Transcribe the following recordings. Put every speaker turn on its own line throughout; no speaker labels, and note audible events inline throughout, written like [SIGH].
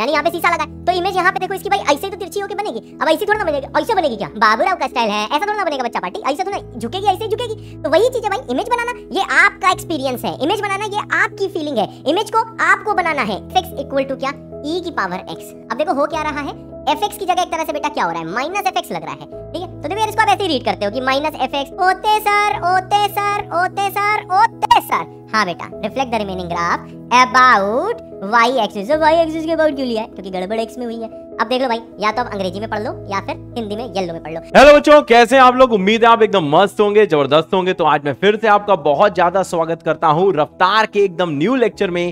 यानी यहाँ पे सीसा लगा तो इमेज यहाँ पे देखो इसकी भाई ऐसे तो तिरछी होकर बनेगी अब ऐसी थोड़ा ना बनेगी ऐसे बनेगी क्या बाबूराव का स्टाइल है ऐसा थोड़ा ना बनेगा बच्चा पार्टी ऐसे थोड़ा झुकेगी ऐसे झुकेगी तो वही चीज है भाई इमेज बनाना ये आपका एक्सपीरियंस है इमेज बनाना ये आपकी फीलिंग है इमेज को आपको बनाना है एक्स इक्वल टू क्या ई e की पावर एक्स अब देखो हो क्या रहा है एफ की जगह एक तरह से बेटा क्या हो रहा है माइनस एफ लग रहा है ठीक है तो देखिए इसको आप ऐसे ही रीड करते हो कि माइनस एफ एक्स ओते सर ओते सर ओते सर ओते सर हाँ बेटा reflect the remaining graph about Y axis y axis के अबाउट क्यों लिया है क्योंकि गड़बड़ एक्स में हुई है अब देख लो भाई या तो आप अंग्रेजी में पढ़ लो या फिर हिंदी में येलो में पढ़ लो हेलो बच्चों कैसे हैं आप लोग उम्मीद है आप एकदम मस्त होंगे जबरदस्त होंगे तो आज मैं फिर से आपका बहुत ज्यादा स्वागत करता हूँ रफ्तार के एकदम न्यू लेक्चर में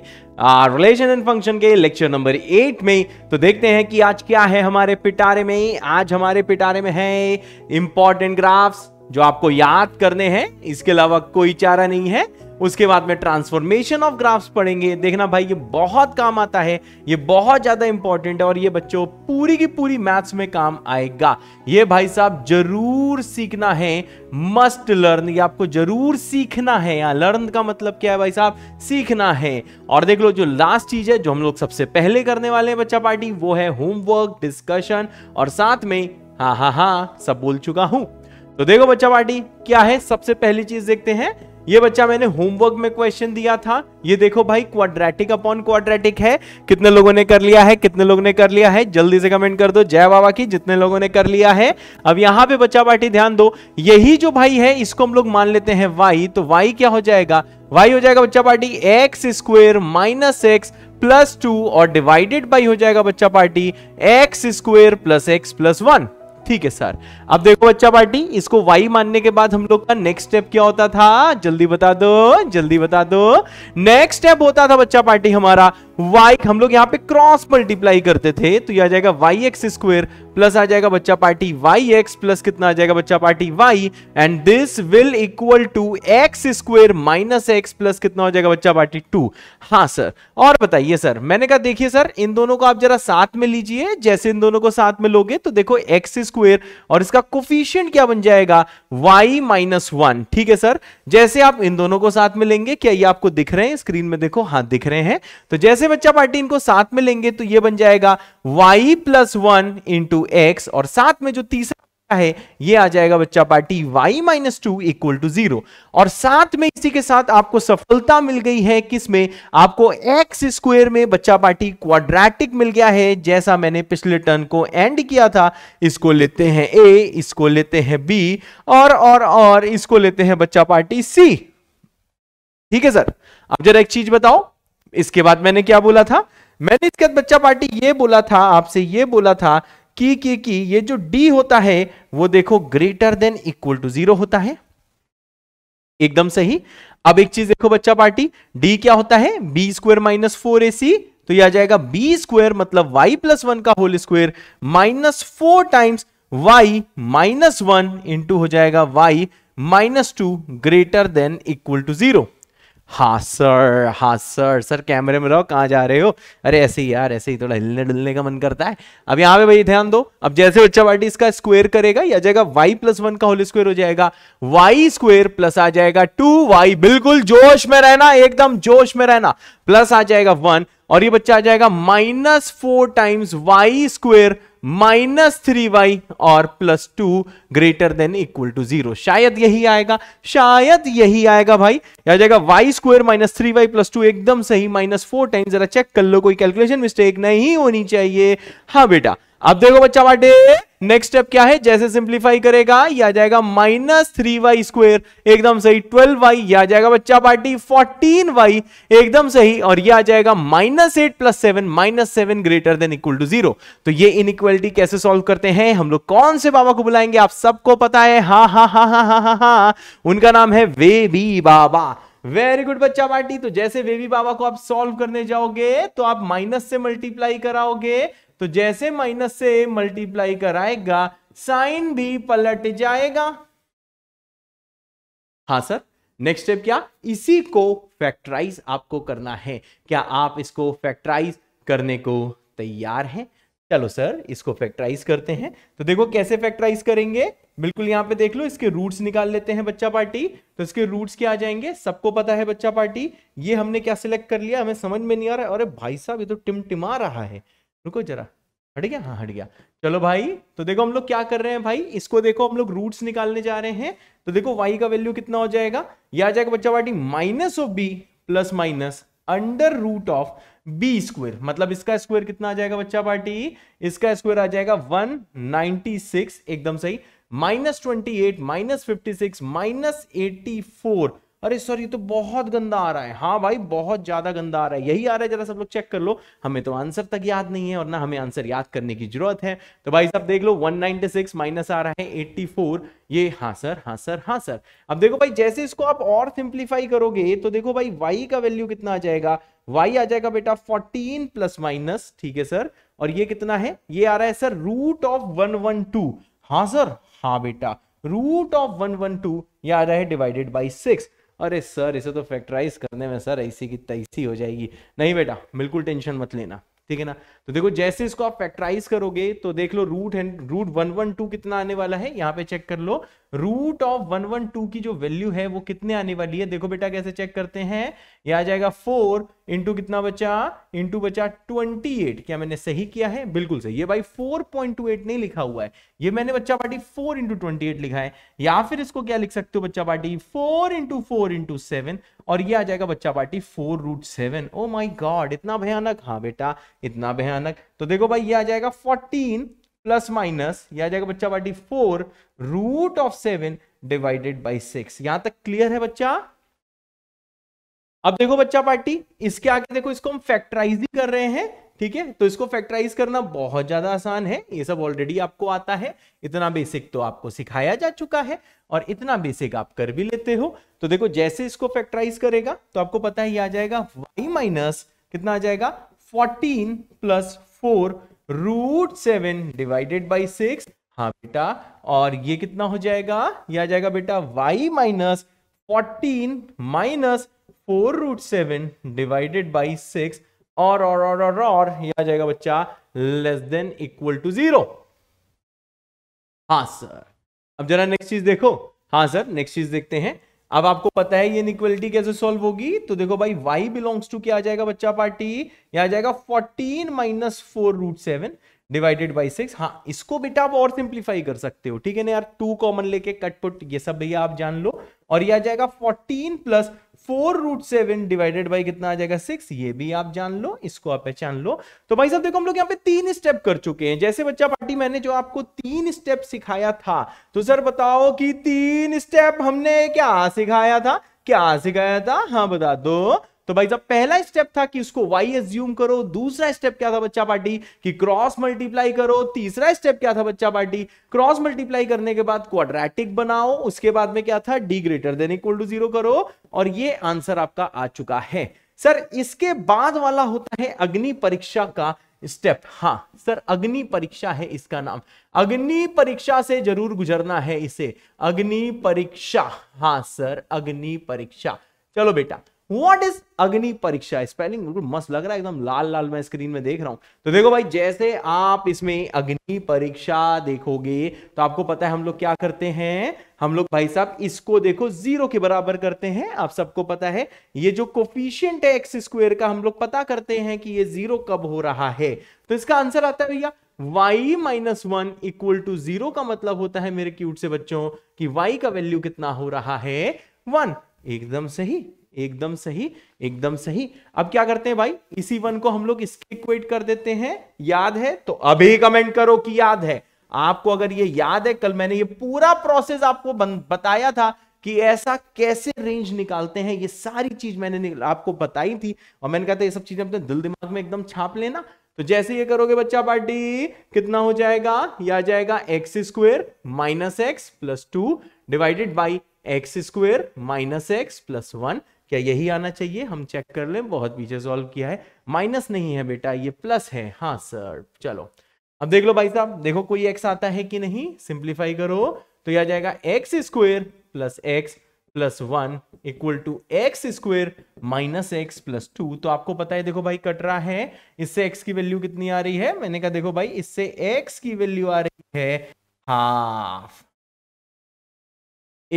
रिलेशन एंड फंक्शन के लेक्चर नंबर एट में तो देखते हैं कि आज क्या है हमारे पिटारे में आज हमारे पिटारे में है इंपॉर्टेंट ग्राफ्स जो आपको याद करने हैं इसके अलावा कोई चारा नहीं है उसके बाद में ट्रांसफॉर्मेशन ऑफ ग्राफ्स पढ़ेंगे देखना भाई ये बहुत काम आता है ये बहुत ज़्यादा इंपॉर्टेंट है और ये बच्चों पूरी की पूरी मैथ्स में काम आएगा ये भाई साहब जरूर सीखना है मस्ट लर्न ये आपको जरूर सीखना है यहाँ लर्न का मतलब क्या है भाई साहब सीखना है और देख लो जो लास्ट चीज़ है जो हम लोग सबसे पहले करने वाले हैं बच्चा पार्टी वो है होमवर्क डिस्कशन और साथ में हा हा हा सब बोल चुका हूं तो देखो बच्चा पार्टी क्या है सबसे पहली चीज देखते हैं ये बच्चा मैंने होमवर्क में क्वेश्चन दिया था ये देखो भाई क्वाड्रेटिक अपॉन क्वाड्रेटिक है कितने लोगों ने कर लिया है कितने लोगों ने कर लिया है जल्दी से कमेंट कर दो जय बाबा की जितने लोगों ने कर लिया है अब यहां पे बच्चा पार्टी ध्यान दो यही जो भाई है इसको हम लोग मान लेते हैं वाई तो वाई क्या हो जाएगा वाई हो जाएगा बच्चा party x square minus x plus two और डिवाइडेड बाई हो जाएगा बच्चा party x square plus x plus one ठीक है सर अब देखो बच्चा पार्टी इसको वाई मानने के बाद हम लोग का नेक्स्ट स्टेप क्या होता था जल्दी बता दो जल्दी बता दो नेक्स्ट स्टेप होता था बच्चा पार्टी हमारा वाई हम लोग यहाँ पे क्रॉस मल्टीप्लाई करते थे तो ये आ जाएगा वाई एक्स स्क्वेयर प्लस आ जाएगा बच्चा पार्टी वाई एक्स प्लस कितना आ जाएगा बच्चा party y and this will equal to x square minus x plus कितना हो जाएगा बच्चा पार्टी टू हाँ सर और बताइए सर मैंने कहा देखिए सर इन दोनों को आप जरा साथ में लीजिए जैसे इन दोनों को साथ में लोगे तो देखो एक्स स्क्वेयर और इसका कोफिशियंट क्या बन जाएगा वाई माइनस वन ठीक है सर जैसे आप इन दोनों को साथ में लेंगे क्या ये आपको दिख रहे हैं स्क्रीन में देखो हाँ दिख रहे हैं तो जैसे कैसे बच्चा पार्टी इनको साथ में लेंगे तो ये बन जाएगा y plus one into x और साथ में जो तीसरा है ये आ जाएगा बच्चा party y minus two equal to zero और साथ में इसी के साथ आपको सफलता मिल गई है किसमें आपको एक्स स्क्वेयर में बच्चा पार्टी क्वाड्रेटिक मिल गया है जैसा मैंने पिछले टर्न को एंड किया था इसको लेते हैं ए इसको लेते हैं बी और और और इसको लेते हैं बच्चा पार्टी सी ठीक है सर अब जरा एक चीज बताओ इसके बाद मैंने क्या बोला था मैंने इसके बाद बच्चा पार्टी ये बोला था आपसे ये बोला था कि कि कि ये जो d होता है वो देखो greater than equal to zero होता है एकदम सही अब एक चीज देखो बच्चा पार्टी d क्या होता है b square minus four a c तो यह आ जाएगा बी स्क्वेयर मतलब y प्लस वन का whole square minus four times y minus one into हो जाएगा y minus two greater than equal to zero हाँ सर हाँ सर सर कैमरे में रहो कहाँ जा रहे हो अरे ऐसे ही यार ऐसे ही थोड़ा हिलने डुलने का मन करता है अब यहाँ पे भाई ध्यान दो अब जैसे बच्चा पार्टी इसका स्क्वायर करेगा या जाएगा वाई प्लस वन का होल स्क्वायर हो जाएगा वाई स्क्वायर प्लस आ जाएगा टू वाई बिल्कुल जोश में रहना एकदम जोश में रहना प्लस आ जाएगा वन और ये बच्चा आ जाएगा minus four times y square minus three y और plus two greater than equal to zero शायद यही आएगा शायद यही आएगा भाई आ जाएगा y square minus three y plus two एकदम सही माइनस फोर टाइम जरा चेक कर लो कोई कैलकुलेशन मिस्टेक नहीं होनी चाहिए हाँ बेटा अब देखो बच्चा बाटे नेक्स्ट स्टेप क्या है जैसे सिंप्लीफाई करेगा यह आ जाएगा माइनस थ्री वाई स्क्वेयर एकदम सही ट्वेल्व वाई यह आ जाएगा बच्चा पार्टी फोर्टीन वाई एकदम सही और यह आ जाएगा minus eight plus seven minus seven greater than equal to zero तो ये इनइक्वलिटी कैसे सॉल्व करते हैं हम लोग कौन से बाबा को बुलाएंगे आप सबको पता है हा हा हा हा हा हा हा उनका नाम है वे बी बाबा वेरी गुड बच्चा पार्टी तो जैसे बेबी बाबा को आप सॉल्व करने जाओगे तो आप माइनस से मल्टीप्लाई कराओगे तो जैसे माइनस से मल्टीप्लाई कराएगा साइन भी पलट जाएगा हाँ सर नेक्स्ट स्टेप क्या इसी को फैक्टराइज आपको करना है क्या आप इसको फैक्टराइज करने को तैयार हैं चलो सर इसको फैक्टराइज करते हैं तो देखो कैसे फैक्टराइज करेंगे बिल्कुल यहां पे देख लो इसके रूट्स निकाल लेते हैं बच्चा पार्टी तो इसके रूट्स क्या आ जाएंगे सबको पता है बच्चा पार्टी ये हमने क्या सिलेक्ट कर लिया हमें समझ में नहीं आ रहा है अरे भाई साहब ये तो टिमटिमा रहा है रुको जरा हट गया हाँ हट गया चलो भाई तो देखो हम लोग क्या कर रहे हैं भाई इसको देखो हम लोग रूट्स निकालने जा रहे हैं तो देखो वाई का वैल्यू कितना हो जाएगा यह आ जाएगा बच्चा party minus of b plus minus under root of b square मतलब इसका स्क्वायर कितना आ जाएगा बच्चा पार्टी इसका स्क्वायर आ जाएगा 196 एकदम सही minus twenty eight minus fifty six minus eighty अरे सर ये तो बहुत गंदा आ रहा है हाँ भाई बहुत ज्यादा गंदा आ रहा है यही आ रहा है जरा सब लोग चेक कर लो हमें तो आंसर तक याद नहीं है और ना हमें आंसर याद करने की जरूरत है तो भाई साहब देख लो 196 माइनस आ रहा है 84 ये हाँ सर हाँ सर हाँ सर अब देखो भाई जैसे इसको आप और सिंप्लीफाई करोगे तो देखो भाई वाई का वैल्यू कितना आ जाएगा वाई आ जाएगा बेटा फोर्टीन प्लस माइनस ठीक है सर और ये कितना है ये आ रहा है sir root of one one two हाँ सर हाँ बेटा root of one one two ये आ रहा है डिवाइडेड बाई सिक्स अरे सर इसे तो फैक्टराइज करने में सर ऐसी की तैसी हो जाएगी नहीं बेटा बिल्कुल टेंशन मत लेना ठीक है ना तो देखो जैसे इसको आप फैक्टराइज करोगे तो देख लो root and root one one two कितना आने वाला है यहाँ पे चेक कर लो root of one one two की जो वैल्यू है वो कितने आने वाली है देखो बेटा कैसे चेक करते हैं यह आ जाएगा फोर इंटू कितना बचा इंटू बचा 28 क्या मैंने सही किया है बिल्कुल सही ये भाई 4.28 नहीं लिखा हुआ है ये मैंने बच्चा पार्टी 4 इंटू ट्वेंटी लिखा है या फिर इसको क्या लिख सकते हो बच्चा party 4 into four into seven और ये आ जाएगा बच्चा party 4 root seven oh my god इतना भयानक हाँ बेटा इतना भयानक तो देखो भाई ये आ जाएगा फोर्टीन प्लस माइनस यह आ जाएगा बच्चा party four root of seven divided by six यहां तक क्लियर है बच्चा अब देखो बच्चा पार्टी इसके आगे देखो इसको हम फैक्टराइज ही कर रहे हैं ठीक है तो इसको फैक्टराइज करना बहुत ज्यादा आसान है ये सब ऑलरेडी आपको आता है इतना बेसिक तो आपको सिखाया जा चुका है और इतना बेसिक आप कर भी लेते हो तो देखो जैसे इसको फैक्टराइज करेगा तो आपको पता ही आ जाएगा वाई माइनस कितना आ जाएगा fourteen plus four root seven divided by six हाँ बेटा और ये कितना हो जाएगा यह आ जाएगा बेटा y minus fourteen minus four root seven divided by six और और और और और यह आ जाएगा बच्चा less than equal to zero हाँ सर अब जरा नेक्स्ट चीज देखो हाँ सर नेक्स्ट चीज देखते हैं अब आपको पता है ये इनक्वलिटी कैसे सॉल्व होगी तो देखो भाई वाई बिलोंग्स टू क्या आ जाएगा बच्चा पार्टी ये आ जाएगा fourteen minus four root seven divided by six हाँ इसको बेटा आप और सिंप्लीफाई कर सकते हो ठीक है ना यार टू कॉमन लेके कटपुट ये सब भैया आप जान लो और यह आ जाएगा fourteen plus four root seven divided by कितना आ जाएगा सिक्स ये भी आप जान लो इसको आप पहचान लो तो भाई साहब देखो हम लोग यहाँ पे तीन स्टेप कर चुके हैं जैसे बच्चा पार्टी मैंने जो आपको तीन स्टेप सिखाया था तो सर बताओ कि तीन स्टेप हमने क्या सिखाया था क्या सिखाया था हाँ बता दो तो भाई साहब पहला स्टेप था कि उसको y एज्यूम करो दूसरा स्टेप क्या था बच्चा पार्टी कि क्रॉस मल्टीप्लाई करो तीसरा स्टेप क्या था बच्चा पार्टी क्रॉस मल्टीप्लाई करने के बाद क्वाड्रेटिक बनाओ उसके बाद में क्या था D greater than equal to zero करो और ये आंसर आपका आ चुका है सर इसके बाद वाला होता है अग्नि परीक्षा का स्टेप हाँ सर अग्नि परीक्षा है इसका नाम अग्नि परीक्षा से जरूर गुजरना है इसे अग्नि परीक्षा हाँ सर अग्नि परीक्षा चलो बेटा व्हाट इज अग्नि परीक्षा स्पेलिंग बिल्कुल मस्त लग रहा है एकदम लाल लाल मैं स्क्रीन में देख रहा हूं तो देखो भाई जैसे आप इसमें अग्नि परीक्षा देखोगे तो आपको पता है हम लोग क्या करते हैं हम लोग भाई साहब इसको देखो जीरो के बराबर करते हैं आप सबको पता है ये जो कोफिशियंट है एक्स स्क्वेयर का हम लोग पता करते हैं कि ये जीरो कब हो रहा है तो इसका आंसर आता है भैया y minus one equal to zero का मतलब होता है मेरे क्यूट से बच्चों कि y का वैल्यू कितना हो रहा है वन एकदम सही एकदम सही एकदम सही अब क्या करते हैं भाई इसी वन को हम लोग इसके इक्वेट कर देते हैं याद है तो अभी कमेंट करो कि याद है आपको अगर ये याद है कल मैंने ये पूरा प्रोसेस आपको बताया था कि ऐसा कैसे रेंज निकालते हैं ये सारी चीज मैंने आपको बताई थी और मैंने कहा था ये सब चीजें अपने दिल दिमाग में एकदम छाप लेना तो जैसे ये करोगे बच्चा पार्टी कितना हो जाएगा या आ जाएगा x square minus x plus two divided by x square minus x plus one क्या यही आना चाहिए हम चेक कर लें बहुत पीछे सॉल्व किया है माइनस नहीं है बेटा ये प्लस है हाँ सर चलो अब देख लो भाई साहब देखो कोई एक्स आता है कि नहीं सिंप्लीफाई करो तो यह जाएगा x square plus x plus one equal to x square minus x plus two तो आपको पता है देखो भाई कट रहा है इससे एक्स की वैल्यू कितनी आ रही है मैंने कहा देखो भाई इससे एक्स की वैल्यू आ रही है हाफ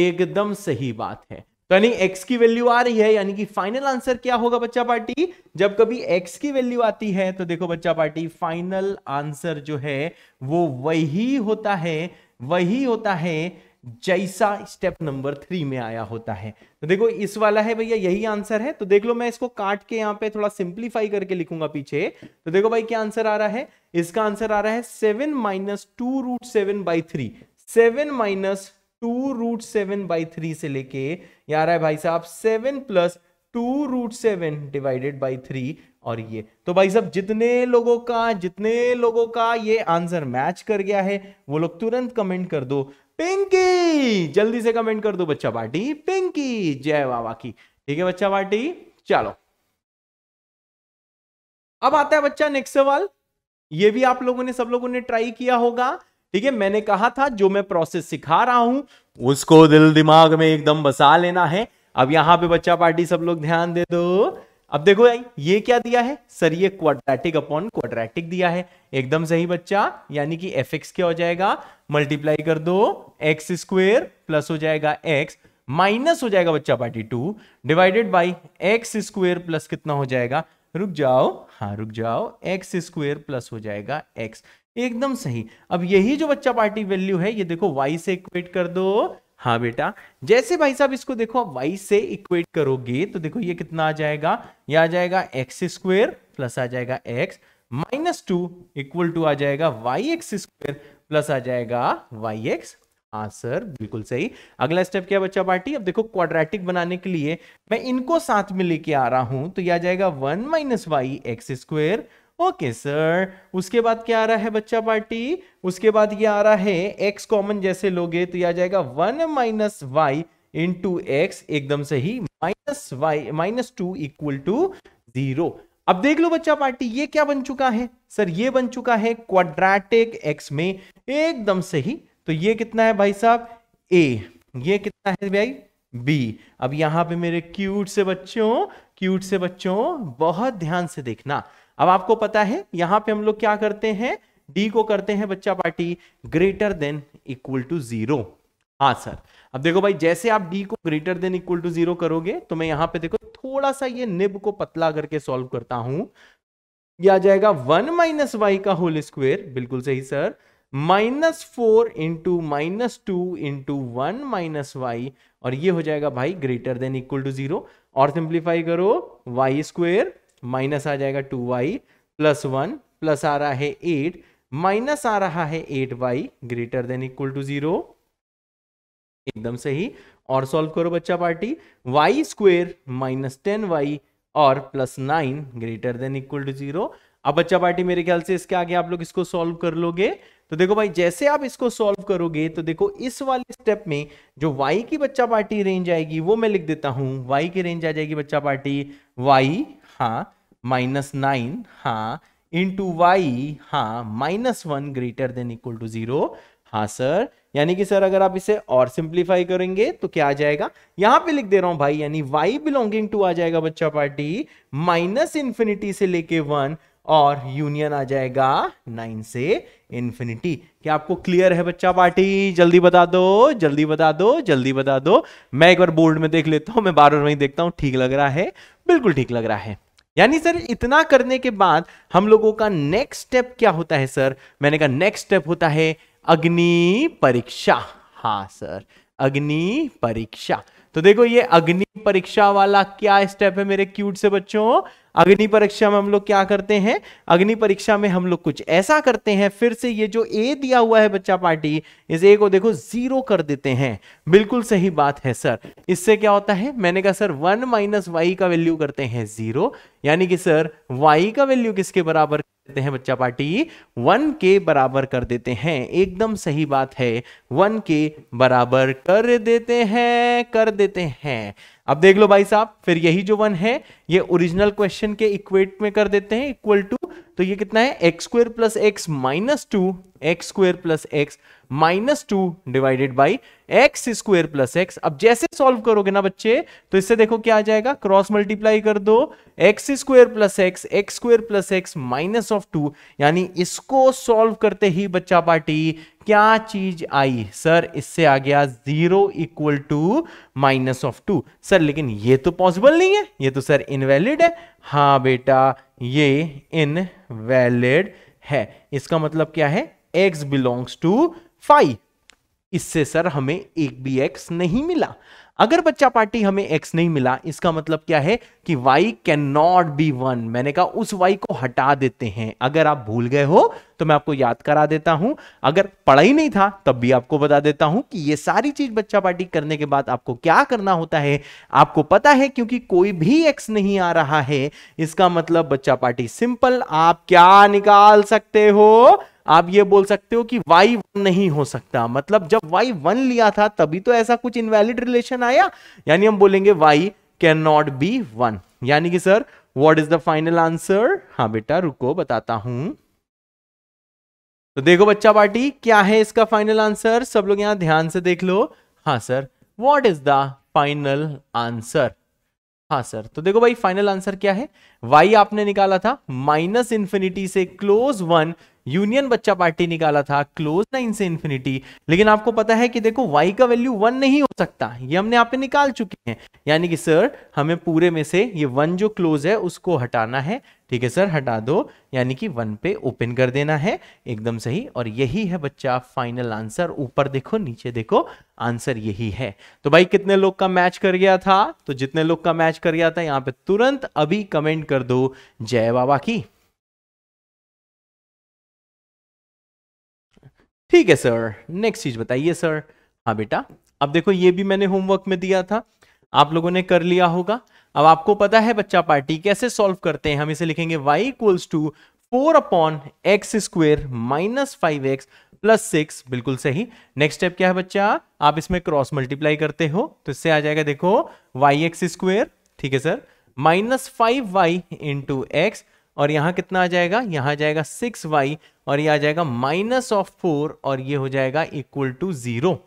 एकदम सही बात है तो यानी x की वैल्यू आ रही है यानी कि फाइनल आंसर क्या होगा बच्चा पार्टी जब कभी x की वैल्यू आती है तो देखो बच्चा पार्टी फाइनल आंसर जो है वो वही होता है वही होता है जैसा स्टेप नंबर थ्री में आया होता है तो देखो इस वाला है भैया यही आंसर है तो देख लो मैं इसको काट के यहाँ पे थोड़ा सिंप्लीफाई करके लिखूंगा पीछे तो देखो भाई क्या आंसर आ रहा है इसका आंसर आ रहा है seven minus two root seven by three seven minus two root seven by three से लेके यहाँ आ रहा है भाई साहब seven plus two root seven divided by three और ये तो भाई साहब जितने लोगों का जितने लोगों का ये आंसर मैच कर गया है वो लोग तुरंत कमेंट कर दो पिंकी जल्दी से कमेंट कर दो बच्चा पार्टी पिंकी जय बाबा की ठीक है बच्चा पार्टी चलो अब आता है बच्चा नेक्स्ट सवाल ये भी आप लोगों ने सब लोगों ने ट्राई किया होगा ठीक है मैंने कहा था जो मैं प्रोसेस सिखा रहा हूं उसको दिल दिमाग में एकदम बसा लेना है अब यहां पे बच्चा पार्टी सब लोग ध्यान दे दो अब देखो ये क्या दिया है सर ये क्वाड्रेटिक अपॉन क्वाड्रेटिक दिया है एकदम सही बच्चा यानी कि एफ एक्स क्या हो जाएगा मल्टीप्लाई कर दो एक्स स्क्वेयर प्लस हो जाएगा एक्स माइनस हो जाएगा बच्चा party two divided by x square plus कितना हो जाएगा रुक जाओ हाँ रुक जाओ एक्स स्क्वेयर प्लस हो जाएगा एक्स एकदम सही अब यही जो बच्चा पार्टी वैल्यू है ये देखो वाई से इक्वेट कर दो हाँ बेटा जैसे भाई साहब इसको देखो आप वाई से इक्वेट करोगे तो देखो ये कितना आ जाएगा ये आ जाएगा एक्स स्क्वेयर प्लस आ जाएगा x minus two equal to आ जाएगा वाई एक्स स्क्वेयर प्लस आ जाएगा वाई एक्स हाँ सर बिल्कुल सही अगला स्टेप क्या बच्चा पार्टी अब देखो क्वाड्रेटिक बनाने के लिए मैं इनको साथ में लेके आ रहा हूं तो यह आ जाएगा one minus y x square okay sir उसके बाद क्या आ रहा है बच्चा पार्टी उसके बाद ये आ रहा है एक्स कॉमन जैसे लोगे तो ये आ जाएगा one minus y into x एकदम से ही minus y minus two equal to zero अब देख लो बच्चा पार्टी ये क्या बन चुका है सर ये बन चुका है क्वाड्रेटिक एक्स में एकदम से ही तो ये कितना है भाई साहब ए ये कितना है भाई बी अब यहां पे मेरे क्यूट से बच्चों क्यूट से बच्चों बहुत ध्यान से देखना अब आपको पता है यहां पे हम लोग क्या करते हैं डी को करते हैं बच्चा party greater than equal to zero हाँ सर अब देखो भाई जैसे आप डी को greater than equal to zero करोगे तो मैं यहां पे देखो थोड़ा सा ये निब को पतला करके सॉल्व करता हूं यह आ जाएगा वन माइनस वाई का होल स्क्वेयर बिल्कुल सही sir minus four into minus two into one minus y और ये हो जाएगा भाई greater than equal to zero और सिंप्लीफाई करो वाई स्क्वेयर माइनस आ जाएगा two y plus one plus आ रहा है एट माइनस आ रहा है eight y greater than equal to zero एकदम सही और सॉल्व करो बच्चा party y square minus ten y और plus nine greater than equal to zero अब बच्चा पार्टी मेरे ख्याल से इसके आगे आप लोग इसको सॉल्व कर लोगे तो देखो भाई जैसे आप इसको सॉल्व करोगे तो देखो इस वाले स्टेप में जो y की बच्चा पार्टी रेंज आएगी वो मैं लिख देता हूं y की रेंज आ जाएगी बच्चा पार्टी y हाँ माइनस नाइन हाँ इंटू वाई हाँ minus one greater than equal to zero हाँ सर यानी कि सर अगर आप इसे और सिंप्लीफाई करेंगे तो क्या आ जाएगा यहां पे लिख दे रहा हूं भाई यानी वाई बिलोंगिंग टू आ जाएगा बच्चा पार्टी माइनस इंफिनिटी से लेके वन और यूनियन आ जाएगा नाइन से इन्फिनिटी क्या आपको क्लियर है बच्चा पार्टी जल्दी बता दो जल्दी बता दो जल्दी बता दो मैं एक बार बोर्ड में देख लेता हूं मैं बार बार वहीं देखता हूं ठीक लग रहा है बिल्कुल ठीक लग रहा है यानी सर इतना करने के बाद हम लोगों का नेक्स्ट स्टेप क्या होता है सर मैंने कहा नेक्स्ट स्टेप होता है अग्नि परीक्षा हाँ सर अग्नि परीक्षा तो देखो ये अग्नि परीक्षा वाला क्या स्टेप है मेरे क्यूट से बच्चों अग्नि परीक्षा में हम लोग क्या करते हैं अग्नि परीक्षा में हम लोग कुछ ऐसा करते हैं फिर से ये जो ए दिया हुआ है बच्चा पार्टी इस ए को देखो जीरो कर देते हैं बिल्कुल सही बात है सर इससे क्या होता है मैंने कहा सर वन माइनस वाई का वैल्यू करते हैं जीरो यानी कि सर वाई का वैल्यू किसके बराबर देते हैं बच्चा पार्टी वन के बराबर कर देते हैं एकदम सही बात है वन के बराबर कर देते हैं कर देते हैं अब देख लो भाई साहब फिर यही जो वन है ये ओरिजिनल क्वेश्चन के इक्वेट में कर देते हैं इक्वल टू तो ये कितना है x square plus x minus two x square plus x minus two divided by x square plus x अब जैसे सॉल्व करोगे ना बच्चे तो इससे देखो क्या आ जाएगा क्रॉस मल्टीप्लाई कर दो x square plus x x square plus x minus of two यानी इसको सॉल्व करते ही बच्चा पार्टी क्या चीज आई सर इससे आ गया zero equal to minus of two sir लेकिन ये तो पॉसिबल नहीं है ये तो सर इनवैलिड है हाँ बेटा ये इनवैलिड है इसका मतलब क्या है एक्स बिलोंग्स टू फाइव इससे सर हमें एक भी एक्स नहीं मिला अगर बच्चा पार्टी हमें एक्स नहीं मिला इसका मतलब क्या है कि y can not be one मैंने कहा उस वाई को हटा देते हैं अगर आप भूल गए हो तो मैं आपको याद करा देता हूं अगर पढ़ा ही नहीं था तब भी आपको बता देता हूं कि ये सारी चीज बच्चा पार्टी करने के बाद आपको क्या करना होता है आपको पता है क्योंकि कोई भी एक्स नहीं आ रहा है इसका मतलब बच्चा पार्टी सिंपल आप क्या निकाल सकते हो आप ये बोल सकते हो कि वाई वन नहीं हो सकता मतलब जब वाई वन लिया था तभी तो ऐसा कुछ इनवैलिड रिलेशन आया यानी हम बोलेंगे y can not be one यानी कि sir what is the final answer हाँ बेटा रुको बताता हूं तो देखो बच्चा पार्टी क्या है इसका फाइनल आंसर सब लोग यहां ध्यान से देख लो हाँ sir what is the final answer हाँ सर तो देखो भाई फाइनल आंसर क्या है वाई आपने निकाला था माइनस इंफिनिटी से क्लोज वन यूनियन बच्चा पार्टी निकाला था क्लोज नाइन से इन्फिनिटी लेकिन आपको पता है कि देखो वाई का वैल्यू वन नहीं हो सकता ये हमने आप निकाल चुके हैं यानी कि सर हमें पूरे में से ये वन जो क्लोज है उसको हटाना है ठीक है सर हटा दो यानी कि वन पे ओपन कर देना है एकदम सही और यही है बच्चा फाइनल आंसर ऊपर देखो नीचे देखो आंसर यही है तो भाई कितने लोग का मैच कर गया था तो जितने लोग का मैच कर गया था यहाँ पे तुरंत अभी कमेंट कर दो जय बाबा की ठीक है सर नेक्स्ट चीज बताइए सर हाँ बेटा अब देखो ये भी मैंने होमवर्क में दिया था आप लोगों ने कर लिया होगा अब आपको पता है बच्चा पार्टी कैसे सॉल्व करते हैं हम इसे लिखेंगे y equals to four upon x square minus five x plus six बिल्कुल सही नेक्स्ट स्टेप क्या है बच्चा आप इसमें क्रॉस मल्टीप्लाई करते हो तो इससे आ जाएगा देखो वाई एक्स स्क्वेयर ठीक है sir minus five y into x और यहाँ कितना आ जाएगा यहां जाएगा सिक्स वाई और ये आ जाएगा माइनस ऑफ फोर और ये हो जाएगा इक्वल टू जीरो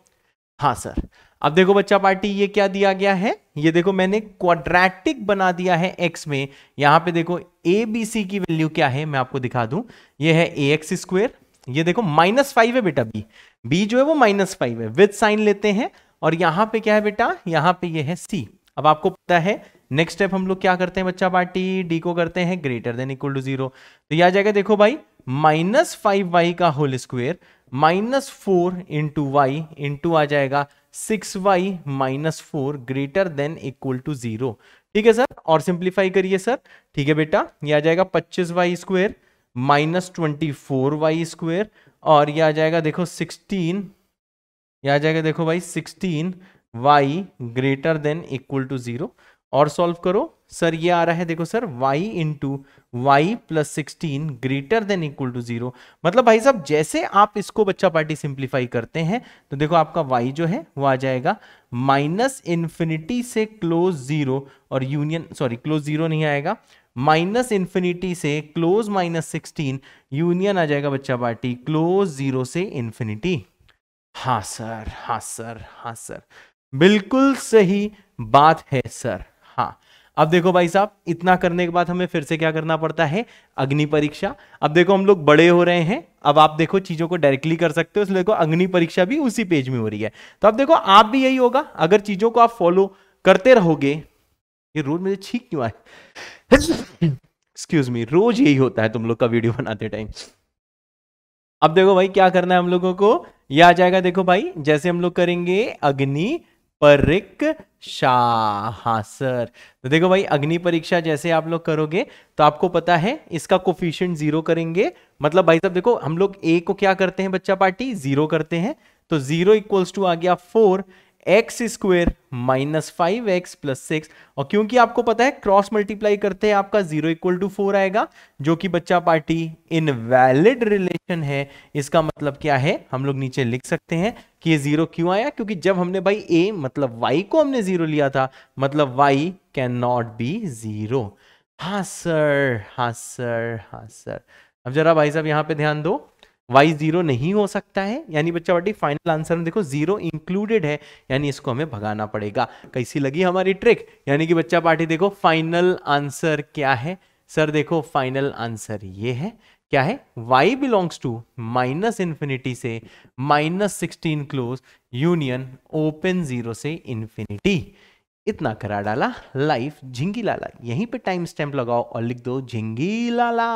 हाँ सर अब देखो बच्चा पार्टी ये क्या दिया गया है ये देखो मैंने क्वाड्रेटिक बना दिया है एक्स में यहाँ पे देखो ए बी सी की वैल्यू क्या है मैं आपको दिखा दूं ये है ए एक्स स्क्वेयर ये देखो माइनस फाइव है बेटा बी बी जो है वो माइनस फाइव है विद साइन लेते हैं और यहाँ पे क्या है बेटा यहाँ पे ये है सी अब आपको पता है नेक्स्ट स्टेप हम लोग क्या करते हैं बच्चा पार्टी डी को करते हैं greater than equal to zero तो यह आ जाएगा देखो भाई माइनस फाइव वाई का whole square minus four into y into आ जाएगा six y minus four greater than equal to zero ठीक है सर और सिंप्लीफाई करिए सर ठीक है बेटा यह आ जाएगा पच्चीस y square minus twenty four y square और यह आ जाएगा देखो सिक्सटीन यह आ जाएगा देखो भाई sixteen y greater than equal to zero और सॉल्व करो सर ये आ रहा है देखो sir y into y plus sixteen greater than equal to zero मतलब भाई साहब जैसे आप इसको बच्चा पार्टी सिंप्लीफाई करते हैं तो देखो आपका y जो है वो आ जाएगा माइनस इन्फिनिटी से क्लोज जीरो और यूनियन सॉरी क्लोज जीरो नहीं आएगा माइनस इन्फिनिटी से क्लोज माइनस सिक्सटीन यूनियन आ जाएगा बच्चा पार्टी क्लोज जीरो से इन्फिनिटी हाँ सर हाँ सर हाँ सर बिल्कुल सही बात है सर अब देखो भाई साहब इतना करने के बाद हमें फिर से क्या करना पड़ता है अग्नि परीक्षा अब देखो हम लोग बड़े हो रहे हैं अब आप देखो चीजों को डायरेक्टली कर सकते हो इसलिए देखो अग्नि परीक्षा भी उसी पेज में हो रही है तो अब देखो आप भी यही होगा अगर चीजों को आप फॉलो करते रहोगे ये रोज मुझे छीक क्यों आए एक्सक्यूज मी रोज यही होता है तुम लोग का वीडियो बनाते टाइम अब देखो भाई क्या करना है हम लोगों को यह आ जाएगा देखो भाई जैसे हम लोग करेंगे अग्नि हाँ सर तो देखो भाई अग्नि परीक्षा जैसे आप लोग करोगे तो आपको पता है इसका कोफिशियंट जीरो करेंगे मतलब भाई साहब देखो हम लोग ए को क्या करते हैं बच्चा पार्टी जीरो करते हैं तो जीरो इक्वल्स टू आ गया four x square minus five x plus six और क्योंकि आपको पता है क्रॉस मल्टीप्लाई करते हैं आपका जीरो इक्वल टू फोर आएगा जो कि बच्चा पार्टी इनवैलिड रिलेशन है इसका मतलब क्या है हम लोग नीचे लिख सकते हैं कि ये जीरो क्यों आया क्योंकि जब हमने भाई ए मतलब वाई को हमने जीरो लिया था मतलब y can not be zero हाँ सर हाँ सर हाँ सर अब जरा भाई साहब यहां पर ध्यान दो वाई जीरो नहीं हो सकता है यानी बच्चा बटी फाइनल आंसर में देखो जीरो इंक्लूडेड है यानी इसको हमें भगाना पड़ेगा कैसी लगी हमारी ट्रिक यानी कि बच्चा पार्टी देखो फाइनल आंसर क्या है सर देखो फाइनल आंसर ये है क्या है y belongs to minus infinity से minus sixteen close union open zero से इन्फिनिटी इतना करा डाला लाइफ झिंगी लाला यहीं पे टाइम स्टैम्प लगाओ और लिख दो झिंगी लाला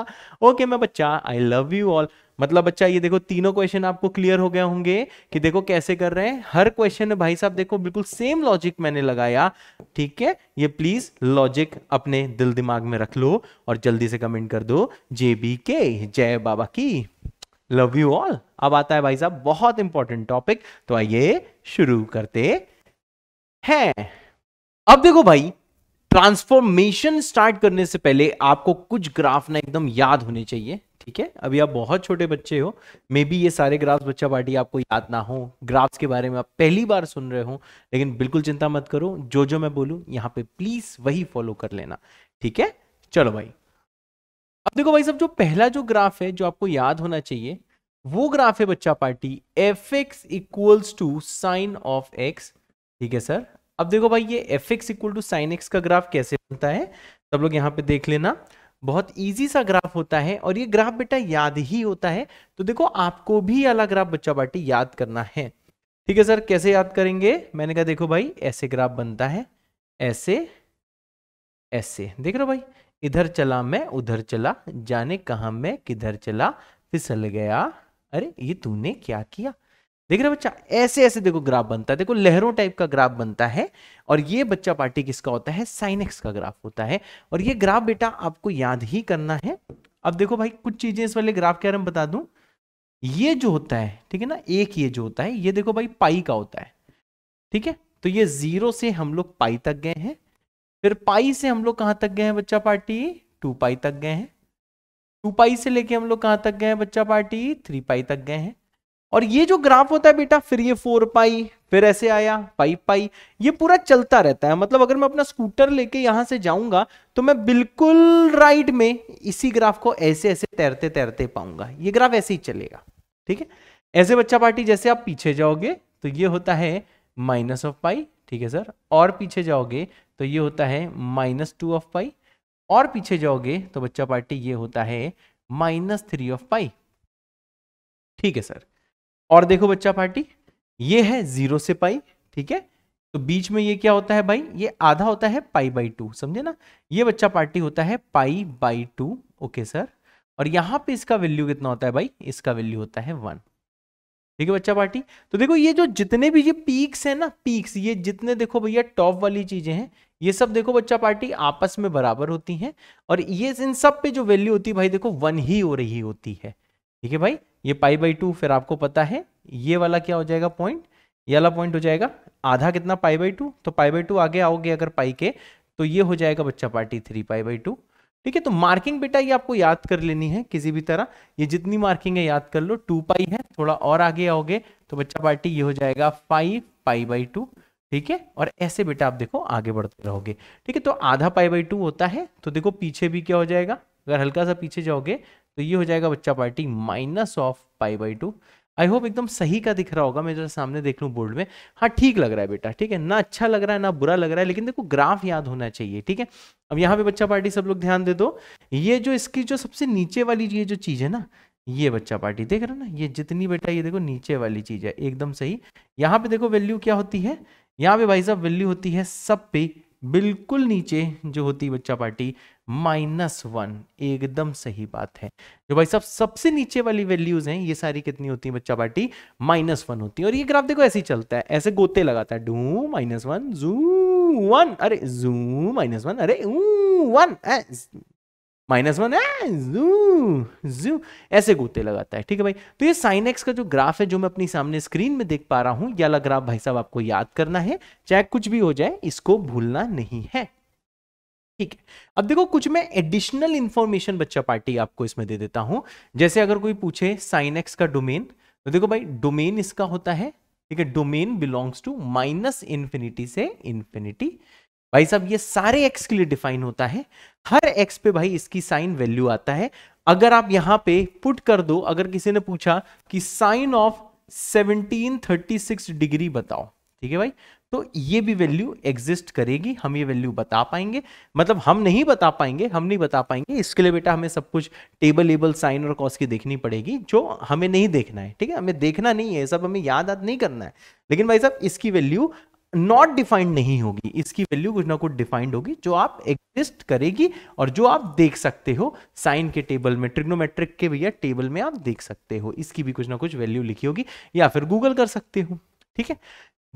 ओके मैं बच्चा आई लव यू ऑल मतलब बच्चा ये देखो तीनों क्वेश्चन आपको क्लियर हो गए होंगे कि देखो कैसे कर रहे हैं हर क्वेश्चन में भाई साहब देखो बिल्कुल सेम लॉजिक मैंने लगाया ठीक है ये प्लीज लॉजिक अपने दिल दिमाग में रख लो और जल्दी से कमेंट कर दो जेबी के जय बाबा की लव यू ऑल अब आता है भाई साहब बहुत इंपॉर्टेंट टॉपिक तो आइए शुरू करते हैं अब देखो भाई ट्रांसफॉर्मेशन स्टार्ट करने से पहले आपको कुछ ग्राफ ना एकदम याद होने चाहिए ठीक है अभी आप बहुत छोटे बच्चे हो मे बी ये सारे ग्राफ्स बच्चा पार्टी आपको याद ना हो ग्राफ्स के बारे में आप पहली बार सुन रहे हो लेकिन बिल्कुल चिंता मत करो जो जो मैं बोलूं यहां पे प्लीज वही फॉलो कर लेना ठीक है चलो भाई अब देखो भाई सब जो पहला जो ग्राफ है जो आपको याद होना चाहिए वो ग्राफ है बच्चा party F x equals to sine of x ठीक है सर अब देखो भाई ये F x equal to sine x का ग्राफ कैसे बनता है सब लोग यहाँ पे देख लेना बहुत इजी सा ग्राफ होता है और ये ग्राफ बेटा याद ही होता है तो देखो आपको भी अलग ग्राफ बच्चा बाटी याद करना है ठीक है सर कैसे याद करेंगे मैंने कहा देखो भाई ऐसे ग्राफ बनता है ऐसे ऐसे देख रहे हो भाई इधर चला मैं उधर चला जाने कहा मैं किधर चला फिसल गया अरे ये तूने क्या किया देख रहे बच्चा ऐसे ऐसे देखो ग्राफ बनता है देखो लहरों टाइप का ग्राफ बनता है और ये बच्चा पार्टी किसका होता है साइनेक्स का ग्राफ होता है और ये ग्राफ बेटा आपको याद ही करना है अब देखो भाई कुछ चीजें इस वाले ग्राफ के बारे में बता दू ये जो होता है ठीक है ना एक ये जो होता है ये देखो भाई पाई का होता है ठीक है तो ये जीरो से हम लोग पाई तक गए हैं फिर पाई से हम लोग कहां तक गए हैं बच्चा पार्टी टू पाई तक गए हैं टू पाई से लेके हम लोग कहां तक गए हैं बच्चा पार्टी थ्री पाई तक गए हैं और ये जो ग्राफ होता है बेटा फिर ये फोर पाई फिर ऐसे आया पाई पाई ये पूरा चलता रहता है मतलब अगर मैं अपना स्कूटर लेके यहां से जाऊंगा तो मैं बिल्कुल राइट में इसी ग्राफ को ऐसे ऐसे तैरते तैरते पाऊंगा ये ग्राफ ऐसे ही चलेगा ठीक है ऐसे बच्चा पार्टी जैसे आप पीछे जाओगे तो ये होता है माइनस ऑफ पाई ठीक है सर और पीछे जाओगे तो ये होता है माइनस टू ऑफ पाई और पीछे जाओगे तो बच्चा पार्टी ये होता है माइनस थ्री ऑफ पाई ठीक है सर और देखो बच्चा पार्टी ये है जीरो से पाई ठीक है तो बीच में ये क्या होता है भाई ये आधा होता है पाई बाई टू समझे ना ये बच्चा पार्टी होता है pi by two okay sir और यहां पे इसका वैल्यू कितना होता है भाई इसका वैल्यू होता है वन ठीक है बच्चा पार्टी तो देखो ये जो जितने भी ये पीक्स है ना पीक्स ये जितने देखो भैया टॉप वाली चीजें हैं ये सब देखो बच्चा पार्टी आपस में बराबर होती हैं और ये इन सब पे जो वैल्यू होती है भाई देखो वन ही हो रही होती है ठीक है भाई ये पाई बाई टू फिर आपको पता है ये वाला क्या हो जाएगा पॉइंट ये वाला पॉइंट हो जाएगा आधा कितना पाई बाई टू तो पाई बाई टू आगे आओगे अगर पाई के तो ये हो जाएगा बच्चा party three pi by two ठीक है तो मार्किंग बेटा ये आपको याद कर लेनी है किसी भी तरह ये जितनी मार्किंग है याद कर लो टू पाई है थोड़ा और आगे आओगे तो बच्चा पार्टी ये हो जाएगा फाइव पाई बाई टू ठीक है और ऐसे बेटा आप देखो आगे बढ़ते रहोगे ठीक है तो आधा पाई बाई टू होता है तो देखो पीछे भी क्या हो जाएगा अगर हल्का सा पीछे जाओगे तो ये हो जाएगा बच्चा party minus of pi by two I hope एकदम सही का दिख रहा होगा मैं जरा सामने देख लूँ बोर्ड में हाँ ठीक लग रहा है बेटा ठीक है ना अच्छा लग रहा है ना बुरा लग रहा है लेकिन देखो ग्राफ याद होना चाहिए ठीक है अब यहाँ पे बच्चा पार्टी सब लोग ध्यान दे दो ये जो इसकी जो सबसे नीचे वाली ये जो चीज़ है ना ये बच्चा पार्टी देख रहे हो ना ये जितनी बेटा ये देखो नीचे वाली चीज़ है एकदम सही यहाँ पे देखो वैल्यू क्या होती है यहाँ पे भाई साहब वैल्यू होती है सब पे बिल्कुल नीचे जो होती है बच्चा पार्टी माइनस वन एकदम सही बात है जो भाई साहब सबसे नीचे वाली वैल्यूज हैं ये सारी कितनी होती है बच्चा पार्टी माइनस वन होती है और ये ग्राफ देखो ऐसे ही चलता है ऐसे गोते लगाता है डू माइनस वन जू वन अरे जू माइनस वन अरे वन माइनस वन जू जू ऐसे गोते लगाता है ठीक है भाई तो ये साइन एक्स का जो ग्राफ है जो मैं अपनी सामने स्क्रीन में देख पा रहा हूं ये वाला ग्राफ भाई साहब आपको याद करना है चाहे कुछ भी हो जाए इसको भूलना नहीं है ठीक है अब देखो कुछ मैं एडिशनल इंफॉर्मेशन बच्चा पार्टी आपको इसमें दे देता हूं जैसे अगर कोई पूछे साइन एक्स का डोमेन तो देखो भाई डोमेन इसका होता है ठीक है domain belongs to minus infinity से इंफिनिटी भाई साहब ये सारे एक्स के लिए डिफाइन होता है हर एक्स पे भाई इसकी साइन वैल्यू आता है अगर आप यहां पे पुट कर दो अगर किसी ने पूछा कि साइन ऑफ 1736 डिग्री बताओ ठीक है भाई तो ये भी वैल्यू एग्जिस्ट करेगी हम ये वैल्यू बता पाएंगे मतलब हम नहीं बता पाएंगे हम नहीं बता पाएंगे इसके लिए बेटा हमें सब कुछ टेबल एबल साइन और कॉस की देखनी पड़ेगी जो हमें नहीं देखना है ठीक है हमें देखना नहीं है सब हमें याद आद नहीं करना है लेकिन भाई साहब इसकी वैल्यू नॉट डिफाइंड नहीं होगी इसकी वैल्यू कुछ ना कुछ डिफाइंड होगी जो आप एग्जिस्ट करेगी और जो आप देख सकते हो साइन के टेबल में ट्रिग्नोमेट्रिक के भैया टेबल में आप देख सकते हो इसकी भी कुछ ना कुछ वैल्यू लिखी होगी या फिर गूगल कर सकते हो ठीक है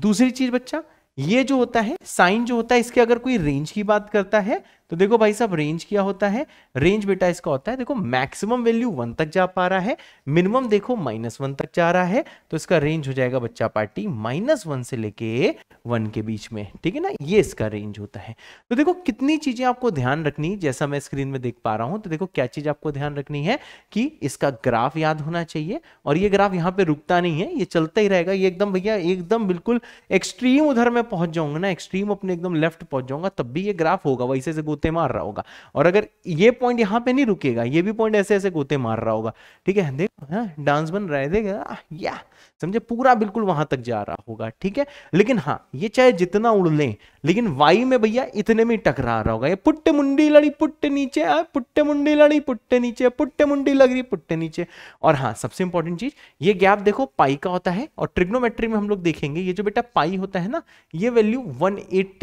दूसरी चीज बच्चा ये जो होता है साइन जो होता है इसके अगर कोई रेंज की बात करता है तो देखो भाई साहब रेंज क्या होता है रेंज बेटा इसका होता है देखो मैक्सिमम वैल्यू वन तक जा पा रहा है मिनिमम देखो माइनस वन तक जा रहा है तो इसका रेंज हो जाएगा बच्चा पार्टी माइनस वन से लेके वन के बीच में ठीक है ना ये इसका रेंज होता है तो देखो कितनी चीजें आपको ध्यान रखनी जैसा मैं स्क्रीन में देख पा रहा हूं तो देखो क्या चीज आपको ध्यान रखनी है कि इसका ग्राफ याद होना चाहिए और ये ग्राफ यहाँ पे रुकता नहीं है ये चलता ही रहेगा ये एकदम भैया एकदम बिल्कुल एक्सट्रीम उधर मैं पहुंच जाऊंगा ना एक्सट्रीम अपने एकदम लेफ्ट पहुंच जाऊंगा तब भी ये ग्राफ होगा वैसे से कूदते मार रहा होगा और अगर ये पॉइंट यहाँ पे नहीं रुकेगा ये भी पॉइंट ऐसे ऐसे कूदते मार रहा होगा ठीक है देखो डांस हाँ, बन रहा है देखा हाँ, या समझे पूरा बिल्कुल वहां तक जा रहा होगा ठीक है लेकिन हाँ ये चाहे जितना उड़ लें लेकिन वाई में भैया इतने में टकरा रहा होगा ये पुट्टे मुंडी लड़ी पुट्टे नीचे पुट्टे मुंडी लड़ी पुट्टे नीचे पुट्टे मुंडी लग रही पुट्टे नीचे और हाँ सबसे इंपॉर्टेंट चीज ये गैप देखो पाई का होता है और ट्रिग्नोमेट्री में हम लोग देखेंगे ये जो बेटा पाई होता है ना ये वैल्यू वन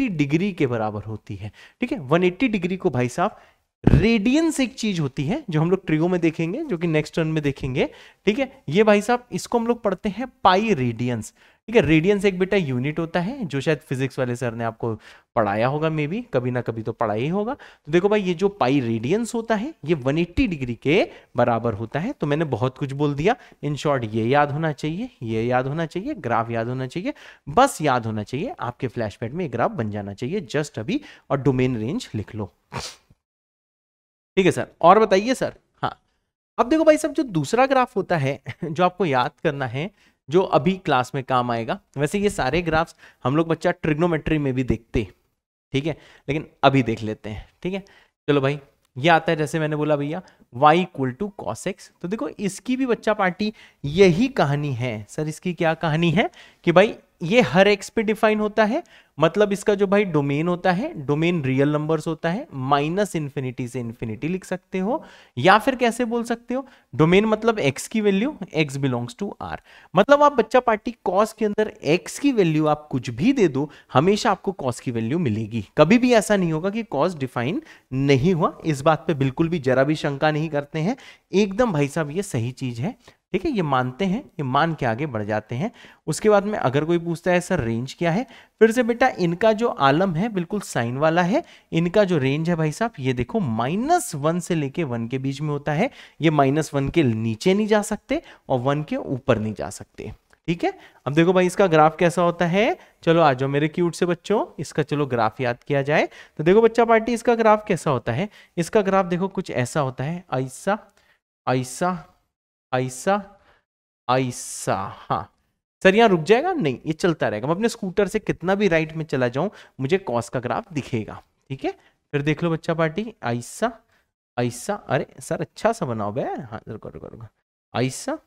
डिग्री के बराबर होती है ठीक है वन डिग्री को भाई साहब रेडियंस एक चीज होती है जो हम लोग ट्रिगो में देखेंगे जो कि नेक्स्ट टर्न में देखेंगे ठीक है ये भाई साहब इसको हम लोग पढ़ते हैं पाई रेडियंस ठीक है रेडियंस एक बेटा यूनिट होता है जो शायद फिजिक्स वाले सर ने आपको पढ़ाया होगा मे बी कभी ना कभी तो पढ़ाया ही होगा तो देखो भाई ये जो पाई रेडियंस होता है ये वन डिग्री के बराबर होता है तो मैंने बहुत कुछ बोल दिया इन शॉर्ट ये याद होना चाहिए ये याद होना चाहिए ग्राफ याद होना चाहिए बस याद होना चाहिए आपके फ्लैश में ग्राफ बन जाना चाहिए जस्ट अभी और डोमेन रेंज लिख लो ठीक है सर और बताइए सर हाँ अब देखो भाई सब जो दूसरा ग्राफ होता है जो आपको याद करना है जो अभी क्लास में काम आएगा वैसे ये सारे ग्राफ्स हम लोग बच्चा ट्रिग्नोमेट्री में भी देखते ठीक है लेकिन अभी देख लेते हैं ठीक है चलो भाई ये आता है जैसे मैंने बोला भैया y equal to cos x तो देखो इसकी भी बच्चा पार्टी यही कहानी है सर इसकी क्या कहानी है कि भाई ये हर एक्स पे डिफाइन होता है मतलब इसका जो भाई डोमेन होता है डोमेन रियल नंबर्स होता है माइनस इंफिनिटी से इंफिनिटी लिख सकते हो या फिर कैसे बोल सकते हो डोमेन मतलब एक्स की value x belongs to R मतलब आप बच्चा पार्टी कॉस के अंदर एक्स की वैल्यू आप कुछ भी दे दो हमेशा आपको कॉस की वैल्यू मिलेगी कभी भी ऐसा नहीं होगा कि कॉस डिफाइन नहीं हुआ इस बात पर बिल्कुल भी जरा भी शंका नहीं करते हैं एकदम भाई साहब ये सही चीज है ठीक है ये मानते हैं ये मान के आगे बढ़ जाते हैं उसके बाद में अगर कोई पूछता है सर रेंज क्या है फिर से बेटा इनका जो आलम है बिल्कुल साइन वाला है इनका जो रेंज है भाई साहब ये देखो माइनस वन से लेके वन के बीच में होता है ये माइनस वन के नीचे नहीं जा सकते और वन के ऊपर नहीं जा सकते ठीक है अब देखो भाई इसका ग्राफ कैसा होता है चलो आ जाओ मेरे क्यूट से बच्चों इसका चलो ग्राफ याद किया जाए तो देखो बच्चा पार्टी इसका ग्राफ कैसा होता है इसका ग्राफ देखो कुछ ऐसा होता है ऐसा ऐसा ऐसा ऐसा हाँ सर यहाँ रुक जाएगा नहीं ये चलता रहेगा मैं अपने स्कूटर से कितना भी राइट में चला जाऊं मुझे कॉस का ग्राफ दिखेगा ठीक है फिर देख लो बच्चा पार्टी ऐसा ऐसा अरे सर अच्छा सा बनाओ बे हाँ रुको रुको रुको ऐसा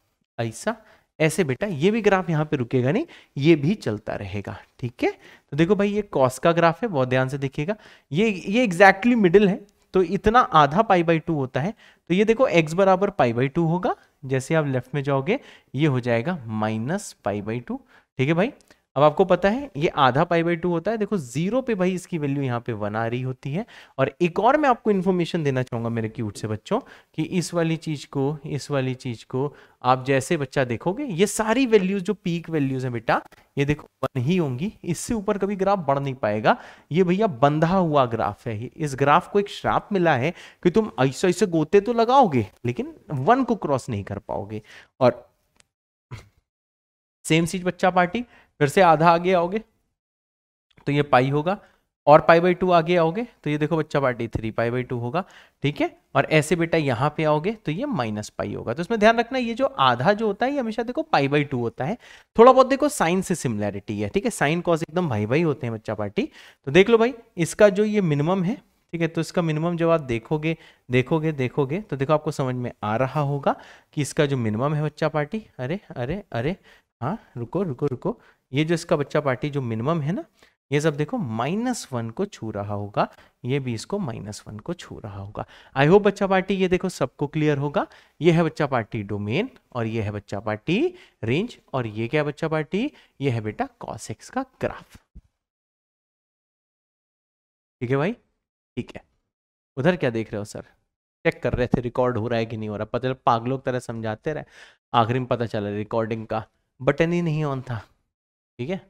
ऐसा ऐसे बेटा ये भी ग्राफ यहाँ पे रुकेगा नहीं ये भी चलता रहेगा ठीक है तो देखो भाई ये कॉस का ग्राफ है बहुत ध्यान से देखिएगा ये ये एग्जैक्टली exactly मिडिल है तो इतना आधा पाई बाई टू होता है तो ये देखो एक्स बराबर पाई बाई टू होगा जैसे आप लेफ्ट में जाओगे ये हो जाएगा माइनस पाई बाई टू ठीक है भाई अब आपको पता है ये आधा पाई बाई टू होता है देखो जीरो पे भाई इसकी वैल्यू यहाँ पे वन आ रही होती है और एक और मैं आपको इन्फॉर्मेशन देना चाहूँगा मेरे क्यूट से बच्चों कि इस वाली चीज़ को इस वाली चीज़ को आप जैसे बच्चा देखोगे ये सारी वैल्यूज जो पीक वैल्यूज है बेटा ये देखो वन ही होंगी इससे ऊपर कभी ग्राफ बढ़ नहीं पाएगा ये भैया बंधा हुआ ग्राफ है इस ग्राफ को एक श्राप मिला है कि तुम ऐसे ऐसे गोते तो लगाओगे लेकिन वन को क्रॉस नहीं कर पाओगे और सेम सीज बच्चा पार्टी फिर से आधा आगे आओगे तो ये पाई होगा और पाई बाई टू आगे आओगे तो ये देखो बच्चा party three pi by two होगा ठीक है और ऐसे बेटा यहाँ पे आओगे तो ये माइनस पाई होगा तो इसमें ध्यान रखना ये जो आधा जो होता है ये हमेशा देखो पाई बाई टू होता है थोड़ा बहुत देखो साइन से सिमिलैरिटी है ठीक है साइन कॉस एकदम भाई भाई होते हैं बच्चा पार्टी तो देख लो भाई इसका जो ये मिनिमम है ठीक है तो इसका मिनिमम जब आप देखोगे देखोगे देखोगे तो देखो आपको समझ में आ रहा होगा कि इसका जो मिनिमम है बच्चा पार्टी अरे अरे अरे हाँ रुको रुको रुको ये जो इसका बच्चा पार्टी जो मिनिमम है ना ये सब देखो माइनस वन को छू रहा होगा ये भी इसको माइनस वन को छू रहा होगा आई होप बच्चा पार्टी ये देखो सबको क्लियर होगा ये है बच्चा पार्टी डोमेन और ये है बच्चा पार्टी रेंज और ये क्या बच्चा पार्टी ये है बेटा कॉस एक्स का ग्राफ ठीक है भाई ठीक है उधर क्या देख रहे हो सर चेक कर रहे थे रिकॉर्ड हो रहा है कि नहीं हो रहा पता पागलों की तरह समझाते रहे आखिरी में पता चला रिकॉर्डिंग का बटन ही नहीं ऑन था ठीक है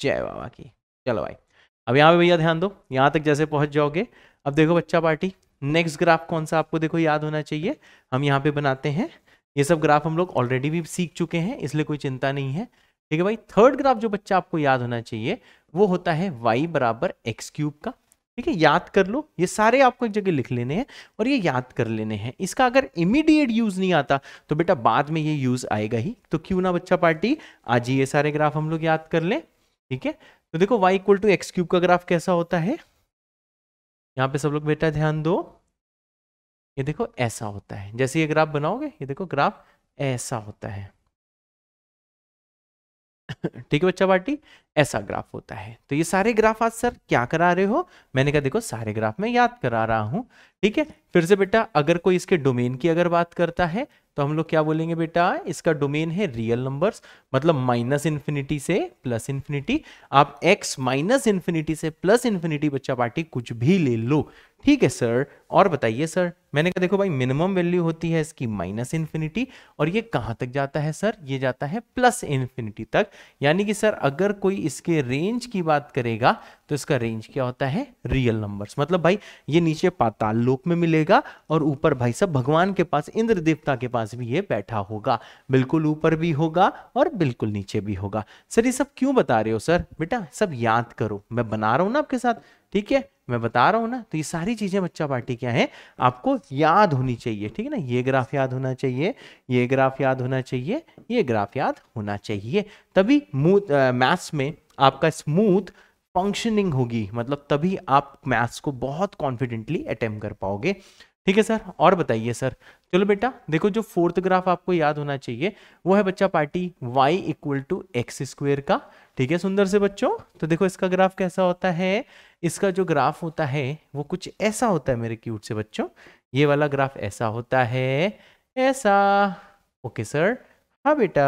जय बाबा की चलो भाई अब यहाँ पे भैया ध्यान दो यहाँ तक जैसे पहुंच जाओगे अब देखो बच्चा पार्टी नेक्स्ट ग्राफ कौन सा आपको देखो याद होना चाहिए हम यहाँ पे बनाते हैं ये सब ग्राफ हम लोग ऑलरेडी भी सीख चुके हैं इसलिए कोई चिंता नहीं है ठीक है भाई थर्ड ग्राफ जो बच्चा आपको याद होना चाहिए वो होता है वाई बराबर एक्स क्यूब का ठीक है याद कर लो ये सारे आपको एक जगह लिख लेने हैं और ये याद कर लेने हैं इसका अगर इमीडिएट यूज नहीं आता तो बेटा बाद में ये यूज आएगा ही तो क्यों ना बच्चा पार्टी आज ही ये सारे ग्राफ हम लोग याद कर लें ठीक है तो देखो y equal to x cube का ग्राफ कैसा होता है यहाँ पे सब लोग बेटा ध्यान दो ये देखो ऐसा होता है जैसे ये ग्राफ बनाओगे ये देखो ग्राफ ऐसा होता है ठीक है बच्चा पार्टी ऐसा ग्राफ होता है तो ये सारे ग्राफ आज सर क्या करा रहे हो मैंने कहा देखो सारे ग्राफ में याद करा रहा हूं ठीक है फिर से बेटा अगर कोई इसके डोमेन की अगर बात करता है तो हम लोग क्या बोलेंगे बेटा इसका डोमेन है रियल नंबर्स मतलब माइनस इन्फिनिटी से प्लस इन्फिनिटी आप एक्स माइनस इन्फिनिटी से प्लस इन्फिनिटी बच्चा पार्टी कुछ भी ले लो ठीक है सर और बताइए सर मैंने कहा देखो भाई मिनिमम वैल्यू होती है इसकी माइनस इन्फिनिटी और ये कहाँ तक जाता है सर ये जाता है प्लस इन्फिनिटी तक यानी कि सर अगर कोई इसके रेंज की बात करेगा तो इसका रेंज क्या होता है रियल नंबर्स मतलब भाई ये नीचे पाताल लोक में मिलेगा और ऊपर भाई सब भगवान के पास इंद्र देवता के पास भी ये बैठा होगा बिल्कुल ऊपर भी होगा और बिल्कुल नीचे भी होगा सर ये सब क्यों बता रहे हो सर बेटा सब याद करो मैं बना रहा हूं ना आपके साथ ठीक है मैं बता रहा हूँ ना तो ये सारी चीज़ें बच्चा पार्टी क्या है आपको याद होनी चाहिए ठीक है ना ये ग्राफ याद होना चाहिए ये ग्राफ याद होना चाहिए ये ग्राफ याद होना चाहिए तभी मैथ्स में आपका स्मूथ फंक्शनिंग होगी मतलब तभी आप मैथ्स को बहुत कॉन्फिडेंटली अटेम्प कर पाओगे ठीक है सर और बताइए सर चलो बेटा देखो जो फोर्थ ग्राफ आपको याद होना चाहिए वो है बच्चा party y equal to x square का ठीक है सुंदर से बच्चों तो देखो इसका ग्राफ कैसा होता है इसका जो ग्राफ होता है वो कुछ ऐसा होता है मेरे क्यूट से बच्चों ये वाला ग्राफ ऐसा होता है ऐसा ओके सर हाँ बेटा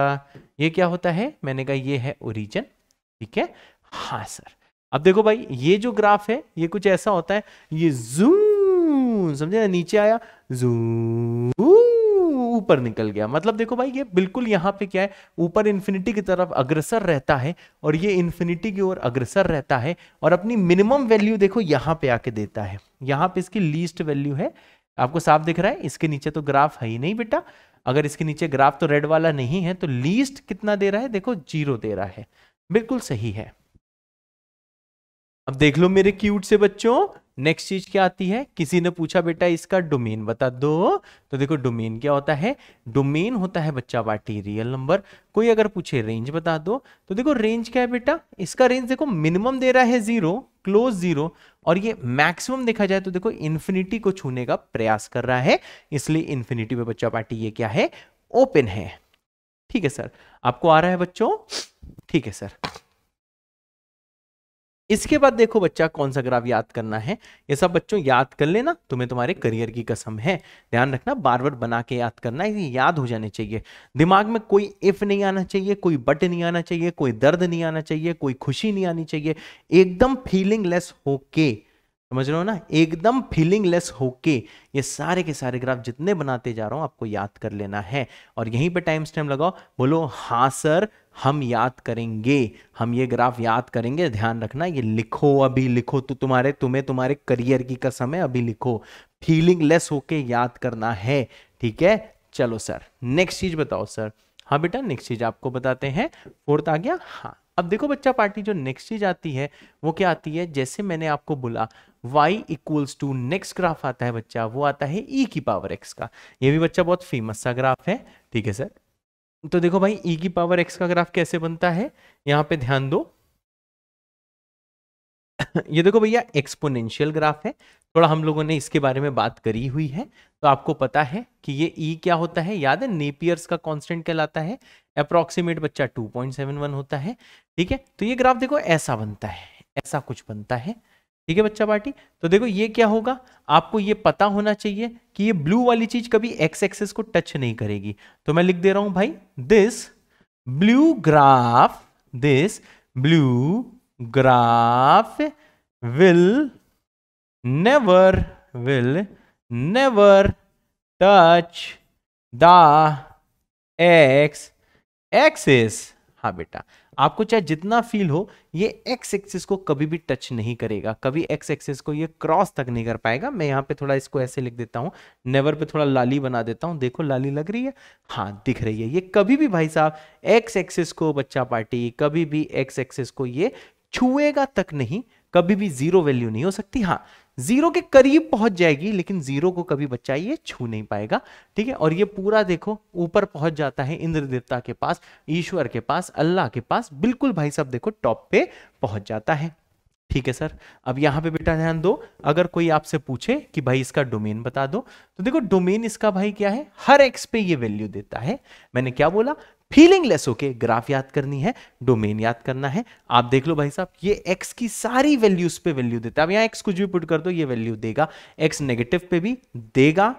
ये क्या होता है मैंने कहा ये है ओरिजन ठीक है हाँ सर अब देखो भाई ये जो ग्राफ है ये कुछ ऐसा होता है ये जूम समझे ना नीचे आया जूम ऊपर निकल गया मतलब देखो भाई ये बिल्कुल यहाँ पे क्या है ऊपर इन्फिनिटी की तरफ अग्रसर रहता है और ये इंफिनिटी की ओर अग्रसर रहता है और अपनी मिनिमम वैल्यू देखो यहाँ पे आके देता है यहाँ पे इसकी लीस्ट वैल्यू है आपको साफ दिख रहा है इसके नीचे तो ग्राफ है ही नहीं बेटा अगर इसके नीचे ग्राफ तो रेड वाला नहीं है तो लीस्ट कितना दे रहा है देखो जीरो दे रहा है बिल्कुल सही है अब देख लो मेरे क्यूट से बच्चों नेक्स्ट चीज क्या आती है किसी ने पूछा बेटा इसका डोमेन बता दो तो देखो डोमेन क्या होता है डोमेन होता है बच्चा बाटी रियल नंबर कोई अगर पूछे रेंज बता दो तो देखो रेंज क्या है बेटा इसका रेंज देखो मिनिमम दे रहा है जीरो क्लोज जीरो और ये मैक्सिमम देखा जाए तो देखो इन्फिनिटी को छूने का प्रयास कर रहा है इसलिए इन्फिनिटी में बच्चा पार्टी ये क्या है ओपन है ठीक है सर आपको आ रहा है बच्चों ठीक है सर इसके बाद देखो बच्चा कौन सा ग्राफ याद करना है ये सब बच्चों याद कर लेना तुम्हें तुम्हारे करियर की कसम है ध्यान रखना बार बार बना के याद करना ये याद हो जाने चाहिए दिमाग में कोई इफ नहीं आना चाहिए कोई बट नहीं आना चाहिए कोई दर्द नहीं आना चाहिए कोई खुशी नहीं आनी चाहिए एकदम फीलिंग लेस होके समझ रहे हो ना एकदम फीलिंग लेस होके ये सारे के सारे ग्राफ जितने बनाते जा रहा हूं आपको याद कर लेना है और यहीं पे टाइम स्टैम्प लगाओ बोलो हाँ सर हम याद करेंगे हम ये ग्राफ याद करेंगे ध्यान रखना ये लिखो अभी लिखो तो तुम्हारे तुम्हें तुम्हारे करियर की कसम है अभी लिखो फीलिंग लेस होके याद करना है ठीक है चलो सर नेक्स्ट चीज बताओ सर हाँ बेटा नेक्स्ट चीज आपको बताते हैं फोर्थ आ गया हाँ अब देखो बच्चा पार्टी जो नेक्स्ट चीज आती है वो क्या आती है जैसे मैंने आपको बोला y equals to next graph आता है बच्चा वो आता है e की पावर एक्स का ये भी बच्चा बहुत फेमस सा ग्राफ है ठीक है सर तो देखो भाई e की पावर एक्स का ग्राफ कैसे बनता है यहाँ पे ध्यान दो [COUGHS] ये देखो भैया एक्सपोनेंशियल ग्राफ है थोड़ा हम लोगों ने इसके बारे में बात करी हुई है तो आपको पता है कि ये ई e क्या होता है याद है नेपियर्स का कांस्टेंट कहलाता है अप्रोक्सीमेट बच्चा 2.71 होता है ठीक है तो ये ग्राफ देखो ऐसा बनता है ऐसा कुछ बनता है ठीक है बच्चा पार्टी तो देखो ये क्या होगा आपको ये पता होना चाहिए कि ये ब्लू वाली चीज कभी एक्स एक्सेस को टच नहीं करेगी तो मैं लिख दे रहा हूं भाई this blue graph this blue graph will never will never touch the x axis हाँ बेटा आपको चाहे जितना फील हो ये एक्स एक्सिस को कभी भी टच नहीं करेगा कभी एक्स एक्सिस को ये क्रॉस तक नहीं कर पाएगा मैं यहाँ पे थोड़ा इसको ऐसे लिख देता हूँ नेवर पे थोड़ा लाली बना देता हूँ देखो लाली लग रही है हाँ दिख रही है ये कभी भी भाई साहब एक्स एक्सिस को बच्चा पार्टी कभी भी एक्स एक्सिस को ये छुएगा तक नहीं कभी भी जीरो वैल्यू नहीं हो सकती हाँ जीरो के करीब पहुंच जाएगी लेकिन जीरो को कभी बच्चा ये छू नहीं पाएगा ठीक है और ये पूरा देखो ऊपर पहुंच जाता है इंद्र देवता के पास ईश्वर के पास अल्लाह के पास बिल्कुल भाई साहब देखो टॉप पे पहुंच जाता है ठीक है सर अब यहां पे बेटा ध्यान दो अगर कोई आपसे पूछे कि भाई इसका डोमेन बता दो तो देखो डोमेन इसका भाई क्या है हर एक्स पे ये वैल्यू देता है मैंने क्या बोला फीलिंग लेस होके ग्राफ याद करनी है डोमेन याद करना है आप देख लो भाई साहब ये एक्स की सारी वैल्यूज पे वैल्यू देता है अब यहां एक्स कुछ भी पुट कर दो ये वैल्यू देगा एक्स नेगेटिव पे भी देगा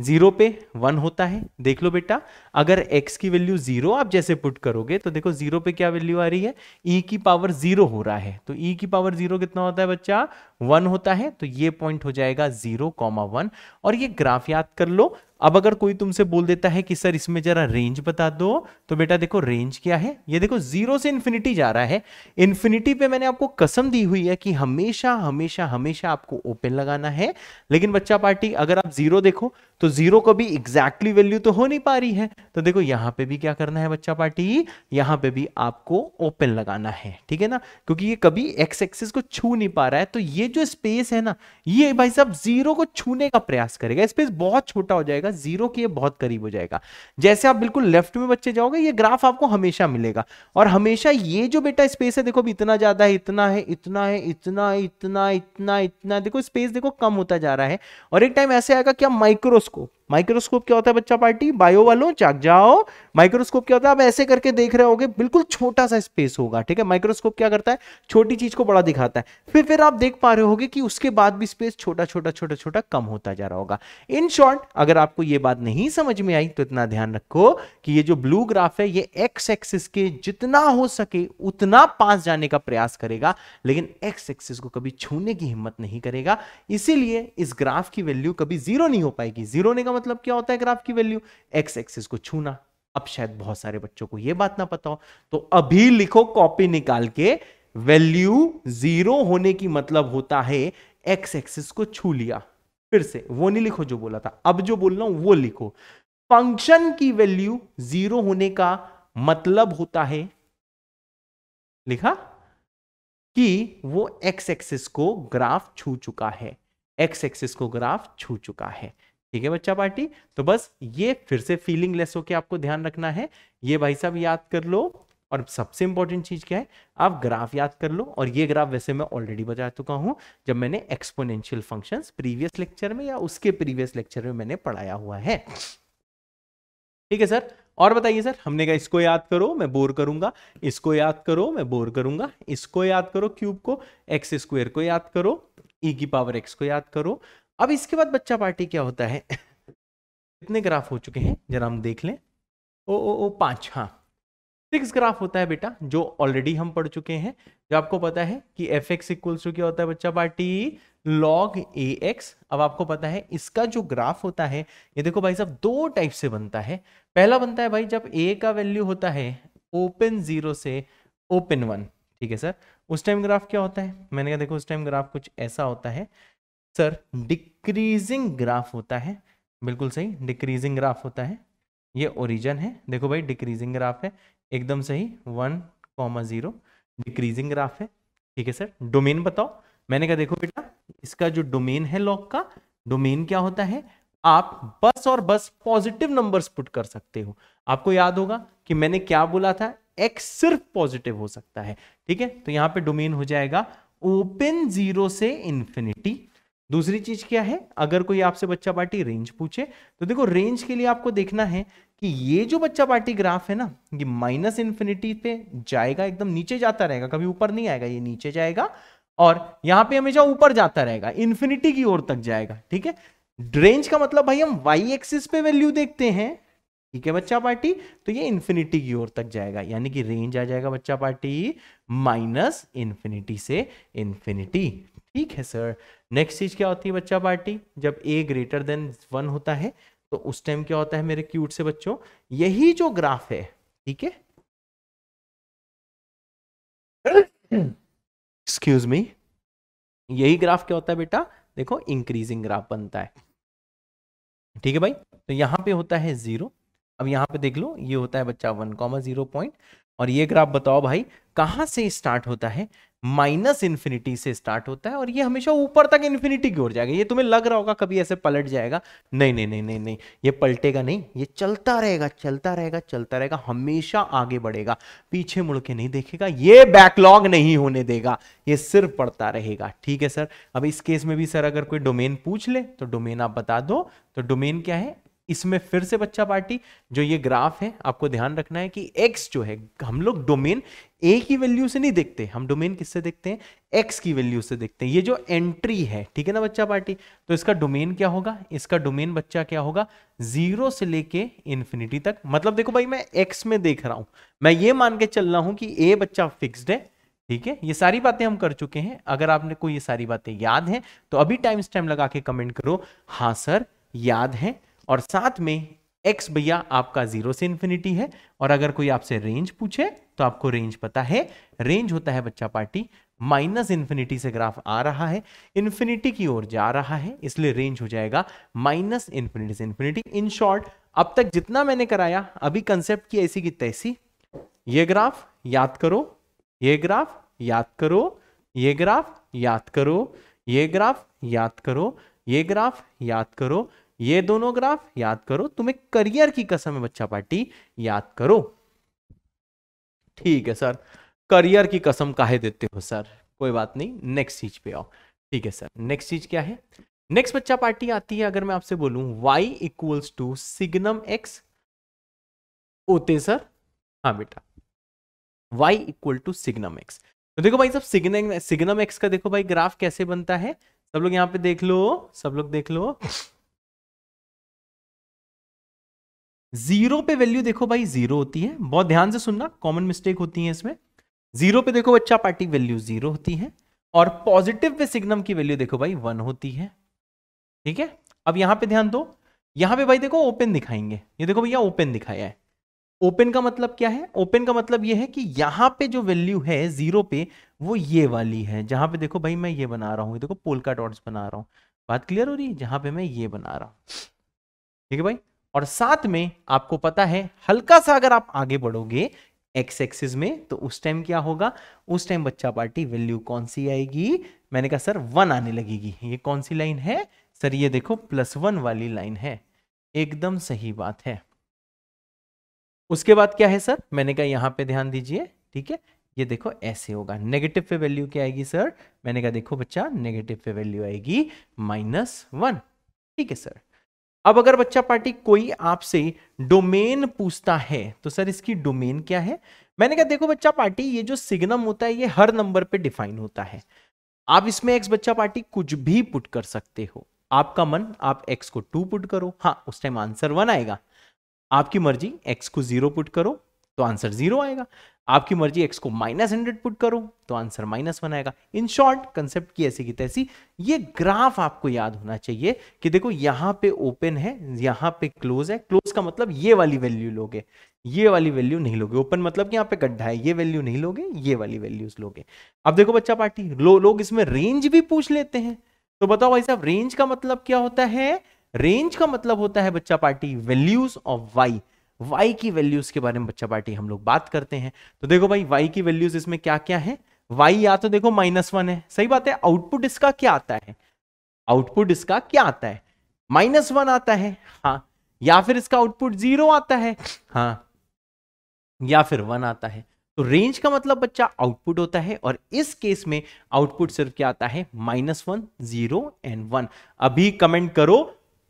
जीरो पे वन होता है देख लो बेटा अगर एक्स की वैल्यू जीरो आप जैसे पुट करोगे तो देखो जीरो पे क्या वैल्यू आ रही है ई e की पावर जीरो हो रहा है तो ई e की पावर जीरो कितना होता है बच्चा वन होता है तो ये पॉइंट हो जाएगा जीरो कॉमा वन और ये ग्राफ याद कर लो अब अगर कोई तुमसे बोल देता है कि सर इसमें जरा रेंज बता दो तो बेटा देखो रेंज क्या है ये देखो जीरो से इन्फिनिटी जा रहा है इन्फिनिटी पे मैंने आपको कसम दी हुई है कि हमेशा हमेशा हमेशा आपको ओपन लगाना है लेकिन बच्चा पार्टी अगर आप जीरो देखो तो जीरो को भी एग्जैक्टली वैल्यू तो हो नहीं पा रही है तो देखो यहां पे भी क्या करना है बच्चा पार्टी यहां पे भी आपको ओपन लगाना है ठीक है ना क्योंकि ये कभी एक्स एक्सिस को छू नहीं पा रहा है तो ये जो स्पेस है ना ये भाई साहब जीरो को छूने का प्रयास करेगा स्पेस बहुत छोटा हो जाएगा जीरो के बहुत करीब हो जाएगा जैसे आप बिल्कुल लेफ्ट में बच्चे जाओगे ये ग्राफ आपको हमेशा मिलेगा और हमेशा ये जो बेटा स्पेस है देखो इतना ज्यादा है इतना है इतना है इतना है, इतना इतना इतना देखो स्पेस देखो कम होता जा रहा है और एक टाइम ऐसे आएगा क्या माइक्रोस्कोप माइक्रोस्कोप क्या होता है बच्चा पार्टी बायो वालों जाग जाओ माइक्रोस्कोप क्या होता है आप ऐसे करके देख रहे होगे बिल्कुल छोटा सा स्पेस होगा ठीक है माइक्रोस्कोप क्या करता है छोटी चीज को बड़ा दिखाता है फिर फिर आप देख पा रहे होगे कि उसके बाद भी स्पेस छोटा छोटा छोटा छोटा कम होता जा रहा होगा इन शॉर्ट अगर आपको ये बात नहीं समझ में आई तो इतना ध्यान रखो कि ये जो ब्लू ग्राफ है ये एक्स एक्सिस के जितना हो सके उतना पास जाने का प्रयास करेगा लेकिन एक्स एक्सिस को कभी छूने की हिम्मत नहीं करेगा इसीलिए इस ग्राफ की वैल्यू कभी जीरो नहीं हो पाएगी जीरो ने का मतलब मतलब क्या होता है ग्राफ की वैल्यू एक्स एक्सिस को छूना अब शायद बहुत सारे बच्चों को यह बात ना पता हो तो अभी लिखो कॉपी निकाल के वैल्यू जीरो होने की मतलब होता है एक्स एक्सिस को छू लिया फिर से वो नहीं लिखो जो बोला था अब जो बोल रहा हूं वो लिखो फंक्शन की वैल्यू जीरो होने का मतलब होता है लिखा कि वो एक्स एक्सिस को ग्राफ छू चुका है एक्स एक्सिस को ग्राफ छू चुका है ठीक है बच्चा पार्टी तो बस ये फिर से फीलिंग लेस होकर आपको ध्यान रखना है ये भाई साहब याद कर लो और सबसे इंपॉर्टेंट चीज क्या है आप ग्राफ याद कर लो और ये ग्राफ वैसे मैं ऑलरेडी बता चुका हूं जब मैंने एक्सपोनेंशियल फंक्शंस प्रीवियस लेक्चर में या उसके प्रीवियस लेक्चर में मैंने पढ़ाया हुआ है ठीक है सर और बताइए सर हमने कहा इसको याद करो मैं बोर करूंगा इसको याद करो मैं बोर करूंगा इसको याद करो क्यूब को एक्स स्क्वायर को याद करो ई e की पावर एक्स को याद करो अब इसके बाद बच्चा पार्टी क्या होता है कितने ग्राफ हो चुके हैं जरा हम देख लें ओ ओ ओ पाँच हाँ सिक्स ग्राफ होता है बेटा जो ऑलरेडी हम पढ़ चुके हैं जो आपको पता है कि एफ एक्स इक्वल्स टू क्या होता है बच्चा पार्टी लॉग ए एक्स अब आपको पता है इसका जो ग्राफ होता है ये देखो भाई साहब दो टाइप से बनता है पहला बनता है भाई जब ए का वैल्यू होता है ओपन जीरो से ओपन वन ठीक है सर उस टाइम ग्राफ क्या होता है मैंने कहा देखो उस टाइम ग्राफ कुछ ऐसा होता है सर डिक्रीजिंग ग्राफ होता है बिल्कुल सही डिक्रीजिंग ग्राफ होता है ये ओरिजन है देखो भाई डिक्रीजिंग ग्राफ है एकदम सही one comma zero decreasing graph है ठीक है सर डोमेन बताओ मैंने कहा देखो बेटा इसका जो डोमेन है लॉक का डोमेन क्या होता है आप बस और बस पॉजिटिव नंबर्स पुट कर सकते हो आपको याद होगा कि मैंने क्या बोला था एक्स सिर्फ पॉजिटिव हो सकता है ठीक है तो यहां पे डोमेन हो जाएगा ओपन जीरो से इंफिनिटी दूसरी चीज क्या है अगर कोई आपसे बच्चा पार्टी रेंज पूछे तो देखो रेंज के लिए आपको देखना है कि ये जो बच्चा पार्टी ग्राफ है ना ये माइनस इन्फिनिटी पे जाएगा एकदम नीचे जाता रहेगा कभी ऊपर नहीं आएगा ये नीचे जाएगा और यहाँ पे हमेशा ऊपर जाता रहेगा इन्फिनिटी की ओर तक जाएगा ठीक है रेंज का मतलब भाई हम वाई एक्सिस पे वैल्यू देखते हैं ठीक है बच्चा पार्टी तो ये इन्फिनिटी की ओर तक जाएगा यानी कि रेंज आ जाएगा बच्चा पार्टी माइनस इन्फिनिटी से इन्फिनिटी ठीक है सर नेक्स्ट चीज क्या होती है बच्चा पार्टी जब ए ग्रेटर देन वन होता है तो उस टाइम क्या होता है मेरे क्यूट से बच्चों यही जो ग्राफ है ठीक है एक्सक्यूज मी यही ग्राफ क्या होता है बेटा देखो इंक्रीजिंग ग्राफ बनता है ठीक है भाई तो यहां पे होता है जीरो अब यहाँ पे देख लो ये होता है बच्चा वन कॉमा जीरो पॉइंट और ये ग्राफ बताओ भाई कहाँ से स्टार्ट होता है माइनस इन्फिनिटी से स्टार्ट होता है और ये हमेशा ऊपर तक इन्फिनिटी की ओर जाएगा ये तुम्हें लग रहा होगा कभी ऐसे पलट जाएगा नहीं नहीं नहीं नहीं नहीं ये पलटेगा नहीं ये चलता रहेगा चलता रहेगा चलता रहेगा हमेशा आगे बढ़ेगा पीछे मुड़ के नहीं देखेगा ये बैकलॉग नहीं होने देगा ये सिर्फ पड़ता रहेगा ठीक है सर अब इस केस में भी सर अगर कोई डोमेन पूछ ले तो डोमेन आप बता दो तो डोमेन क्या है इसमें फिर से बच्चा पार्टी जो ये ग्राफ है आपको ध्यान रखना है कि x जो है हम लोग डोमेन a की वैल्यू से नहीं देखते हम डोमेन किससे देखते हैं x की वैल्यू से देखते हैं ये जो एंट्री है ठीक है ना बच्चा पार्टी तो इसका डोमेन क्या होगा इसका डोमेन बच्चा क्या होगा जीरो से लेके इन्फिनिटी तक मतलब देखो भाई मैं एक्स में देख रहा हूं मैं ये मान के चल रहा हूं कि ए बच्चा फिक्सड है ठीक है ये सारी बातें हम कर चुके हैं अगर आपने को ये सारी बातें याद हैं तो अभी टाइम टाइम लगा के कमेंट करो हाँ सर याद है और साथ में एक्स भैया आपका जीरो से इंफिनिटी है और अगर कोई आपसे रेंज पूछे तो आपको रेंज पता है रेंज होता है बच्चा पार्टी माइनस इंफिनिटी से ग्राफ आ रहा है इंफिनिटी की ओर जा रहा है इसलिए रेंज हो जाएगा माइनस इंफिनिटी से इन्फिनिटी इन शॉर्ट अब तक जितना मैंने कराया अभी कंसेप्ट की ऐसी की तैसी ये ग्राफ याद करो ये ग्राफ याद करो ये ग्राफ याद करो ये ग्राफ याद करो ये ग्राफ याद करो ये दोनों ग्राफ याद करो तुम्हें करियर की कसम है बच्चा पार्टी याद करो ठीक है सर करियर की कसम काहे देते हो सर कोई बात नहीं नेक्स्ट चीज पे आओ ठीक है सर नेक्स्ट चीज क्या है नेक्स्ट बच्चा पार्टी आती है अगर मैं आपसे बोलूं y equals to signum x होते सर हाँ बेटा y equal to signum x तो देखो भाई सब सिग्नम सिग्नम x का देखो भाई ग्राफ कैसे बनता है सब लोग यहाँ पे देख लो सब लोग देख लो जीरो पे वैल्यू देखो भाई जीरो होती है बहुत ध्यान से सुनना कॉमन मिस्टेक होती है इसमें जीरो पे देखो बच्चा पार्टी वैल्यू जीरो होती है और पॉजिटिव पे सिग्नम की वैल्यू देखो भाई वन होती है ठीक है अब यहाँ पे ध्यान दो यहाँ पे भाई देखो ओपन दिखाएंगे ये देखो भैया ओपन दिखाया है ओपन का मतलब क्या है ओपन का मतलब ये है कि यहां पे जो वैल्यू है जीरो पे वो ये वाली है जहां पे देखो भाई मैं ये बना रहा हूँ देखो पोल का डॉट्स बना रहा हूँ बात क्लियर हो रही है जहां पे मैं ये बना रहा हूँ ठीक है भाई और साथ में आपको पता है हल्का सा अगर आप आगे बढ़ोगे एक्स एक्सिस में तो उस टाइम क्या होगा उस टाइम बच्चा पार्टी वैल्यू कौन सी आएगी मैंने कहा सर वन आने लगेगी ये कौन सी लाइन है सर ये देखो प्लस वन वाली लाइन है एकदम सही बात है उसके बाद क्या है सर मैंने कहा यहाँ पे ध्यान दीजिए ठीक है ये देखो ऐसे होगा नेगेटिव पे वैल्यू क्या आएगी सर मैंने कहा देखो बच्चा नेगेटिव पे वैल्यू आएगी माइनस वन ठीक है सर अब अगर बच्चा पार्टी कोई आपसे डोमेन पूछता है तो सर इसकी डोमेन क्या है मैंने कहा देखो बच्चा पार्टी ये जो सिग्नम होता है ये हर नंबर पे डिफाइन होता है आप इसमें एक्स बच्चा पार्टी कुछ भी पुट कर सकते हो आपका मन आप एक्स को टू पुट करो हाँ उस टाइम आंसर वन आएगा आपकी मर्जी एक्स को जीरो पुट करो तो आंसर जीरो आएगा आपकी मर्जी एक्स को माइनस हंड्रेड पुट करो तो आंसर माइनस वन आएगा इन शॉर्ट कंसेप्ट की ऐसी की तैसी ये ग्राफ आपको याद होना चाहिए कि देखो यहां पे ओपन है यहां पे क्लोज है क्लोज का मतलब ये वाली वैल्यू लोगे ये वाली वैल्यू नहीं लोगे ओपन मतलब कि यहाँ पे गड्ढा है ये वैल्यू नहीं लोगे ये वाली वैल्यूज लोगे अब देखो बच्चा पार्टी लो, इसमें रेंज भी पूछ लेते हैं तो बताओ भाई साहब रेंज का मतलब क्या होता है रेंज का मतलब होता है बच्चा party values of Y Y की वैल्यूज के बारे में बच्चा पार्टी हम लोग बात करते हैं तो देखो भाई वाई की वैल्यूज इसमें क्या क्या है वाई या तो देखो माइनस वन है सही बात है आउटपुट इसका क्या आता है आउटपुट इसका क्या आता है माइनस वन आता है हाँ या फिर इसका आउटपुट जीरो आता है हाँ या फिर वन आता है तो रेंज का मतलब बच्चा आउटपुट होता है और इस केस में आउटपुट सिर्फ क्या आता है minus one zero and one अभी कमेंट करो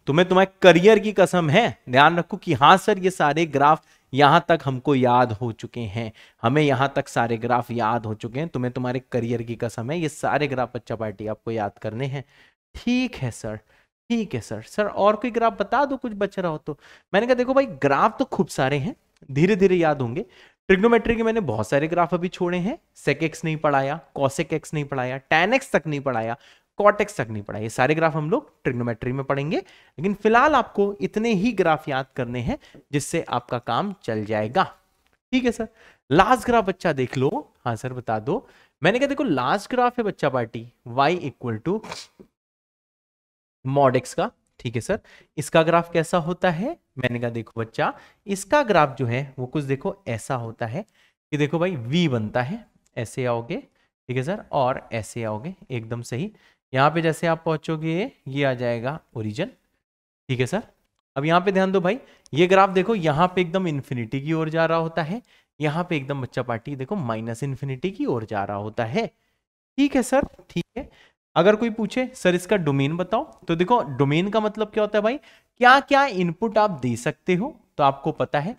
तुम्हें तुम्हारे करियर की कसम है ध्यान रखो कि हाँ सर ये सारे ग्राफ यहाँ तक हमको याद हो चुके हैं हमें यहाँ तक सारे ग्राफ याद हो चुके हैं तुम्हें तुम्हारे करियर की कसम है ये सारे ग्राफ अच्छा पार्टी आपको याद करने हैं ठीक है सर ठीक है सर सर और कोई ग्राफ बता दो कुछ बच रहा हो तो मैंने कहा देखो भाई ग्राफ तो खूब सारे हैं धीरे धीरे याद होंगे ट्रिग्नोमेट्री के मैंने बहुत सारे ग्राफ अभी छोड़े हैं सेक एक्स नहीं पढ़ाया कॉसेक एक्स नहीं पढ़ाया टेन एक्स तक नहीं पढ़ाया कॉटेक्स तक नहीं पढ़ा ये सारे ग्राफ हम लोग ट्रिग्नोमेट्री में पढ़ेंगे लेकिन फिलहाल आपको इतने ही ग्राफ याद करने हैं जिससे आपका काम चल जाएगा ठीक है सर लास्ट ग्राफ बच्चा देख लो हाँ सर बता दो मैंने कहा देखो लास्ट ग्राफ है बच्चा party Y equal to mod x का ठीक है सर इसका ग्राफ कैसा होता है मैंने कहा देखो बच्चा इसका ग्राफ जो है वो कुछ देखो ऐसा होता है कि देखो भाई वी बनता है ऐसे आओगे ठीक है सर और ऐसे आओगे एकदम सही यहाँ पे जैसे आप पहुँचोगे ये आ जाएगा ओरिजन ठीक है सर अब यहाँ पे ध्यान दो भाई ये ग्राफ देखो यहाँ पे एकदम इन्फिनिटी की ओर जा रहा होता है यहाँ पे एकदम बच्चा पार्टी देखो माइनस इन्फिनिटी की ओर जा रहा होता है ठीक है सर ठीक है अगर कोई पूछे सर इसका डोमेन बताओ तो देखो डोमेन का मतलब क्या होता है भाई क्या क्या इनपुट आप दे सकते हो तो आपको पता है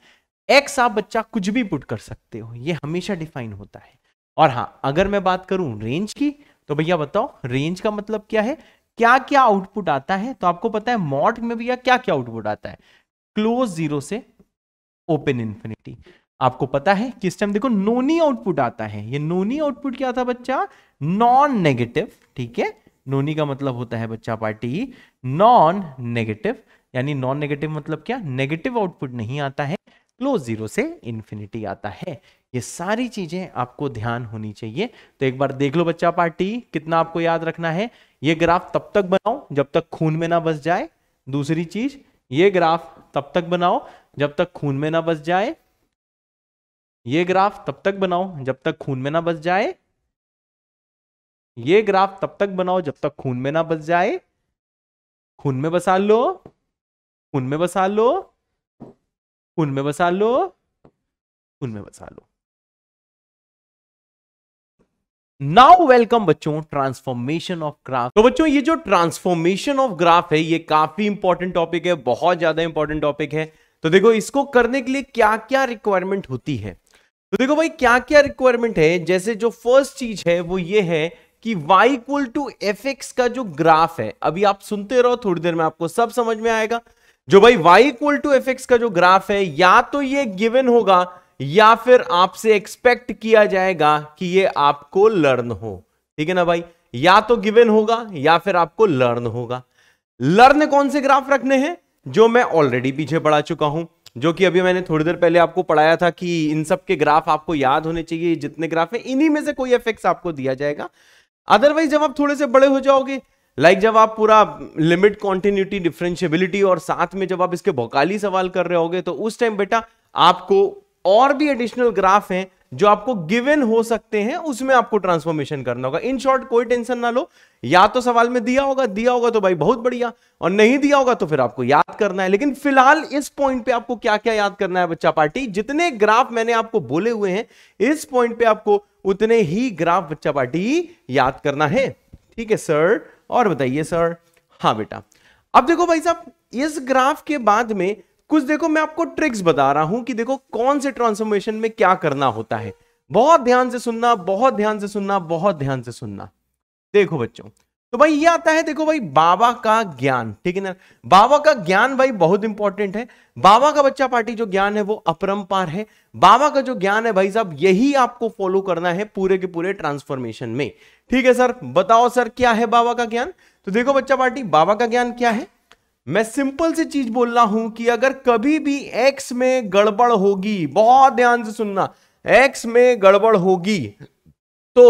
एक्स आप बच्चा कुछ भी पुट कर सकते हो ये हमेशा डिफाइन होता है और हाँ अगर मैं बात करूं रेंज की तो भैया बताओ रेंज का मतलब क्या है क्या क्या आउटपुट आता है तो आपको पता है मॉट में भैया क्या क्या आउटपुट आता है क्लोज जीरो से ओपन इन्फिनिटी आपको पता है किस टाइम देखो नोनी आउटपुट आता है ये नोनी आउटपुट क्या था बच्चा नॉन नेगेटिव ठीक है नोनी का मतलब होता है बच्चा पार्टी नॉन नेगेटिव यानी नॉन नेगेटिव मतलब क्या नेगेटिव आउटपुट नहीं आता है क्लोज जीरो से इन्फिनिटी आता है ये सारी चीजें आपको ध्यान होनी चाहिए तो एक बार देख लो बच्चा पार्टी कितना आपको याद रखना है ये ग्राफ तब तक बनाओ जब तक खून में ना बस जाए दूसरी चीज ये ग्राफ तब तक बनाओ जब तक खून में ना बस जाए ये ग्राफ तब तक बनाओ जब तक खून में ना बस जाए ये ग्राफ तब तक बनाओ जब तक खून में ना बस जाए खून में बसा लो खून में बसा लो उनमें बसा लो उनमें बसा लो नाउ वेलकम बच्चों ट्रांसफॉर्मेशन ऑफ ग्राफ तो बच्चों ये जो ट्रांसफॉर्मेशन ऑफ ग्राफ है ये काफी इंपॉर्टेंट टॉपिक है बहुत ज्यादा इंपॉर्टेंट टॉपिक है तो देखो इसको करने के लिए क्या क्या रिक्वायरमेंट होती है तो देखो भाई क्या क्या रिक्वायरमेंट है जैसे जो फर्स्ट चीज है वो ये है कि y इक्वल टू एफ का जो ग्राफ है अभी आप सुनते रहो थोड़ी देर में आपको सब समझ में आएगा जो भाई वाई इक्वल टू एफ का जो ग्राफ है या तो ये गिवन होगा या फिर आपसे एक्सपेक्ट किया जाएगा कि ये आपको लर्न हो ठीक है ना भाई या तो गिवन होगा या फिर आपको लर्न होगा लर्न कौन से ग्राफ रखने हैं जो मैं ऑलरेडी पीछे पढ़ा चुका हूं जो कि अभी मैंने थोड़ी देर पहले आपको पढ़ाया था कि इन सब के ग्राफ आपको याद होने चाहिए जितने ग्राफ है इन्हीं में से कोई एफेक्ट आपको दिया जाएगा अदरवाइज जब आप थोड़े से बड़े हो जाओगे लाइक like जब आप पूरा लिमिट कॉन्टिन्यूटी डिफ्रेंशियबिलिटी और साथ में जब आप इसके भौकाली सवाल कर रहे होगे तो उस टाइम बेटा आपको और भी एडिशनल ग्राफ हैं जो आपको गिवन हो सकते हैं उसमें आपको ट्रांसफॉर्मेशन करना होगा इन शॉर्ट कोई टेंशन ना लो या तो सवाल में दिया होगा दिया होगा तो भाई बहुत बढ़िया और नहीं दिया होगा तो फिर आपको याद करना है लेकिन फिलहाल इस पॉइंट पे आपको क्या क्या याद करना है बच्चा पार्टी जितने ग्राफ मैंने आपको बोले हुए हैं इस पॉइंट पे आपको उतने ही ग्राफ बच्चा पार्टी याद करना है ठीक है सर और बताइए सर हाँ बेटा अब देखो भाई साहब इस ग्राफ के बाद में कुछ देखो मैं आपको ट्रिक्स बता रहा हूं कि देखो कौन से ट्रांसफॉर्मेशन में क्या करना होता है बहुत ध्यान से सुनना बहुत ध्यान से सुनना बहुत ध्यान से सुनना देखो बच्चों तो भाई ये आता है देखो भाई बाबा का ज्ञान ठीक है ना बाबा का ज्ञान भाई बहुत इंपॉर्टेंट है बाबा का बच्चा पार्टी जो ज्ञान है वो अपरंपार है बाबा का जो ज्ञान है भाई साहब यही आपको फॉलो करना है पूरे के पूरे ट्रांसफॉर्मेशन में ठीक है सर बताओ सर क्या है बाबा का ज्ञान तो देखो बच्चा पार्टी बाबा का ज्ञान क्या है मैं सिंपल सी चीज बोल रहा हूं कि अगर कभी भी एक्स में गड़बड़ होगी बहुत ध्यान से सुनना एक्स में गड़बड़ होगी तो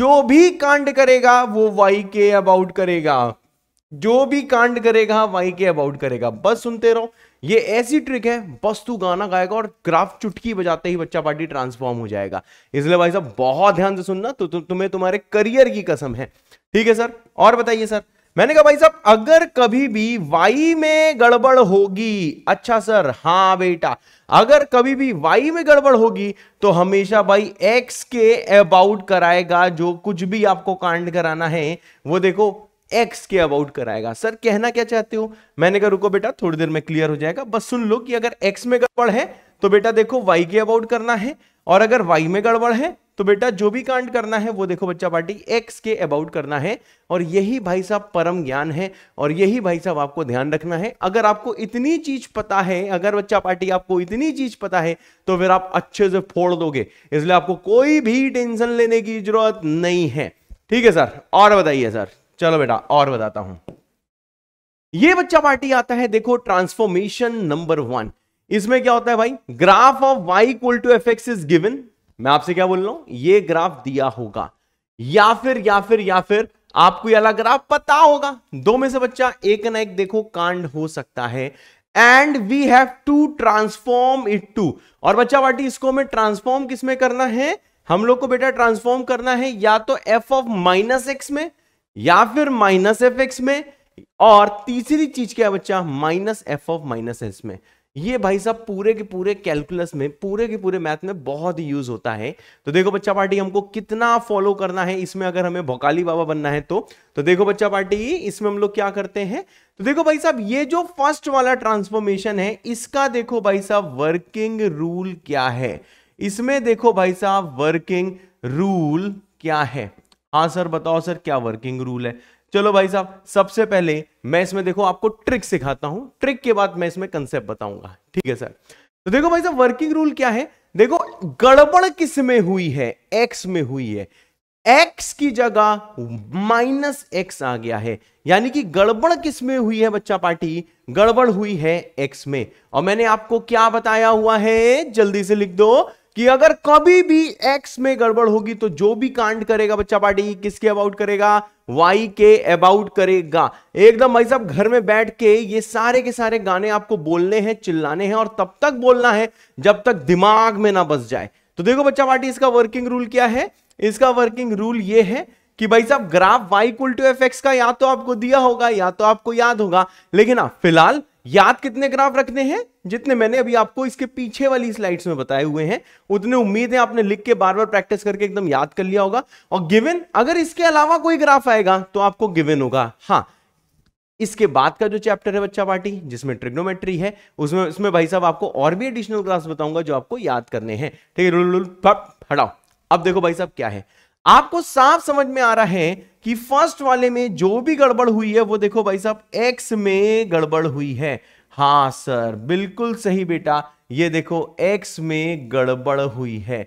जो भी कांड करेगा वो वाई के अबाउट करेगा जो भी कांड करेगा वाई के अबाउट करेगा बस सुनते रहो ये ऐसी ट्रिक है बस तू गाना गाएगा और क्राफ्ट चुटकी बजाते ही बच्चा पार्टी ट्रांसफॉर्म हो जाएगा इसलिए भाई साहब बहुत ध्यान से सुनना तो तु, तुम्हें तुम्हारे करियर की कसम है ठीक है सर और बताइए सर मैंने कहा भाई साहब अगर कभी भी वाई में गड़बड़ होगी अच्छा सर हाँ बेटा अगर कभी भी वाई में गड़बड़ होगी तो हमेशा भाई एक्स के अबाउट कराएगा जो कुछ भी आपको कांड कराना है वो देखो एक्स के अबाउट कराएगा सर कहना क्या चाहते हो मैंने कहा रुको बेटा थोड़ी देर में क्लियर हो जाएगा बस सुन लो कि अगर एक्स में गड़बड़ है तो बेटा देखो वाई के अबाउट करना है और अगर वाई में गड़बड़ है तो बेटा जो भी कांड करना है वो देखो बच्चा पार्टी एक्स के अबाउट करना है और यही भाई साहब परम ज्ञान है और यही भाई साहब आपको ध्यान रखना है अगर आपको इतनी चीज पता है अगर बच्चा पार्टी आपको इतनी चीज पता है तो फिर आप अच्छे से फोड़ दोगे इसलिए आपको कोई भी टेंशन लेने की जरूरत नहीं है ठीक है सर और बताइए सर चलो बेटा और बताता हूं ये बच्चा पार्टी आता है देखो ट्रांसफॉर्मेशन नंबर वन इसमें क्या होता है भाई graph of Y equal to F X is given मैं आपसे क्या बोल रहा हूं ये ग्राफ दिया होगा या फिर या फिर या फिर आपको ये अलग ग्राफ पता होगा दो में से बच्चा एक ना एक देखो कांड हो सकता है and we have to transform it to और बच्चा पार्टी इसको हमें ट्रांसफॉर्म किसमें करना है हम लोग को बेटा ट्रांसफॉर्म करना है या तो एफ ऑफ माइनस एक्स में या फिर माइनस एफ एक्स में और तीसरी चीज क्या है बच्चा minus F of minus S में ये भाई साहब पूरे के पूरे कैलकुलस में पूरे के पूरे मैथ में बहुत यूज होता है तो देखो बच्चा पार्टी हमको कितना फॉलो करना है इसमें अगर हमें भोकाली बाबा बनना है तो तो देखो बच्चा पार्टी इसमें हम लोग क्या करते हैं तो देखो भाई साहब ये जो फर्स्ट वाला ट्रांसफॉर्मेशन है इसका देखो भाई साहब वर्किंग रूल क्या है इसमें देखो भाई साहब वर्किंग रूल क्या है हाँ सर बताओ सर क्या वर्किंग रूल है चलो भाई साहब सबसे पहले मैं इसमें देखो आपको ट्रिक सिखाता हूं ट्रिक के बाद मैं इसमें कंसेप्ट बताऊंगा ठीक है सर तो देखो भाई साहब वर्किंग रूल क्या है देखो गड़बड़ किस में हुई है एक्स में हुई है एक्स की जगह माइनस एक्स आ गया है यानी कि गड़बड़ किस में हुई है बच्चा पार्टी गड़बड़ हुई है एक्स में और मैंने आपको क्या बताया हुआ है जल्दी से लिख दो कि अगर कभी भी एक्स में गड़बड़ होगी तो जो भी कांड करेगा बच्चा पार्टी किसके अबाउट करेगा वाई के अबाउट करेगा एकदम भाई साहब घर में बैठ के ये सारे के सारे गाने आपको बोलने हैं चिल्लाने हैं और तब तक बोलना है जब तक दिमाग में ना बस जाए तो देखो बच्चा पार्टी इसका वर्किंग रूल क्या है इसका वर्किंग रूल ये है कि भाई साहब ग्राफ वाई कुल टू एफ का या तो आपको दिया होगा या तो आपको याद होगा लेकिन हाँ, फिलहाल याद कितने ग्राफ रखने हैं जितने मैंने अभी आपको इसके पीछे वाली स्लाइड्स में बताए हुए हैं उतने उम्मीद है आपने लिख के बार बार प्रैक्टिस करके एकदम याद कर लिया होगा और गिवन अगर इसके अलावा कोई ग्राफ आएगा तो आपको गिवन होगा हाँ इसके बाद का जो चैप्टर है बच्चा पार्टी जिसमें ट्रिग्नोमेट्री है उसमें उसमें भाई साहब आपको और भी एडिशनल क्लास बताऊंगा जो आपको याद करने हैं ठीक है अब देखो भाई साहब क्या है आपको साफ समझ में आ रहा है कि फर्स्ट वाले में जो भी गड़बड़ हुई है वो देखो भाई साहब एक्स में गड़बड़ हुई है हा सर बिल्कुल सही बेटा ये देखो एक्स में गड़बड़ हुई है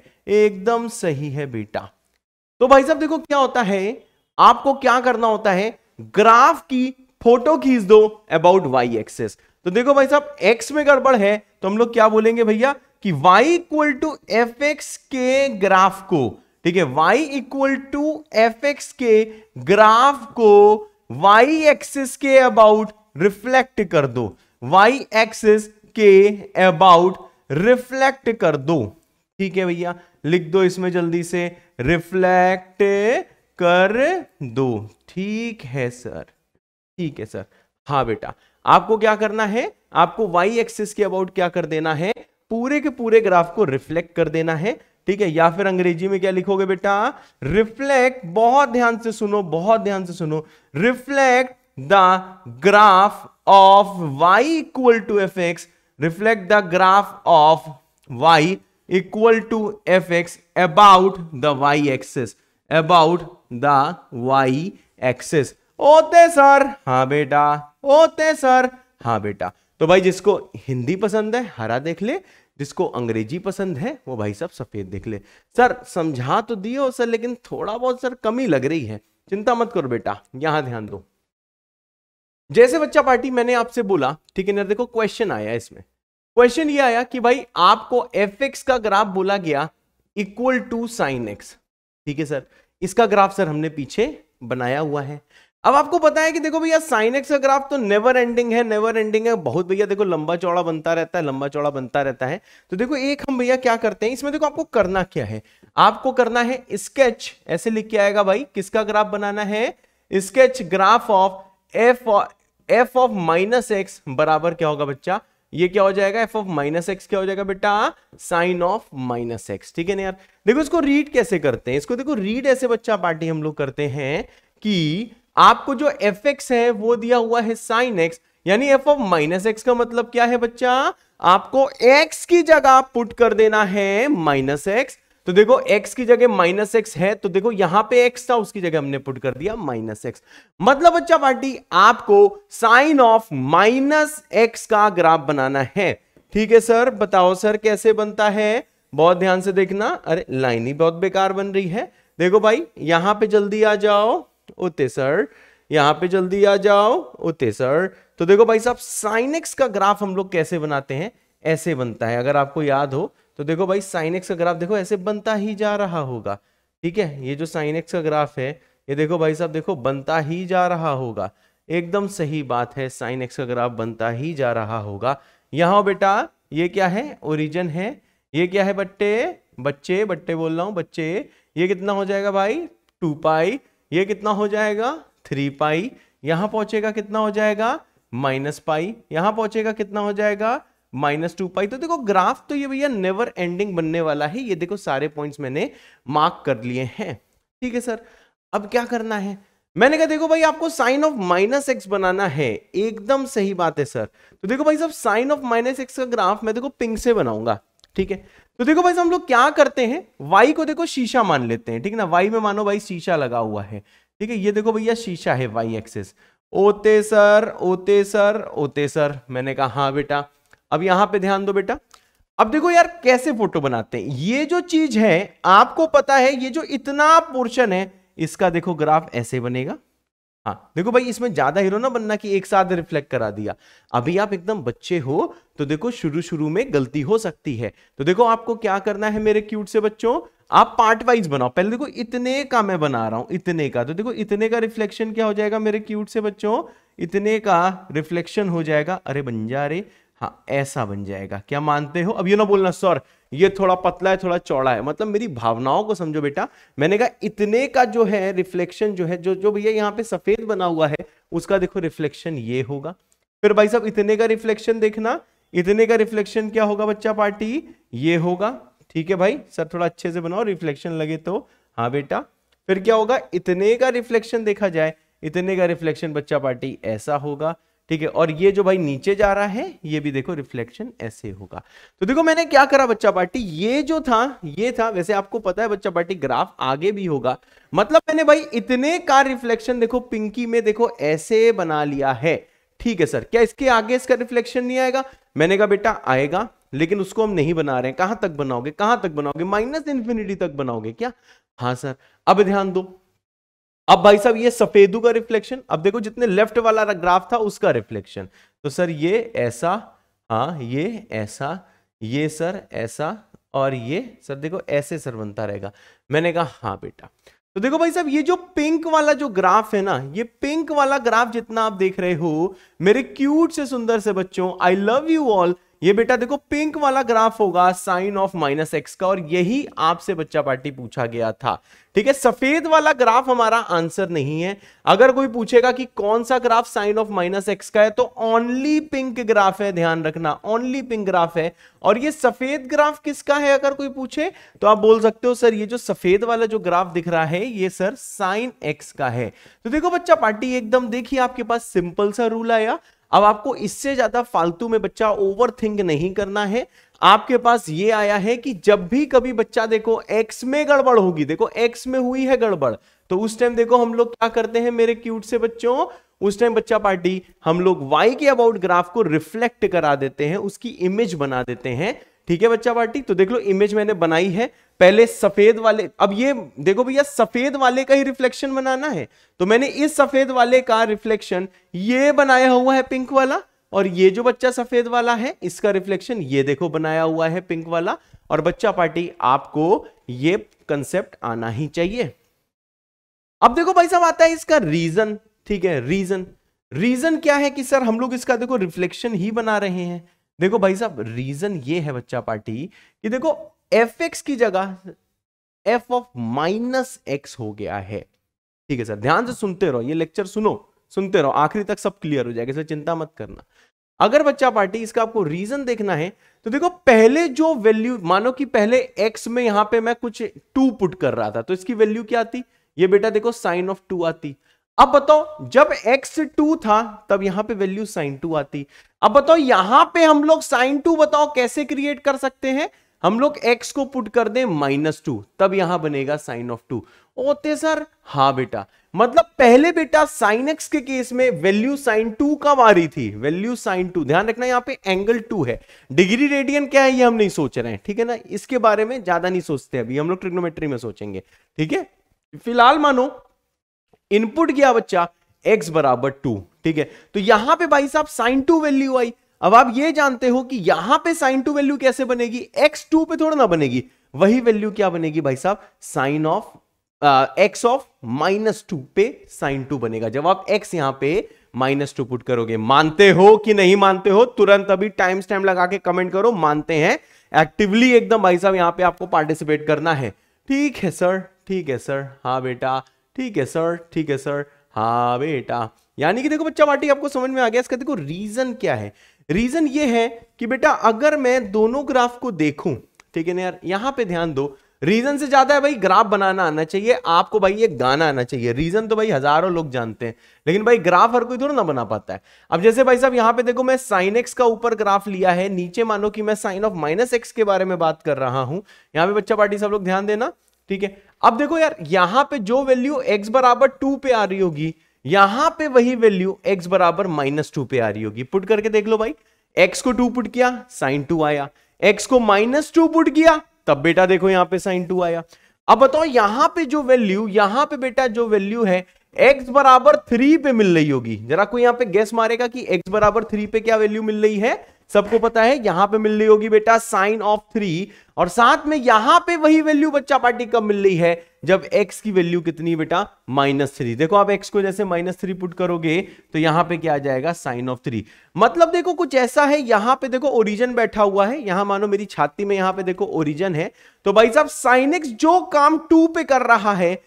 एकदम सही है बेटा तो भाई साहब देखो क्या होता है आपको क्या करना होता है ग्राफ की फोटो खींच दो अबाउट वाई एक्सेस तो देखो भाई साहब एक्स में गड़बड़ है तो हम लोग क्या बोलेंगे भैया कि Y equal to F X के ग्राफ को ठीक है y equal to F X के ग्राफ को y एक्सिस के अबाउट रिफ्लेक्ट कर दो y एक्सिस के अबाउट रिफ्लेक्ट कर दो ठीक है भैया लिख दो इसमें जल्दी से रिफ्लेक्ट कर दो ठीक है सर ठीक है सर हाँ बेटा आपको क्या करना है आपको y एक्सिस के अबाउट क्या कर देना है पूरे के पूरे ग्राफ को रिफ्लेक्ट कर देना है ठीक है या फिर अंग्रेजी में क्या लिखोगे बेटा रिफ्लेक्ट बहुत ध्यान से सुनो बहुत ध्यान से सुनो reflect the graph of Y equal to F X reflect the graph of Y equal to F X about the Y axis about the Y axis okay sir हाँ बेटा ओते सर हाँ बेटा तो भाई जिसको हिंदी पसंद है हरा देख ले जिसको अंग्रेजी पसंद है वो भाई साहब सफ़ेद देख ले सर समझा तो दिए हो सर लेकिन थोड़ा बहुत सर कमी लग रही है चिंता मत करो बेटा यहां ध्यान दो जैसे बच्चा पार्टी मैंने आपसे बोला ठीक है ना देखो क्वेश्चन आया इसमें क्वेश्चन ये आया कि भाई आपको एफ एक्स का ग्राफ बोला गया इक्वल टू साइन एक्स ठीक है सर इसका ग्राफ सर हमने पीछे बनाया हुआ है अब आपको पता है कि देखो भैया साइन एक्स का ग्राफ तो नेवर एंडिंग है नेवर एंडिंग है बहुत भैया देखो लंबा चौड़ा बनता रहता है लंबा चौड़ा बनता रहता है तो देखो एक हम भैया क्या करते हैं इसमें देखो आपको करना क्या है आपको करना है स्केच ऐसे लिख के आएगा भाई किसका ग्राफ बनाना है sketch graph of F F of minus X बराबर क्या होगा बच्चा ये क्या हो जाएगा एफ ऑफ माइनस एक्स क्या हो जाएगा बेटा साइन ऑफ माइनस एक्स ठीक है ना यार देखो इसको रीड कैसे करते हैं इसको देखो रीड ऐसे बच्चा पार्टी हम लोग करते हैं कि आपको जो एफ एक्स है वो दिया हुआ है साइन एक्स यानी एफ ऑफ माइनस एक्स का मतलब क्या है बच्चा आपको एक्स की जगह पुट कर देना है माइनस एक्स तो देखो x की जगह माइनस एक्स है तो देखो यहां पे x था उसकी जगह हमने पुट कर दिया माइनस एक्स मतलब बच्चा पार्टी आपको साइन ऑफ माइनस एक्स का ग्राफ बनाना है ठीक है सर बताओ सर कैसे बनता है बहुत ध्यान से देखना अरे लाइन ही बहुत बेकार बन रही है देखो भाई यहां पे जल्दी आ जाओ उते सर यहां पे जल्दी आ जाओ उते सर तो देखो भाई साहब साइनेक्स का ग्राफ हम लोग कैसे बनाते हैं ऐसे बनता है अगर आपको याद हो तो देखो भाई साइनेक्स का ग्राफ देखो ऐसे बनता ही जा रहा होगा ठीक है ये जो साइनेक्स का ग्राफ है ये देखो भाई साहब देखो बनता ही जा रहा होगा एकदम सही बात है साइन एक्स का ग्राफ बनता ही जा रहा होगा यहाँ बेटा ये क्या है ओरिजन है ये क्या है बट्टे बच्चे बट्टे बोल रहा हूँ बच्चे ये कितना हो जाएगा भाई टू पाई ये कितना हो जाएगा थ्री पाई यहां पहुंचेगा कितना हो जाएगा माइनस पाई यहां पहुंचेगा कितना हो जाएगा माइनस टू पाई तो देखो ग्राफ तो ये भैया नेवर एंडिंग बनने वाला है ये देखो सारे पॉइंट्स मैंने मार्क कर लिए हैं ठीक है सर अब क्या करना है मैंने कहा देखो भाई आपको साइन ऑफ माइनस एक्स बनाना है एकदम सही बात है सर तो देखो भाई साहब साइन ऑफ माइनस एक्स का ग्राफ मैं देखो पिंक से बनाऊंगा ठीक है तो देखो भाई हम लोग क्या करते हैं वाई को देखो शीशा मान लेते हैं ठीक ना वाई में मानो भाई शीशा लगा हुआ है ठीक है ये देखो भैया शीशा है वाई एक्सेस ओते सर ओते सर ओते सर मैंने कहा हाँ बेटा अब यहां पे ध्यान दो बेटा अब देखो यार कैसे फोटो बनाते हैं ये जो चीज है आपको पता है ये जो इतना पोर्शन है इसका देखो ग्राफ ऐसे बनेगा हाँ देखो भाई इसमें ज्यादा हीरो ना बनना कि एक साथ रिफ्लेक्ट करा दिया अभी आप एकदम बच्चे हो तो देखो शुरू शुरू में गलती हो सकती है तो देखो आपको क्या करना है मेरे क्यूट से बच्चों आप पार्ट वाइज बनाओ पहले देखो इतने का मैं बना रहा हूं इतने का तो देखो इतने का रिफ्लेक्शन क्या हो जाएगा मेरे क्यूट से बच्चों इतने का रिफ्लेक्शन हो जाएगा अरे बन जा रे हाँ ऐसा बन जाएगा क्या मानते हो अब ये ना बोलना सर ये थोड़ा पतला है थोड़ा चौड़ा है मतलब मेरी भावनाओं को समझो बेटा मैंने कहा इतने का जो है रिफ्लेक्शन जो है जो जो भैया यहाँ पे सफेद बना हुआ है उसका देखो रिफ्लेक्शन ये होगा फिर भाई साहब इतने का रिफ्लेक्शन देखना इतने का रिफ्लेक्शन क्या होगा बच्चा पार्टी ये होगा ठीक है भाई सर थोड़ा अच्छे से बनाओ रिफ्लेक्शन लगे तो हाँ बेटा फिर क्या होगा इतने का रिफ्लेक्शन देखा जाए इतने का रिफ्लेक्शन बच्चा पार्टी ऐसा होगा ठीक है और ये जो भाई नीचे जा रहा है ये भी देखो रिफ्लेक्शन ऐसे होगा तो देखो मैंने क्या करा बच्चा पार्टी ये जो था ये था वैसे आपको पता है बच्चा पार्टी ग्राफ आगे भी होगा मतलब मैंने भाई इतने का रिफ्लेक्शन देखो पिंकी में देखो ऐसे बना लिया है ठीक है सर क्या इसके आगे इसका रिफ्लेक्शन नहीं आएगा मैंने कहा बेटा आएगा लेकिन उसको हम नहीं बना रहे हैं कहां तक बनाओगे कहां तक बनाओगे माइनस इन्फिनिटी तक बनाओगे क्या हाँ सर अब ध्यान दो अब भाई साहब ये सफेदू का रिफ्लेक्शन अब देखो जितने लेफ्ट वाला ग्राफ था उसका रिफ्लेक्शन तो सर ये ऐसा हाँ ये ऐसा ये सर ऐसा और ये सर देखो ऐसे सर बनता रहेगा मैंने कहा हाँ बेटा तो देखो भाई साहब ये जो पिंक वाला जो ग्राफ है ना ये पिंक वाला ग्राफ जितना आप देख रहे हो मेरे क्यूट से सुंदर से बच्चों आई लव यू ऑल ये बेटा देखो पिंक वाला ग्राफ होगा साइन ऑफ माइनस एक्स का और यही आपसे बच्चा पार्टी पूछा गया था ठीक है सफेद वाला ग्राफ हमारा आंसर नहीं है अगर कोई पूछेगा कि कौन सा graph sine of minus x का है तो ओनली पिंक ग्राफ है ध्यान रखना ओनली पिंक ग्राफ है और ये सफेद ग्राफ किसका है अगर कोई पूछे तो आप बोल सकते हो सर ये जो सफेद वाला जो ग्राफ दिख रहा है ये सर साइन एक्स का है तो देखो बच्चा पार्टी एकदम देखिए आपके पास सिंपल सा रूल आया अब आपको इससे ज्यादा फालतू में बच्चा ओवर थिंक नहीं करना है आपके पास ये आया है कि जब भी कभी बच्चा देखो एक्स में गड़बड़ होगी देखो एक्स में हुई है गड़बड़ तो उस टाइम देखो हम लोग क्या करते हैं मेरे क्यूट से बच्चों उस टाइम बच्चा पार्टी हम लोग वाई के अबाउट ग्राफ को रिफ्लेक्ट करा देते हैं उसकी इमेज बना देते हैं ठीक है बच्चा पार्टी तो देख लो इमेज मैंने बनाई है पहले सफेद वाले अब ये देखो भैया सफेद वाले का ही रिफ्लेक्शन बनाना है तो मैंने इस सफेद वाले का रिफ्लेक्शन ये बनाया हुआ है पिंक वाला और ये जो बच्चा सफेद वाला है इसका रिफ्लेक्शन ये देखो बनाया हुआ है पिंक वाला और बच्चा पार्टी आपको ये कंसेप्ट आना ही चाहिए अब देखो भाई साहब आता है इसका रीजन ठीक है रीजन रीजन क्या है कि सर हम लोग इसका देखो रिफ्लेक्शन ही बना रहे हैं देखो भाई साहब रीजन ये है बच्चा पार्टी कि देखो एफ एक्स की जगह एफ ऑफ माइनस एक्स हो गया है ठीक है सर ध्यान से सुनते रहो ये लेक्चर सुनो सुनते रहो आखिरी तक सब क्लियर हो जाएगा सर चिंता मत करना अगर बच्चा पार्टी इसका आपको रीजन देखना है तो देखो पहले जो वैल्यू मानो कि पहले एक्स में यहां पे मैं कुछ टू पुट कर रहा था तो इसकी वैल्यू क्या आती ये बेटा देखो साइन ऑफ टू आती अब बताओ जब x टू था तब यहां पे वैल्यू साइन टू आती अब बताओ यहां पे हम लोग साइन टू बताओ कैसे क्रिएट कर सकते हैं हम लोग x को पुट कर दें माइनस टू तब यहां बनेगा sine of two okay sir हा बेटा मतलब पहले बेटा साइन एक्स के केस में वैल्यू साइन टू कब आ रही थी वैल्यू साइन टू ध्यान रखना यहां पे एंगल टू है डिग्री रेडियन क्या है ये हम नहीं सोच रहे हैं ठीक है ना इसके बारे में ज्यादा नहीं सोचते अभी हम लोग ट्रिग्नोमेट्री में सोचेंगे ठीक है फिलहाल मानो इनपुट किया बच्चा x बराबर टू ठीक है तो यहां पे भाई साहब साइन टू वैल्यू आई अब आप ये जानते हो कि यहां पे साइन टू वैल्यू कैसे बनेगी x टू पे थोड़ा ना बनेगी वही वैल्यू क्या बनेगी भाई साहब sine of x of minus two पे साइन टू बनेगा जब आप x यहां पे माइनस टू पुट करोगे मानते हो कि नहीं मानते हो तुरंत अभी टाइम स्टैम लगा के कमेंट करो मानते हैं एक्टिवली एकदम भाई साहब यहां पे आपको पार्टिसिपेट करना है ठीक है सर ठीक है सर हाँ बेटा ठीक है सर ठीक है सर हाँ बेटा यानी कि देखो बच्चा वाटी आपको समझ में आ गया इसका देखो रीजन क्या है रीजन ये है कि बेटा अगर मैं दोनों ग्राफ को देखूं ठीक है ना यार यहां पे ध्यान दो रीजन से ज्यादा है भाई ग्राफ बनाना आना चाहिए आपको भाई ये गाना आना चाहिए रीजन तो भाई हजारों लोग जानते हैं लेकिन भाई ग्राफ हर कोई थोड़ा ना बना पाता है अब जैसे भाई साहब यहाँ पे देखो मैं साइन एक्स का ऊपर ग्राफ लिया है नीचे मानो कि मैं साइन ऑफ माइनस एक्स के बारे में बात कर रहा हूं यहाँ पे बच्चा पार्टी सब लोग ध्यान देना ठीक है अब देखो यार यहां पे जो वैल्यू x बराबर टू पे आ रही होगी यहां पे वही वैल्यू x बराबर माइनस टू पे आ रही होगी पुट करके देख लो भाई x को टू पुट किया साइन टू आया x को माइनस टू पुट किया तब बेटा देखो यहां पे साइन टू आया अब बताओ यहां पे जो वैल्यू यहां पे बेटा जो वैल्यू है x बराबर थ्री पे मिल रही होगी जरा कोई यहां पे गैस मारेगा कि x बराबर थ्री पे क्या वैल्यू मिल रही है सबको पता है यहां पे मिल रही होगी बेटा साइन ऑफ थ्री और साथ में यहां पे वही वैल्यू बच्चा पार्टी कब मिल रही है जब x की वैल्यू कितनी बेटा माइनस थ्री देखो आप x को जैसे माइनस थ्री पुट करोगे तो यहां पे क्या आ जाएगा साइन ऑफ थ्री मतलब देखो कुछ ऐसा है यहां पे देखो ओरिजन बैठा हुआ है यहां मानो मेरी छाती में यहां पर देखो ओरिजन है तो भाई साहब साइन एक्स जो काम टू पे कर रहा है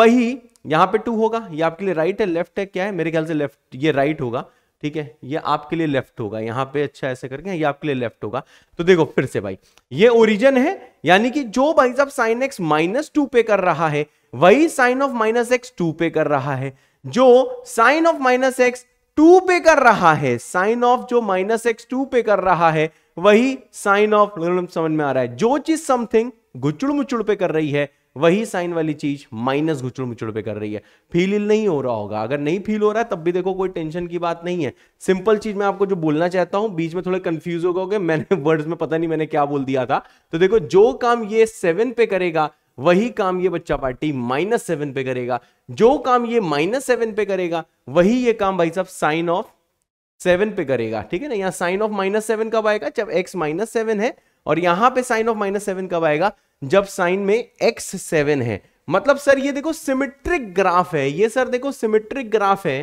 वही यहां पर टू होगा ये आपके लिए राइट है लेफ्ट है क्या है मेरे ख्याल से लेफ्ट ये राइट होगा ठीक है ये आपके लिए लेफ्ट होगा यहाँ पे अच्छा ऐसे करके ये आपके लिए लेफ्ट होगा तो देखो फिर से भाई ये ओरिजन है यानी कि जो भाई साहब साइन एक्स माइनस टू पे कर रहा है वही sine of minus X two पे कर रहा है जो sine of minus X two पे कर रहा है साइन ऑफ जो माइनस एक्स टू पे कर रहा है वही साइन ऑफ समझ में आ रहा है जो चीज समथिंग गुचुड़ मुचुड़ पे कर रही है वही साइन वाली चीज माइनस घुचड़ मुचड़ पे कर रही है फील नहीं हो रहा होगा अगर नहीं फील हो रहा है तब भी देखो कोई टेंशन की बात नहीं है सिंपल चीज मैं आपको जो बोलना चाहता हूं बीच में थोड़े कंफ्यूज हो गए मैंने वर्ड्स [LAUGHS] में पता नहीं मैंने क्या बोल दिया था तो देखो जो काम ये सेवन पे करेगा वही काम ये बच्चा पार्टी माइनस सेवन पे करेगा जो काम ये माइनस सेवन पे करेगा वही ये काम भाई साहब साइन ऑफ सेवन पे करेगा ठीक है ना यहाँ साइन ऑफ माइनस सेवन कब आएगा जब एक्स माइनस सेवन है और यहां पे साइन ऑफ माइनस सेवन कब आएगा जब साइन में एक्स सेवन है मतलब सर ये देखो सिमेट्रिक ग्राफ है ये सर देखो सिमेट्रिक ग्राफ है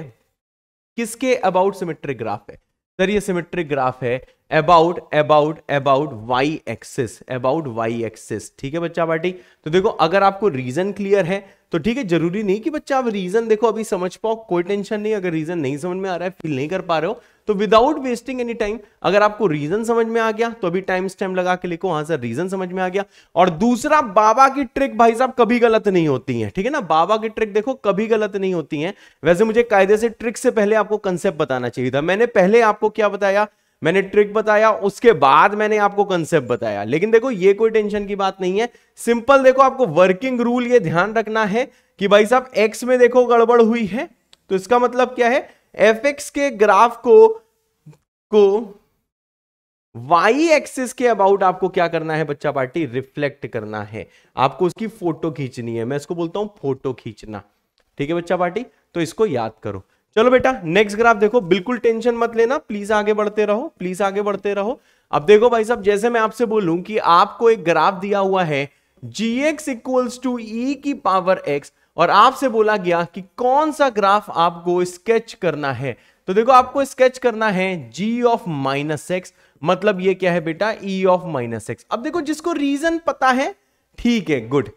किसके अबाउट सिमेट्रिक ग्राफ है सर ये सिमेट्रिक ग्राफ है about about about Y axis about Y axis ठीक है बच्चा पार्टी तो देखो अगर आपको रीजन क्लियर है तो ठीक है जरूरी नहीं कि बच्चा आप रीजन देखो अभी समझ पाओ कोई टेंशन नहीं अगर रीजन नहीं समझ में आ रहा है फील नहीं कर पा रहे हो तो विदाउट वेस्टिंग एनी टाइम अगर आपको रीजन समझ में आ गया तो अभी टाइम स्टैम्प लगा के लिखो हाँ सर रीजन समझ में आ गया और दूसरा बाबा की ट्रिक भाई साहब कभी गलत नहीं होती है ठीक है ना बाबा की ट्रिक देखो कभी गलत नहीं होती है वैसे मुझे कायदे से ट्रिक से पहले आपको कंसेप्ट बताना चाहिए था मैंने पहले आपको क्या बताया मैंने ट्रिक बताया उसके बाद मैंने आपको कंसेप्ट बताया लेकिन देखो ये कोई टेंशन की बात नहीं है सिंपल देखो आपको वर्किंग रूल ये ध्यान रखना है कि भाई साहब एक्स में देखो गड़बड़ हुई है तो इसका मतलब क्या है एफ एक्स के ग्राफ को को वाई एक्सिस के अबाउट आपको क्या करना है बच्चा पार्टी रिफ्लेक्ट करना है आपको उसकी फोटो खींचनी है मैं इसको बोलता हूं फोटो खींचना ठीक है बच्चा पार्टी तो इसको याद करो चलो बेटा नेक्स्ट ग्राफ देखो बिल्कुल टेंशन मत लेना प्लीज आगे बढ़ते रहो प्लीज आगे बढ़ते रहो अब देखो भाई साहब जैसे मैं आपसे बोलूं कि आपको एक ग्राफ दिया हुआ है G X equals to E की पावर एक्स और आपसे बोला गया कि कौन सा ग्राफ आपको स्केच करना है तो देखो आपको स्केच करना है जी ऑफ माइनस एक्स मतलब ये क्या है बेटा ई ऑफ माइनस एक्स अब देखो जिसको रीजन पता है ठीक है गुड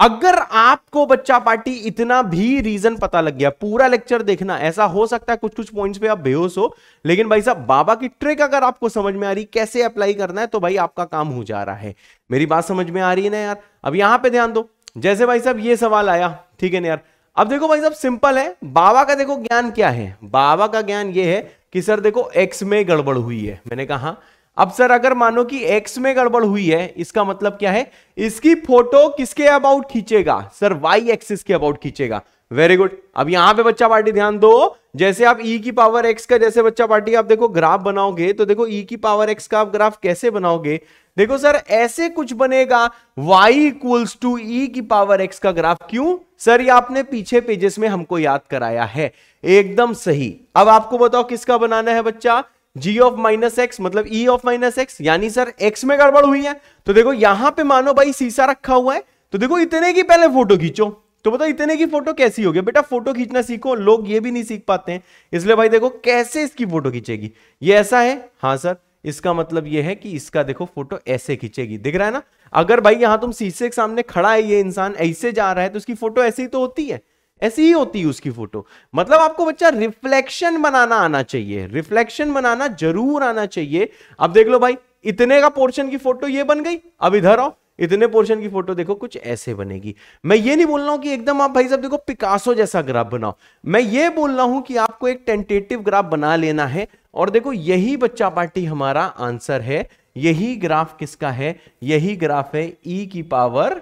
अगर आपको बच्चा पार्टी इतना भी रीजन पता लग गया पूरा लेक्चर देखना ऐसा हो सकता है कुछ कुछ पॉइंट्स पे आप बेहोश हो लेकिन भाई साहब बाबा की ट्रिक अगर आपको समझ में आ रही कैसे अप्लाई करना है तो भाई आपका काम हो जा रहा है मेरी बात समझ में आ रही है ना यार अब यहां पे ध्यान दो जैसे भाई साहब ये सवाल आया ठीक है ना यार अब देखो भाई साहब सिंपल है बाबा का देखो ज्ञान क्या है बाबा का ज्ञान ये है कि सर देखो एक्स में गड़बड़ हुई है मैंने कहा अब सर अगर मानो कि एक्स में गड़बड़ हुई है इसका मतलब क्या है इसकी फोटो किसके अबाउट खींचेगा सर वाई एक्सिस के अबाउट खींचेगा वेरी गुड अब यहां पे बच्चा पार्टी ध्यान दो जैसे आप ई e की पावर एक्स का जैसे बच्चा पार्टी आप देखो ग्राफ बनाओगे तो देखो ई e की पावर एक्स का आप ग्राफ कैसे बनाओगे देखो सर ऐसे कुछ बनेगा y इक्वल्स टू e की पावर x का ग्राफ क्यों सर ये आपने पीछे पेजेस में हमको याद कराया है एकदम सही अब आपको बताओ किसका बनाना है बच्चा g ऑफ माइनस एक्स मतलब e ऑफ माइनस एक्स यानी सर x में गड़बड़ हुई है तो देखो यहां पे मानो भाई सीसा रखा हुआ है तो देखो इतने की पहले फोटो खींचो तो बताओ इतने की फोटो कैसी होगी बेटा फोटो खींचना सीखो लोग ये भी नहीं सीख पाते हैं इसलिए भाई देखो कैसे इसकी फोटो खींचेगी ये ऐसा है हाँ सर इसका मतलब ये है कि इसका देखो फोटो ऐसे खींचेगी दिख रहा है ना अगर भाई यहां तुम शीशे के सामने खड़ा है ये इंसान ऐसे जा रहा है तो उसकी फोटो ऐसी तो होती है ऐसी ही होती है उसकी फोटो मतलब आपको बच्चा रिफ्लेक्शन बनाना आना चाहिए रिफ्लेक्शन बनाना जरूर आना चाहिए अब देख लो भाई इतने का पोर्शन की फोटो ये बन गई अब इधर आओ इतने पोर्शन की फोटो देखो कुछ ऐसे बनेगी मैं ये नहीं बोल रहा हूं कि एकदम आप भाई साहब देखो पिकासो जैसा ग्राफ बनाओ मैं ये बोल रहा हूं कि आपको एक टेंटेटिव ग्राफ बना लेना है और देखो यही बच्चा पार्टी हमारा आंसर है यही ग्राफ किसका है यही ग्राफ है ई e की पावर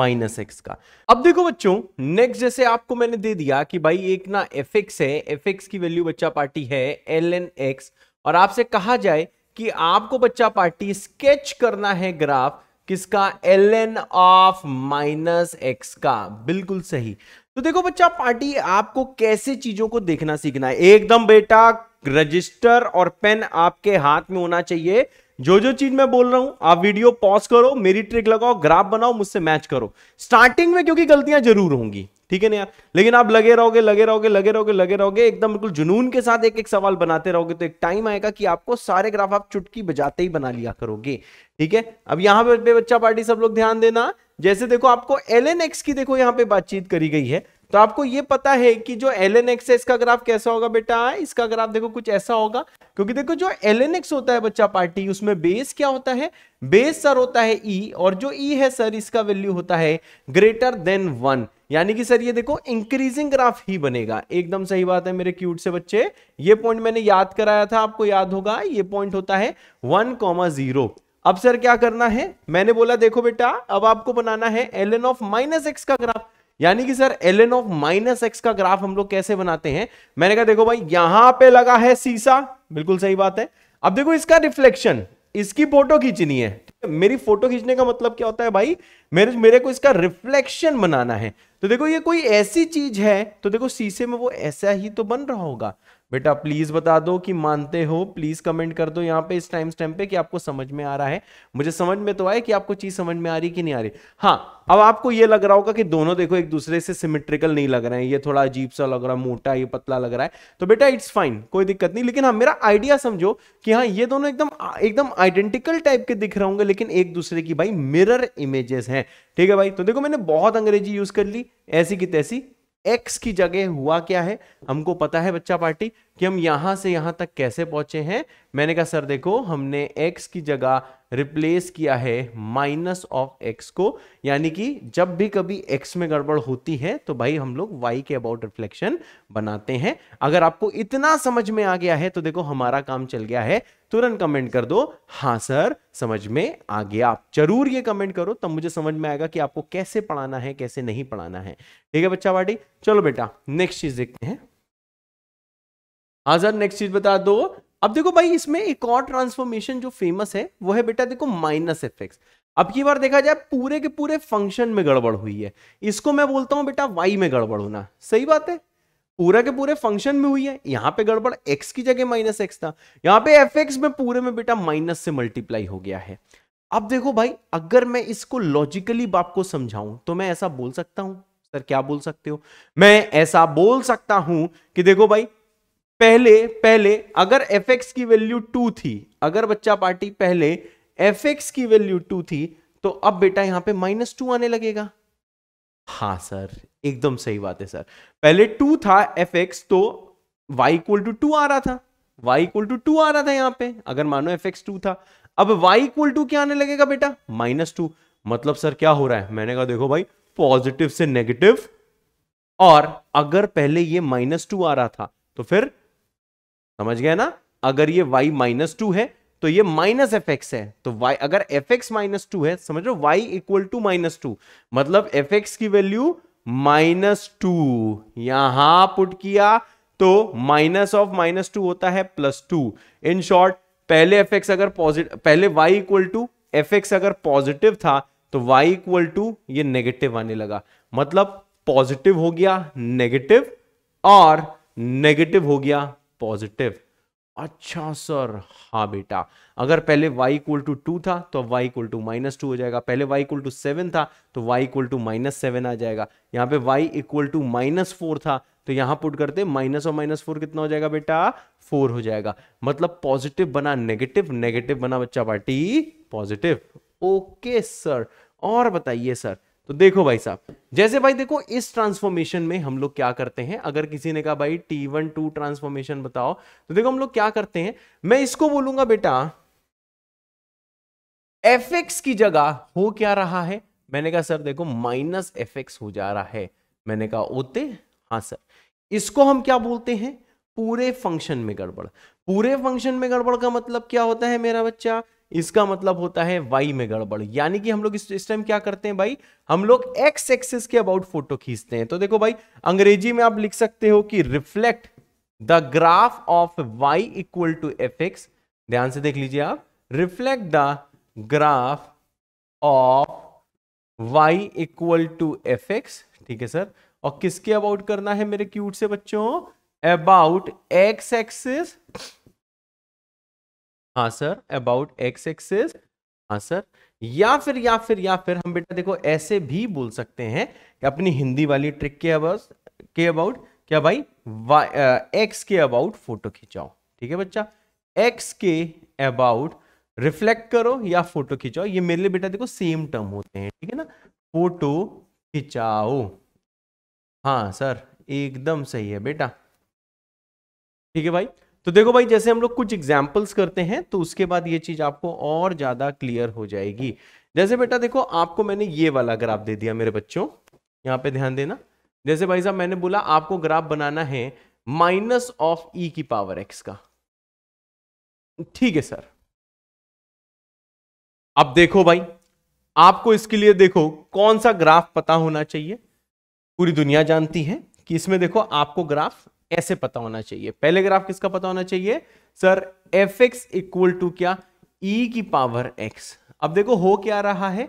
माइनस एक्स का अब देखो बच्चों नेक्स्ट जैसे आपको मैंने दे दिया कि भाई एक ना एफ एक्स है एफ एक्स की वैल्यू बच्चा पार्टी है एल एन एक्स और आपसे कहा जाए कि आपको बच्चा पार्टी स्केच करना है ग्राफ किसका L N of minus x का बिल्कुल सही तो देखो बच्चा पार्टी आपको कैसे चीजों को देखना सीखना है एकदम बेटा रजिस्टर और पेन आपके हाथ में होना चाहिए जो जो चीज मैं बोल रहा हूं आप वीडियो पॉज करो मेरी ट्रिक लगाओ ग्राफ बनाओ मुझसे मैच करो स्टार्टिंग में क्योंकि गलतियां जरूर होंगी ठीक है ना यार लेकिन आप लगे रहोगे लगे रहोगे लगे रहोगे लगे रहोगे एकदम बिल्कुल जुनून के साथ एक एक सवाल बनाते रहोगे तो एक टाइम आएगा कि आपको सारे ग्राफ आप चुटकी बजाते ही बना लिया करोगे ठीक है अब यहाँ पे बच्चा पार्टी सब लोग ध्यान देना जैसे देखो आपको एल की देखो यहाँ पे बातचीत करी गई है तो आपको ये पता है कि जो एल एन एक्स है इसका ग्राफ कैसा होगा बेटा इसका ग्राफ देखो कुछ ऐसा होगा क्योंकि देखो जो एल एन एक्स होता है बच्चा पार्टी उसमें बेस क्या होता है बेस सर होता है ई e, और जो ई e है सर इसका वैल्यू होता है ग्रेटर देन वन यानी कि सर ये देखो इंक्रीजिंग ग्राफ ही बनेगा एकदम सही बात है मेरे क्यूट से बच्चे ये पॉइंट मैंने याद कराया था आपको याद होगा ये पॉइंट होता है वन कॉमा जीरो अब सर क्या करना है मैंने बोला देखो बेटा अब आपको बनाना है L N of minus x का ग्राफ यानी कि sir L N of minus x का ग्राफ हम लोग कैसे बनाते हैं मैंने कहा देखो भाई यहां पे लगा है सीसा बिल्कुल सही बात है अब देखो इसका रिफ्लेक्शन इसकी फोटो खींचनी है मेरी फोटो खींचने का मतलब क्या होता है भाई मेरे मेरे को इसका रिफ्लेक्शन बनाना है तो देखो ये कोई ऐसी चीज है तो देखो शीशे में वो ऐसा ही तो बन रहा होगा बेटा प्लीज बता दो कि मानते हो प्लीज कमेंट कर दो यहाँ पे इस टाइम स्टैम्प पे कि आपको समझ में आ रहा है मुझे समझ में तो आए कि आपको चीज समझ में आ रही कि नहीं आ रही हाँ अब आपको ये लग रहा होगा कि दोनों देखो एक दूसरे से सिमेट्रिकल नहीं लग रहे हैं ये थोड़ा अजीब सा लग रहा है मोटा ये पतला लग रहा है तो बेटा इट्स फाइन कोई दिक्कत नहीं लेकिन हाँ मेरा आइडिया समझो कि हाँ ये दोनों एकदम एकदम आइडेंटिकल टाइप के दिख रहे होंगे लेकिन एक दूसरे की भाई मिरर इमेजेस है ठीक है भाई तो देखो मैंने बहुत अंग्रेजी यूज कर ली ऐसी की तैसी एक्स की जगह हुआ क्या है हमको पता है बच्चा पार्टी कि हम यहां से यहां तक कैसे पहुंचे हैं मैंने कहा सर देखो हमने x की जगह रिप्लेस किया है माइनस ऑफ x को यानी कि जब भी कभी x में गड़बड़ होती है तो भाई हम लोग y के अबाउट रिफ्लेक्शन बनाते हैं अगर आपको इतना समझ में आ गया है तो देखो हमारा काम चल गया है तुरंत कमेंट कर दो हाँ सर समझ में आ गया आप जरूर ये कमेंट करो तब मुझे समझ में आएगा कि आपको कैसे पढ़ाना है कैसे नहीं पढ़ाना है ठीक है बच्चा पार्टी चलो बेटा नेक्स्ट चीज देखते हैं हाँ सर नेक्स्ट चीज बता दो अब देखो भाई इसमें एक और ट्रांसफॉर्मेशन जो फेमस है वो है बेटा देखो माइनस एफ एक्स अब की बार देखा जाए पूरे के पूरे फंक्शन में गड़बड़ हुई है इसको मैं बोलता हूं बेटा वाई में गड़बड़ होना सही बात है पूरा के पूरे फंक्शन में हुई है यहाँ पे गड़बड़ एक्स की जगह माइनस एक्स था यहाँ पे एफ एक्स में पूरे में बेटा माइनस से मल्टीप्लाई हो गया है अब देखो भाई अगर मैं इसको लॉजिकली बाप को समझाऊं तो मैं ऐसा बोल सकता हूं सर क्या बोल सकते हो मैं ऐसा बोल सकता हूं कि देखो भाई पहले पहले अगर एफ एक्स की वैल्यू टू थी अगर बच्चा पार्टी पहले एफ एक्स की वैल्यू टू थी तो अब बेटा यहां पे माइनस टू आने लगेगा हाँ सर एकदम सही बात है सर पहले टू था एफ एक्स तो वाई इक्वल टू टू आ रहा था वाई इक्वल टू टू आ रहा था यहां पे अगर मानो एफ एक्स टू था अब वाई इक्वल टू क्या आने लगेगा बेटा माइनस टू मतलब सर क्या हो रहा है मैंने कहा देखो भाई पॉजिटिव से नेगेटिव और अगर पहले ये माइनस टू आ रहा था तो फिर समझ गया ना अगर ये y माइनस टू है तो ये माइनस एफ एक्स है तो y अगर एफ एक्स माइनस टू है समझ लो y equal to minus two मतलब एफ एक्स की वैल्यू माइनस टू यहां पुट किया तो माइनस ऑफ माइनस टू होता है प्लस टू इन शॉर्ट पहले एफ एक्स अगर पॉजिटिव पहले y equal to F X अगर पॉजिटिव था तो y इक्वल टू ये नेगेटिव आने लगा मतलब पॉजिटिव हो गया नेगेटिव और नेगेटिव हो गया पॉजिटिव अच्छा सर हाँ बेटा अगर पहले y इक्वल टू टू था तो अब Y equal to minus two हो जाएगा पहले y इक्वल टू सेवन था तो y equal to minus seven आ जाएगा यहाँ पे y equal to minus four था तो यहां पुट करते माइनस और माइनस फोर कितना हो जाएगा बेटा फोर हो जाएगा मतलब पॉजिटिव बना नेगेटिव नेगेटिव बना बच्चा पार्टी पॉजिटिव ओके सर और बताइए सर तो देखो भाई साहब जैसे भाई देखो इस ट्रांसफॉर्मेशन में हम लोग क्या करते हैं अगर किसी ने कहा भाई टी वन टू ट्रांसफॉर्मेशन बताओ तो देखो हम लोग क्या करते हैं मैं इसको बोलूंगा बेटा एफ एक्स की जगह हो क्या रहा है मैंने कहा सर देखो माइनस एफ एक्स हो जा रहा है मैंने कहा ओते हाँ सर इसको हम क्या बोलते हैं पूरे फंक्शन में गड़बड़ पूरे फंक्शन में गड़बड़ का मतलब क्या होता है मेरा बच्चा इसका मतलब होता है वाई में गड़बड़ यानी कि हम लोग इस टाइम क्या करते हैं भाई हम लोग एक्स एक्सिस के अबाउट फोटो खींचते हैं तो देखो भाई अंग्रेजी में आप लिख सकते हो कि reflect the graph of Y equal to F X ध्यान से देख लीजिए आप reflect the graph of Y equal to F x ठीक है सर और किसके अबाउट करना है मेरे क्यूट से बच्चों अबाउट एक्स एक्सिस हाँ सर अबाउट एक्स एक्सिस हाँ सर या फिर या फिर या फिर हम बेटा देखो ऐसे भी बोल सकते हैं कि अपनी हिंदी वाली ट्रिक के अबाउट के अबाउट क्या भाई एक्स के अबाउट फोटो खिंचाओ ठीक है बच्चा एक्स के अबाउट रिफ्लेक्ट करो या फोटो खिंचाओ ये मेरे लिए बेटा देखो सेम टर्म होते हैं ठीक है ना फोटो खिंचाओ हाँ सर एकदम सही है बेटा ठीक है भाई तो देखो भाई जैसे हम लोग कुछ एग्जाम्पल्स करते हैं तो उसके बाद ये चीज आपको और ज्यादा क्लियर हो जाएगी जैसे बेटा देखो आपको मैंने ये वाला ग्राफ दे दिया मेरे बच्चों यहाँ पे ध्यान देना जैसे भाई साहब मैंने बोला आपको ग्राफ बनाना है माइनस ऑफ ई की पावर एक्स का ठीक है सर अब देखो भाई आपको इसके लिए देखो कौन सा ग्राफ पता होना चाहिए पूरी दुनिया जानती है कि इसमें देखो आपको ग्राफ ऐसे पता होना चाहिए पहले ग्राफ किसका पता होना चाहिए sir F x equal to क्या ई e की पावर एक्स अब देखो हो क्या रहा है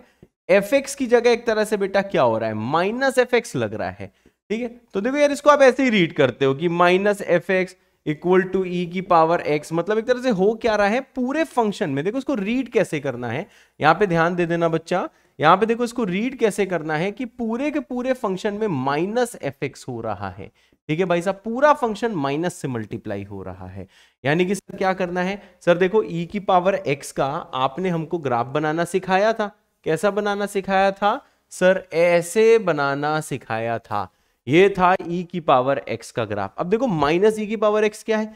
एफ एक्स की जगह एक तरह से बेटा क्या हो रहा है माइनस एफ एक्स लग रहा है ठीक है तो देखो यार इसको आप ऐसे ही रीड करते हो कि minus F x equal to E e की पावर एक्स मतलब एक तरह से हो क्या रहा है पूरे फंक्शन में देखो इसको रीड कैसे करना है यहां पे ध्यान दे देना बच्चा यहां पे देखो इसको रीड कैसे करना है कि पूरे के पूरे फंक्शन में माइनस एफ एक्स हो रहा है ठीक है भाई साहब पूरा फंक्शन माइनस से मल्टीप्लाई हो रहा है यानी कि सर क्या करना है सर देखो e की पावर x का आपने हमको ग्राफ बनाना सिखाया था कैसा बनाना सिखाया था सर ऐसे बनाना सिखाया था ये था e की पावर x का ग्राफ अब देखो माइनस ई e की पावर एक्स क्या है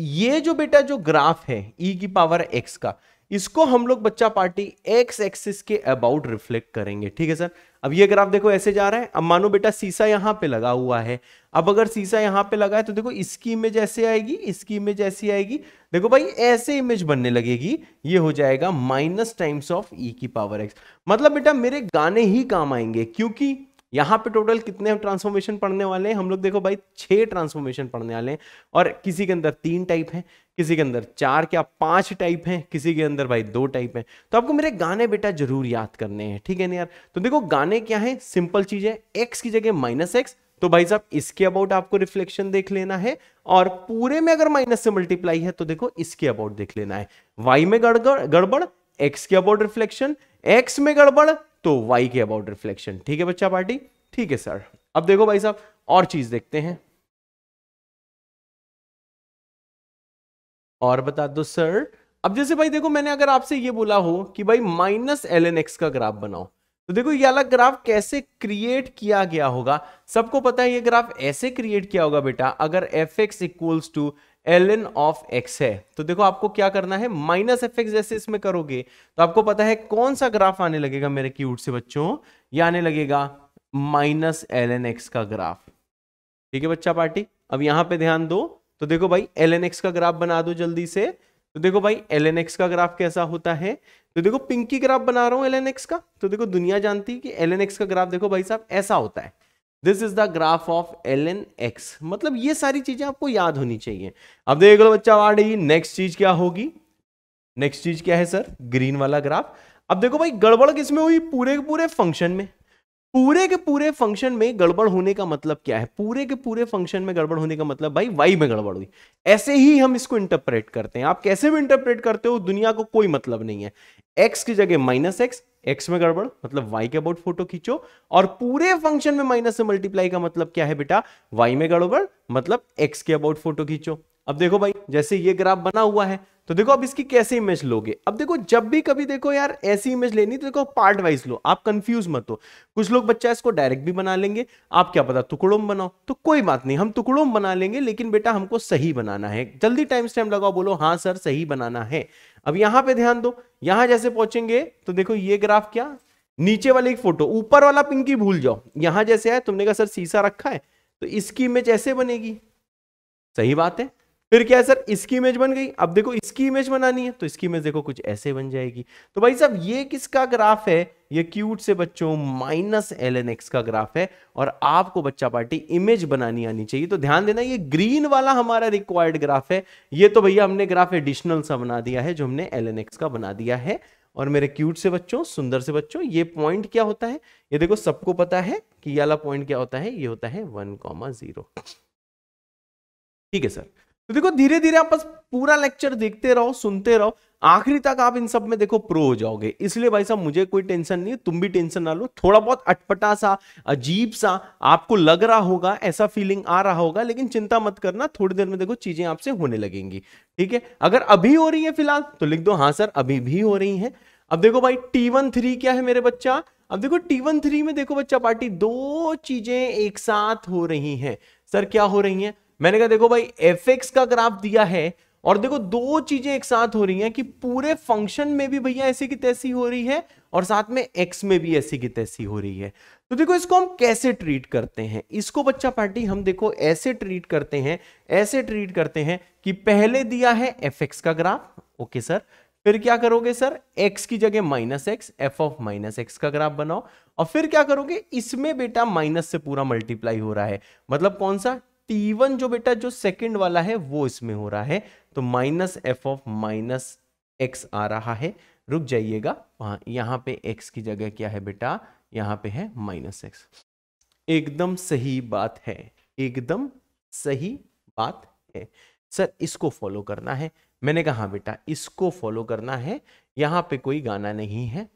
ये जो बेटा जो ग्राफ है e की पावर एक्स का इसको हम लोग बच्चा पार्टी एक्स एक्सिस के अबाउट रिफ्लेक्ट करेंगे ठीक है सर अब ये ग्राफ देखो ऐसे जा रहा है अब मानो बेटा सीसा यहां पे लगा हुआ है अब अगर सीसा यहां पे लगा है तो देखो इसकी इमेज ऐसे आएगी इसकी इमेज ऐसी आएगी देखो भाई ऐसे इमेज बनने लगेगी ये हो जाएगा माइनस टाइम्स ऑफ ई की पावर एक्स मतलब बेटा मेरे गाने ही काम आएंगे क्योंकि यहाँ पे टोटल कितने ट्रांसफॉर्मेशन पढ़ने वाले हैं हम लोग देखो भाई छह ट्रांसफॉर्मेशन पढ़ने वाले हैं और किसी के अंदर तीन टाइप हैं किसी के अंदर चार क्या पांच टाइप हैं किसी के अंदर भाई दो टाइप हैं तो आपको मेरे गाने बेटा जरूर याद करने हैं ठीक है ना यार तो देखो गाने क्या है सिंपल चीज है एक्स की जगह माइनस एक्स तो भाई साहब इसके अबाउट आपको रिफ्लेक्शन देख लेना है और पूरे में अगर माइनस से मल्टीप्लाई है तो देखो इसके अबाउट देख लेना है वाई में गड़बड़ गड़बड़ एक्स के अबाउट रिफ्लेक्शन एक्स में गड़बड़ तो वाई के अबाउट रिफ्लेक्शन ठीक है बच्चा पार्टी ठीक है सर अब देखो भाई साहब और चीज देखते हैं और बता दो सर अब जैसे भाई देखो मैंने अगर आपसे ये बोला हो कि भाई माइनस एल एन एक्स का ग्राफ बनाओ तो देखो ये अलग ग्राफ कैसे क्रिएट किया गया होगा सबको पता है ये ग्राफ ऐसे क्रिएट किया होगा बेटा अगर F x equals to L N of X है तो देखो आपको क्या करना है माइनस एफ एक्स जैसे इसमें करोगे तो आपको पता है कौन सा ग्राफ आने लगेगा मेरे ओर से बच्चों ये आने लगेगा माइनस एल एन एक्स का ग्राफ ठीक है बच्चा पार्टी अब यहां पे ध्यान दो तो देखो भाई एल का ग्राफ बना दो जल्दी से तो देखो भाई एल का ग्राफ कैसा होता है तो देखो पिंकी ग्राफ बना रहा हूँ एल का तो देखो दुनिया जानती है कि एल का ग्राफ देखो भाई साहब ऐसा होता है this is the graph of L N X मतलब ये सारी चीजें आपको याद होनी चाहिए अब देख लो बच्चा वार्ड ये नेक्स्ट चीज क्या होगी नेक्स्ट चीज क्या है सर ग्रीन वाला ग्राफ अब देखो भाई गड़बड़ किसमें हुई पूरे पूरे फंक्शन में पूरे के पूरे फंक्शन में गड़बड़ होने का मतलब क्या है पूरे के पूरे फंक्शन में गड़बड़ होने का मतलब भाई वाई में गड़बड़ हुई ऐसे ही हम इसको इंटरप्रेट करते हैं आप कैसे भी इंटरप्रेट करते हो दुनिया को कोई मतलब नहीं है एक्स की जगह माइनस एक्स एक्स में गड़बड़ मतलब वाई के अबाउट फोटो खींचो और पूरे फंक्शन में माइनस से मल्टीप्लाई का मतलब क्या है बेटा वाई में गड़बड़ मतलब एक्स के अबाउट फोटो खींचो अब देखो भाई जैसे ये ग्राफ बना हुआ है तो देखो अब इसकी कैसे इमेज लोगे अब देखो जब भी कभी देखो यार ऐसी इमेज लेनी तो देखो पार्ट वाइज लो आप कंफ्यूज मत हो कुछ लोग बच्चा इसको डायरेक्ट भी बना लेंगे आप क्या पता टुकड़ों में बनाओ तो कोई बात नहीं हम टुकड़ों में बना लेंगे लेकिन बेटा हमको सही बनाना है जल्दी टाइम स्टैम्प लगाओ बोलो हाँ सर सही बनाना है अब यहां पर ध्यान दो यहां जैसे पहुंचेंगे तो देखो ये ग्राफ क्या नीचे वाले एक फोटो ऊपर वाला पिंकी भूल जाओ यहां जैसे है तुमने कहा सर शीशा रखा है तो इसकी इमेज ऐसे बनेगी सही बात है फिर क्या है सर इसकी इमेज बन गई अब देखो इसकी इमेज बनानी है तो इसकी इमेज देखो कुछ ऐसे बन जाएगी तो भाई साहब ये किसका ग्राफ है ये क्यूट से बच्चों माइनस एल एन एक्स का ग्राफ है और आपको बच्चा पार्टी इमेज बनानी आनी चाहिए तो ध्यान देना ये ग्रीन वाला हमारा रिक्वायर्ड ग्राफ है ये तो भैया हमने ग्राफ एडिशनल सा बना दिया है जो हमने एल एन एक्स का बना दिया है और मेरे क्यूट से बच्चों सुंदर से बच्चों ये पॉइंट क्या होता है ये देखो सबको पता है कि ये वाला पॉइंट क्या होता है ये होता है वन कॉमा जीरो ठीक है सर तो देखो धीरे धीरे आप बस पूरा लेक्चर देखते रहो सुनते रहो आखिरी तक आप इन सब में देखो प्रो हो जाओगे इसलिए भाई साहब मुझे कोई टेंशन नहीं है तुम भी टेंशन ना लो थोड़ा बहुत अटपटा सा अजीब सा आपको लग रहा होगा ऐसा फीलिंग आ रहा होगा लेकिन चिंता मत करना थोड़ी देर में देखो चीजें आपसे होने लगेंगी ठीक है अगर अभी हो रही है फिलहाल तो लिख दो हाँ सर अभी भी हो रही है अब देखो भाई टी वन थ्री क्या है मेरे बच्चा अब देखो टी वन थ्री में देखो बच्चा पार्टी दो चीजें एक साथ हो रही हैं सर क्या हो रही हैं मैंने कहा देखो भाई एफ का ग्राफ दिया है और देखो दो चीजें एक साथ हो रही हैं कि पूरे फंक्शन में भी भैया ऐसी की तैसी हो रही है और साथ में एक्स में भी ऐसी की तैसी हो रही है तो देखो इसको हम कैसे ट्रीट करते हैं इसको बच्चा पार्टी हम देखो ऐसे ट्रीट करते हैं ऐसे ट्रीट करते हैं कि पहले दिया है एफ का ग्राफ ओके सर फिर क्या करोगे सर x की जगह minus X F of minus x का ग्राफ बनाओ और फिर क्या करोगे इसमें बेटा माइनस से पूरा मल्टीप्लाई हो रहा है मतलब कौन सा टी वन जो बेटा जो सेकंड वाला है वो इसमें हो रहा है तो minus F of minus X आ रहा है रुक जाइएगा वहां यहाँ पे एक्स की जगह क्या है बेटा यहां पे है माइनस एक्स एकदम सही बात है एकदम सही बात है सर इसको फॉलो करना है मैंने कहा हाँ बेटा इसको फॉलो करना है यहां पे कोई गाना नहीं है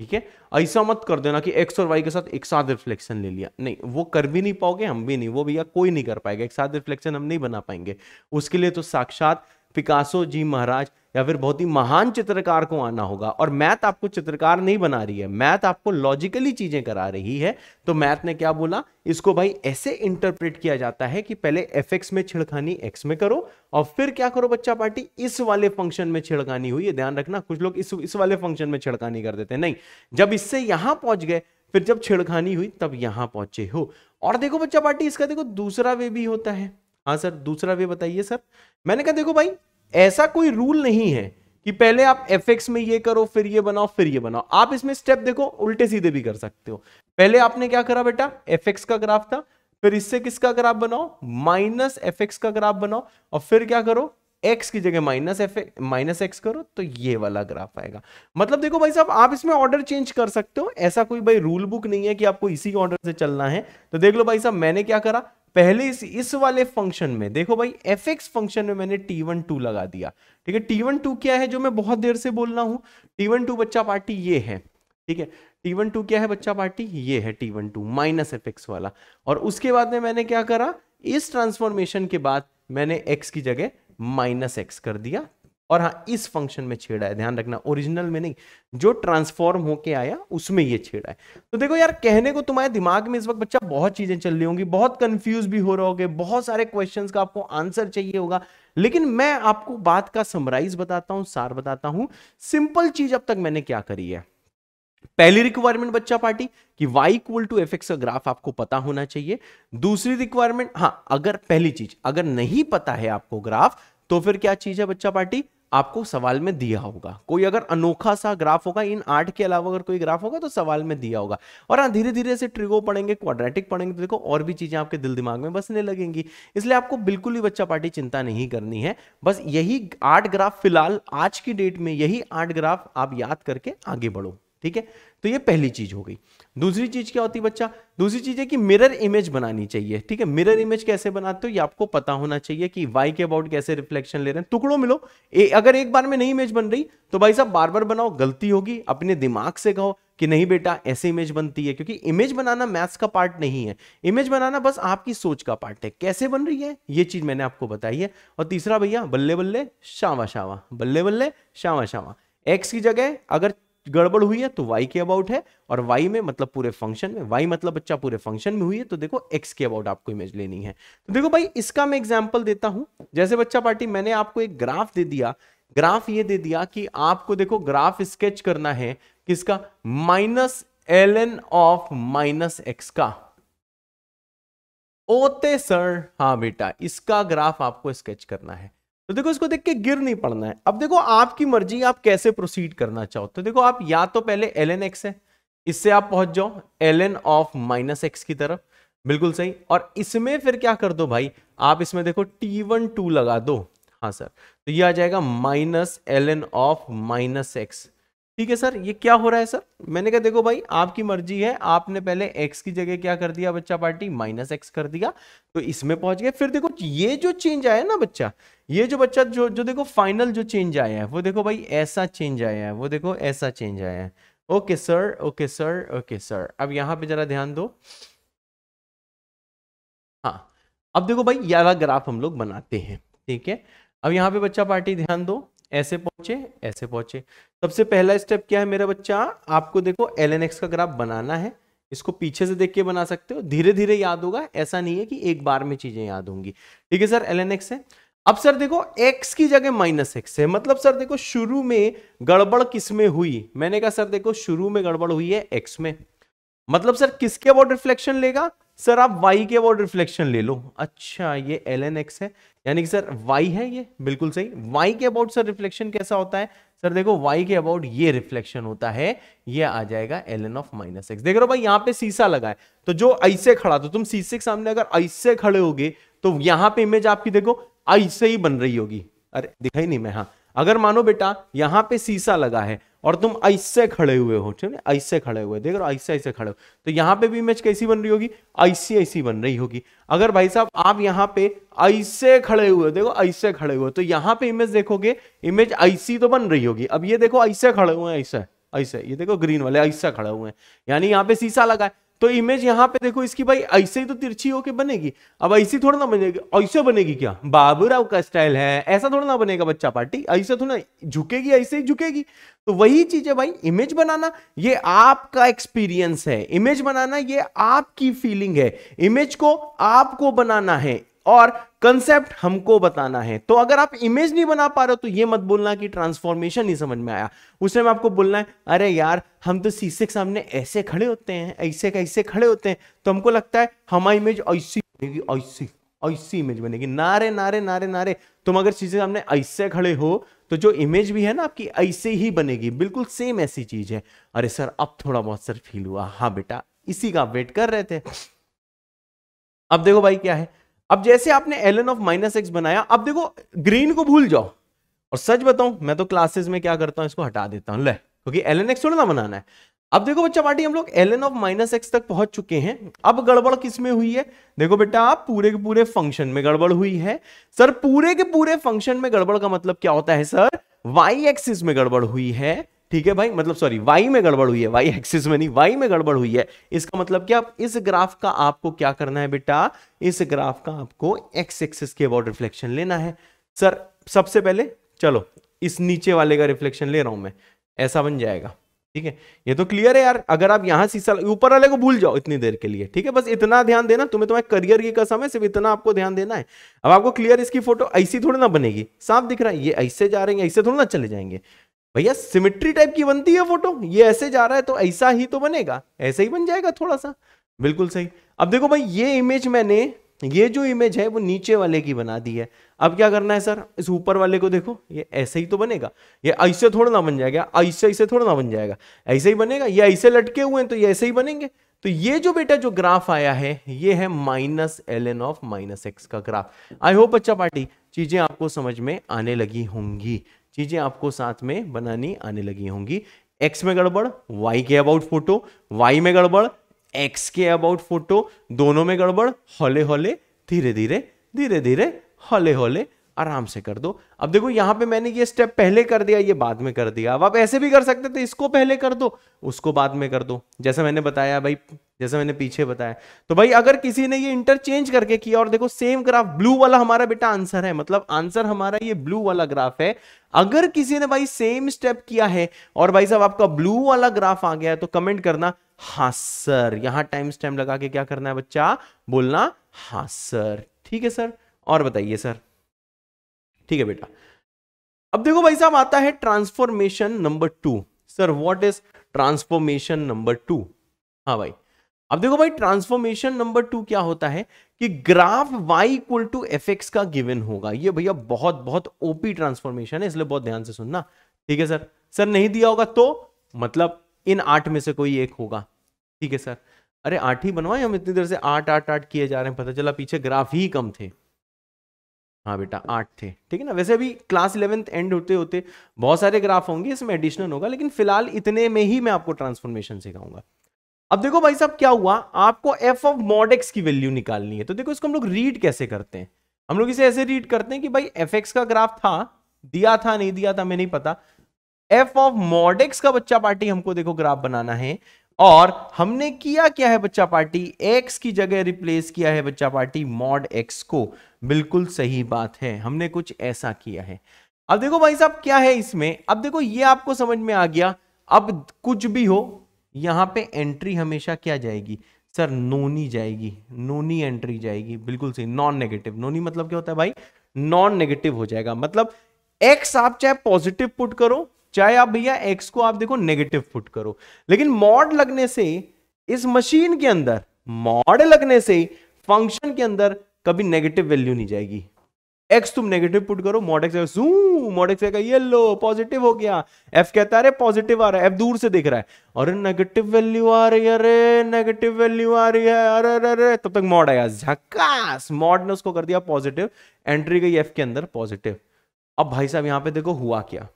ठीक है ऐसा मत कर देना कि एक्स और वाई के साथ एक साथ रिफ्लेक्शन ले लिया नहीं वो कर भी नहीं पाओगे हम भी नहीं वो भैया कोई नहीं कर पाएगा एक साथ रिफ्लेक्शन हम नहीं बना पाएंगे उसके लिए तो साक्षात पिकासो जी महाराज या फिर बहुत ही महान चित्रकार को आना होगा और मैथ आपको चित्रकार नहीं बना रही है मैथ आपको लॉजिकली चीजें करा रही है तो मैथ ने क्या बोला इसको भाई ऐसे इंटरप्रेट किया जाता है कि पहले एफ एक्स में छिड़खानी एक्स में करो और फिर क्या करो बच्चा पार्टी इस वाले फंक्शन में छिड़खानी हुई है ध्यान रखना कुछ लोग इस इस वाले फंक्शन में छिड़खानी कर देते हैं नहीं जब इससे यहां पहुंच गए फिर जब छिड़खानी हुई तब यहां पहुंचे हो और देखो बच्चा पार्टी इसका देखो दूसरा वे भी होता है हाँ सर दूसरा वे बताइए सर मैंने कहा देखो भाई ऐसा कोई रूल नहीं है कि पहले आप एफ में ये करो फिर ये बनाओ फिर ये बनाओ आप इसमें स्टेप देखो उल्टे सीधे भी कर सकते हो पहले आपने क्या करा बेटा एफ का ग्राफ था फिर इससे किसका ग्राफ बनाओ माइनस एफ का ग्राफ बनाओ और फिर क्या करो एक्स की जगह माइनस एफ माइनस एक्स करो तो ये वाला ग्राफ आएगा मतलब देखो भाई साहब आप इसमें ऑर्डर चेंज कर सकते हो ऐसा कोई भाई रूल बुक नहीं है कि आपको इसी ऑर्डर से चलना है तो देख लो भाई साहब मैंने क्या करा पहले इस इस वाले फंक्शन में देखो भाई एफ एक्स फंक्शन में मैंने टी वन टू लगा दिया ठीक है टी वन टू क्या है जो मैं बहुत देर से बोल रहा हूँ टी वन टू बच्चा पार्टी ये है ठीक है टी वन टू क्या है बच्चा पार्टी ये है T one two minus F X वाला और उसके बाद में मैंने क्या करा इस ट्रांसफॉर्मेशन के बाद मैंने एक्स की जगह माइनस एक्स कर दिया और हाँ इस फंक्शन में छेड़ा है ध्यान रखना ओरिजिनल में नहीं जो ट्रांसफॉर्म होके आया उसमें ये छेड़ा है तो देखो यार कहने को तुम्हारे दिमाग में इस वक्त बच्चा बहुत चीजें चल रही होंगी बहुत कंफ्यूज भी हो रहे होगे बहुत सारे क्वेश्चंस का आपको आंसर चाहिए होगा लेकिन मैं आपको बात का समराइज बताता हूँ सार बताता हूँ सिंपल चीज अब तक मैंने क्या करी है पहली रिक्वायरमेंट बच्चा पार्टी कि y इक्वल टू एफ का ग्राफ आपको पता होना चाहिए दूसरी रिक्वायरमेंट हाँ अगर पहली चीज अगर नहीं पता है आपको ग्राफ तो फिर क्या चीज है बच्चा पार्टी आपको सवाल में दिया होगा कोई अगर अनोखा सा ग्राफ होगा इन आठ के अलावा अगर कोई ग्राफ होगा तो सवाल में दिया होगा और हाँ धीरे धीरे से ट्रिगो पढ़ेंगे क्वाड्रेटिक पढ़ेंगे तो देखो और भी चीजें आपके दिल दिमाग में बसने लगेंगी इसलिए आपको बिल्कुल ही बच्चा पार्टी चिंता नहीं करनी है बस यही आठ ग्राफ फिलहाल आज की डेट में यही आठ ग्राफ आप याद करके आगे बढ़ो ठीक है तो ये पहली चीज हो गई दूसरी चीज क्या होती बच्चा दूसरी चीज है कि मिरर इमेज बनानी चाहिए ठीक है मिरर इमेज कैसे बनाते हो ये आपको पता होना चाहिए कि वाई के अबाउट कैसे रिफ्लेक्शन ले रहे हैं टुकड़ों मिलो ए, अगर एक बार में नई इमेज बन रही तो भाई साहब बार बार बनाओ गलती होगी अपने दिमाग से कहो कि नहीं बेटा ऐसे इमेज बनती है क्योंकि इमेज बनाना मैथ्स का पार्ट नहीं है इमेज बनाना बस आपकी सोच का पार्ट है कैसे बन रही है ये चीज मैंने आपको बताई है और तीसरा भैया बल्ले बल्ले शावा शावा बल्ले बल्ले शावा शावा एक्स की जगह अगर गड़बड़ हुई है तो वाई के अबाउट है और वाई में मतलब पूरे फंक्शन में वाई मतलब बच्चा पूरे फंक्शन में हुई है तो देखो एक्स के अबाउट आपको इमेज लेनी है तो देखो भाई इसका मैं एग्जाम्पल देता हूं जैसे बच्चा पार्टी मैंने आपको एक ग्राफ दे दिया ग्राफ ये दे दिया कि आपको देखो ग्राफ स्केच करना है किसका minus L N of minus x का ओते सर हाँ बेटा इसका ग्राफ आपको स्केच करना है तो देखो इसको देख के गिर नहीं पड़ना है अब देखो आपकी मर्जी आप कैसे प्रोसीड करना चाहो तो देखो आप या तो पहले एल एन एक्स है इससे आप पहुंच जाओ L N of minus x की तरफ बिल्कुल सही और इसमें फिर क्या कर दो भाई आप इसमें देखो टी वन टू लगा दो हाँ सर तो ये आ जाएगा minus L N of minus x ठीक है सर ये क्या हो रहा है सर मैंने कहा देखो भाई आपकी मर्जी है आपने पहले x की जगह क्या कर दिया बच्चा पार्टी माइनस एक्स कर दिया तो इसमें पहुंच गए फिर देखो ये जो चेंज आया ना बच्चा ये जो बच्चा जो जो देखो फाइनल जो चेंज आया है वो देखो भाई ऐसा चेंज आया है वो देखो ऐसा चेंज आया है okay sir okay sir okay sir अब यहाँ पे जरा ध्यान दो हाँ अब देखो भाई यारा ग्राफ हम लोग बनाते हैं ठीक है अब यहाँ पे बच्चा पार्टी ध्यान दो ऐसे पहुंचे ऐसे पहुंचे सबसे पहला स्टेप क्या है मेरा बच्चा आपको देखो एल का ग्राफ बनाना है इसको पीछे से देख के बना सकते हो धीरे धीरे याद होगा ऐसा नहीं है कि एक बार में चीजें याद होंगी ठीक है सर एल है अब सर देखो x की जगह माइनस एक्स है मतलब सर देखो शुरू में गड़बड़ किस में हुई मैंने कहा सर देखो शुरू में गड़बड़ हुई है x में मतलब सर किसके अबाउट रिफ्लेक्शन लेगा सर आप y के अबाउट रिफ्लेक्शन ले लो अच्छा ये एल एन एक्स है यानी कि सर वाई है ये बिल्कुल सही वाई के अबाउट सर रिफ्लेक्शन कैसा होता है सर देखो वाई के अबाउट ये रिफ्लेक्शन होता है ये आ जाएगा L N of minus x देख रहे हो भाई यहाँ पे शीशा लगा है तो जो ऐसे खड़ा तो तुम सीसे के सामने अगर ऐसे खड़े होगे तो यहाँ पे इमेज आपकी देखो ऐसे ही बन रही होगी अरे दिखाई नहीं मैं हाँ अगर मानो बेटा यहाँ पे शीशा लगा है और तुम ऐसे खड़े हुए हो ठीक है ऐसे खड़े हुए देख रहे हो ऐसे ऐसे खड़े हो तो यहाँ पे भी इमेज कैसी बन रही होगी ऐसी ऐसी बन रही होगी अगर भाई साहब आप यहाँ पे ऐसे खड़े हुए देखो ऐसे खड़े हुए तो यहाँ पे इमेज देखोगे इमेज ऐसी तो बन रही होगी अब ये देखो ऐसे खड़े हुए हैं ऐसे ऐसे ये देखो ग्रीन वाले ऐसा खड़े हुए हैं यानी यहाँ पे शीशा लगा है तो इमेज यहाँ पे देखो इसकी भाई ऐसे ही तो तिरछी होके बनेगी अब ऐसी थोड़ा ना बनेगी ऐसे बनेगी क्या बाबूराव का स्टाइल है ऐसा थोड़ा ना बनेगा बच्चा पार्टी ऐसे थोड़ा झुकेगी ऐसे ही झुकेगी तो वही चीज है भाई इमेज बनाना ये आपका एक्सपीरियंस है इमेज बनाना ये आपकी फीलिंग है इमेज को आपको बनाना है और कंसेप्ट हमको बताना है तो अगर आप इमेज नहीं बना पा रहे हो तो ये मत बोलना कि ट्रांसफॉर्मेशन नहीं समझ में आया उसने में आपको बोलना है अरे यार हम तो शीशे के सामने ऐसे खड़े होते हैं ऐसे कैसे खड़े होते हैं तो हमको लगता है हमारी इमेज ऐसी बनेगी ऐसी ऐसी इमेज बनेगी नारे नारे नारे नारे तुम अगर शीशे सामने ऐसे खड़े हो तो जो इमेज भी है ना आपकी ऐसे ही बनेगी बिल्कुल सेम ऐसी चीज है अरे सर अब थोड़ा बहुत सर फील हुआ हाँ बेटा इसी का वेट कर रहे थे अब देखो भाई क्या है अब जैसे आपने एलन ऑफ माइनस एक्स बनाया अब देखो ग्रीन को भूल जाओ और सच बताऊं मैं तो क्लासेस में क्या करता हूं इसको हटा देता हूं ले क्योंकि एन एक्स थोड़ा ना बनाना है अब देखो बच्चा पार्टी हम लोग एलन ऑफ माइनस एक्स तक पहुंच चुके हैं अब गड़बड़ किस में हुई है देखो बेटा आप पूरे के पूरे फंक्शन में गड़बड़ हुई है सर पूरे के पूरे फंक्शन में गड़बड़ का मतलब क्या होता है सर वाई एक्सिस में गड़बड़ हुई है ठीक है भाई मतलब सॉरी वाई में गड़बड़ हुई है वाई एक्सिस में नहीं वाई में गड़बड़ हुई है इसका मतलब क्या इस ग्राफ का आपको क्या करना है बेटा इस ग्राफ का आपको एक्स एक्सिस के अबाउट रिफ्लेक्शन लेना है सर सबसे पहले चलो इस नीचे वाले का रिफ्लेक्शन ले रहा हूं मैं ऐसा बन जाएगा ठीक है ये तो क्लियर है यार अगर आप यहां शीशा ऊपर वाले को भूल जाओ इतनी देर के लिए ठीक है बस इतना ध्यान देना तुम्हें तुम्हारे करियर की कसम है सिर्फ इतना आपको ध्यान देना है अब आपको क्लियर इसकी फोटो ऐसी थोड़ी ना बनेगी साफ दिख रहा है ये ऐसे जा रहे हैं ऐसे थोड़ी ना चले जाएंगे भैया सिमिट्री टाइप की बनती है फोटो ये ऐसे जा रहा है तो ऐसा ही तो बनेगा ऐसे ही बन जाएगा थोड़ा सा बिल्कुल सही अब देखो भाई ये इमेज मैंने ये जो इमेज है वो नीचे वाले की बना दी है अब क्या करना है सर इस ऊपर वाले को देखो ये ऐसे ही तो बनेगा ये ऐसे थोड़ा ना बन जाएगा ऐसे ऐसे थोड़ा ना बन जाएगा ऐसे ही बनेगा ये ऐसे लटके हुए हैं तो ये ऐसे ही बनेंगे तो ये जो बेटा जो ग्राफ आया है ये है minus L N of minus x का ग्राफ आई होप अच्छा पार्टी चीजें आपको समझ में आने लगी होंगी चीज़ें आपको साथ में बनानी आने लगी होंगी एक्स में गड़बड़ वाई के अबाउट फोटो वाई में गड़बड़ एक्स के अबाउट फोटो दोनों में गड़बड़ हौले हौले धीरे धीरे धीरे धीरे हौले हौले आराम से कर दो अब देखो यहां पे मैंने ये स्टेप पहले कर दिया ये बाद में कर दिया अब आप ऐसे भी कर सकते थे इसको पहले कर दो उसको बाद में कर दो जैसा मैंने बताया भाई जैसे मैंने पीछे बताया तो भाई अगर किसी ने ये इंटरचेंज करके किया और देखो सेम ग्राफ ब्लू वाला हमारा बेटा आंसर है मतलब आंसर हमारा ये ब्लू वाला ग्राफ है अगर किसी ने भाई सेम स्टेप किया है और भाई साहब आपका ब्लू वाला ग्राफ आ गया है तो कमेंट करना हा सर यहां टाइम स्टैम्प लगा के क्या करना है बच्चा बोलना हा सर ठीक है सर और बताइए सर ठीक है बेटा अब देखो भाई साहब आता है transformation number two sir what is transformation number two हाँ भाई अब देखो भाई ट्रांसफॉर्मेशन नंबर टू क्या होता है कि graph y equal to F का गिवन होगा ये भैया बहुत बहुत ओपी ट्रांसफॉर्मेशन है इसलिए बहुत ध्यान से सुनना ठीक है सर सर नहीं दिया होगा तो मतलब इन आठ में से कोई एक होगा ठीक है सर अरे आठ ही बनवाए हम इतनी देर से आठ आठ आठ किए जा रहे हैं पता चला पीछे ग्राफ ही कम थे हाँ बेटा आठ थे ठीक है ना वैसे अभी क्लास इलेवेंथ एंड होते होते बहुत सारे ग्राफ होंगे इसमें एडिशनल होगा लेकिन फिलहाल इतने में ही मैं आपको ट्रांसफॉर्मेशन सिखाऊंगा अब देखो भाई साहब क्या हुआ आपको एफ ऑफ मॉड एक्स की वैल्यू निकालनी है तो देखो इसको हम लोग रीड कैसे करते हैं हम लोग इसे ऐसे रीड करते हैं कि भाई एफ एक्स का ग्राफ था दिया था नहीं दिया था मैं नहीं पता एफ ऑफ मॉड एक्स का बच्चा पार्टी हमको देखो ग्राफ बनाना है और हमने किया क्या है बच्चा पार्टी एक्स की जगह रिप्लेस किया है बच्चा पार्टी मॉड एक्स को बिल्कुल सही बात है हमने कुछ ऐसा किया है अब देखो भाई साहब क्या है इसमें अब देखो ये आपको समझ में आ गया अब कुछ भी हो यहाँ पे एंट्री हमेशा क्या जाएगी सर नोनी जाएगी नोनी एंट्री जाएगी बिल्कुल सही नॉन नेगेटिव नोनी मतलब क्या होता है भाई नॉन नेगेटिव हो जाएगा मतलब एक्स आप चाहे पॉजिटिव पुट करो चाहे आप भैया एक्स को आप देखो नेगेटिव पुट करो लेकिन मॉड लगने से इस मशीन के अंदर मॉड लगने से फंक्शन के अंदर कभी नेगेटिव वैल्यू नहीं जाएगी एक्स तुम नेगेटिव पुट करो मॉड एक्स मॉड एक्स का येलो पॉजिटिव हो गया एफ कहता है पॉजिटिव आ रहा है एफ दूर से देख रहा है अरे नेगेटिव वैल्यू आ रही है अरे नेगेटिव वैल्यू आ रही है अरे अरे अरे तब तक मॉड आया झकास मॉड ने उसको कर दिया पॉजिटिव एंट्री गई एफ के अंदर पॉजिटिव अब भाई साहब यहां पे देखो हुआ क्या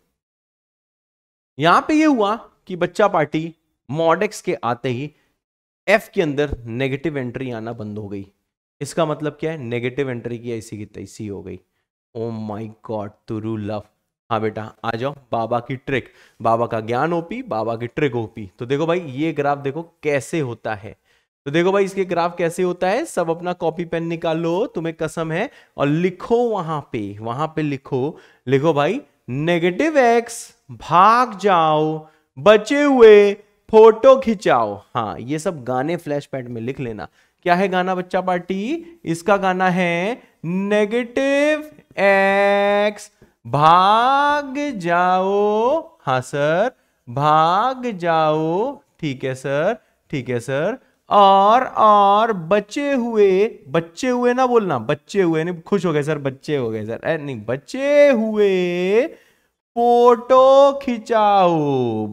यहां पे ये हुआ कि बच्चा पार्टी मॉड एक्स के आते ही एफ के अंदर नेगेटिव एंट्री आना बंद हो गई इसका मतलब क्या है नेगेटिव एंट्री किया इसी की तैसी हो गई oh my god true love हाँ बेटा आ जाओ बाबा की ट्रिक बाबा का ज्ञान ओपी बाबा की ट्रिक ओपी तो देखो भाई ये ग्राफ देखो कैसे होता है तो देखो भाई इसके ग्राफ कैसे होता है सब अपना कॉपी पेन निकालो तुम्हें कसम है और लिखो वहां पे वहां पे लिखो लिखो भाई नेगेटिव एक्स भाग जाओ बचे हुए फोटो खिंचाओ हाँ ये सब गाने फ्लैश पैड में लिख लेना क्या है गाना बच्चा पार्टी इसका गाना है नेगेटिव एक्स भाग जाओ हाँ सर भाग जाओ ठीक है सर ठीक है सर और और बचे हुए बच्चे हुए ना बोलना बच्चे हुए नहीं खुश हो गए सर बच्चे हो गए सर नहीं बचे हुए फोटो खिंचाओ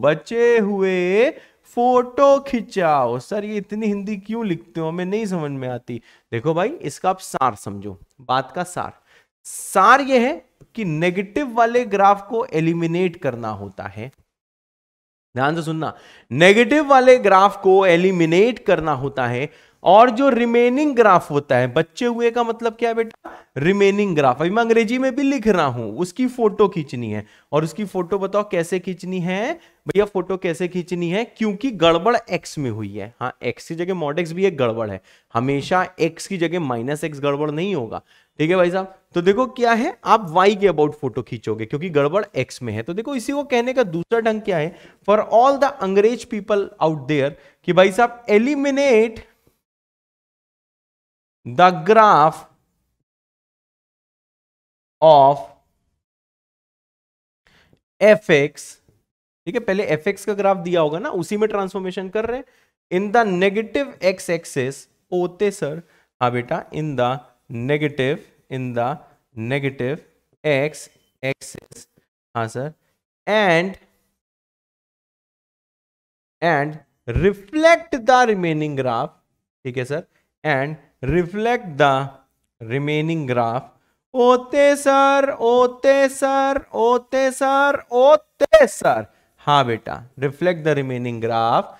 बचे हुए फोटो खिंचाओ सर ये इतनी हिंदी क्यों लिखते हो हमें नहीं समझ में आती देखो भाई इसका आप सार समझो बात का सार सार ये है कि नेगेटिव वाले ग्राफ को एलिमिनेट करना होता है ध्यान से सुनना नेगेटिव वाले ग्राफ को एलिमिनेट करना होता है और जो रिमेनिंग ग्राफ होता है बच्चे हुए का मतलब क्या है बेटा रिमेनिंग ग्राफ अभी मैं अंग्रेजी में भी लिख रहा हूं उसकी फोटो खींचनी है और उसकी फोटो बताओ कैसे खींचनी है भैया फोटो कैसे खींचनी है क्योंकि गड़बड़ एक्स में हुई है हाँ एक्स की जगह मॉड एक्स भी एक गड़बड़ है हमेशा एक्स की जगह माइनस एक्स गड़बड़ नहीं होगा ठीक है भाई साहब तो देखो क्या है आप वाई के अबाउट फोटो खींचोगे क्योंकि गड़बड़ एक्स में है तो देखो इसी को कहने का दूसरा ढंग क्या है फॉर ऑल द अंग्रेज पीपल आउट देयर कि भाई साहब eliminate the graph of F x ठीक है पहले एफ एक्स का ग्राफ दिया होगा ना उसी में ट्रांसफॉर्मेशन कर रहे हैं in the negative x axis होते सर हा बेटा in the negative in the negative x axis हाँ sir and and reflect the remaining graph ठीक है sir and reflect the remaining graph ओते सर ओते सर ओते सर ओते सर हाँ बेटा reflect the remaining graph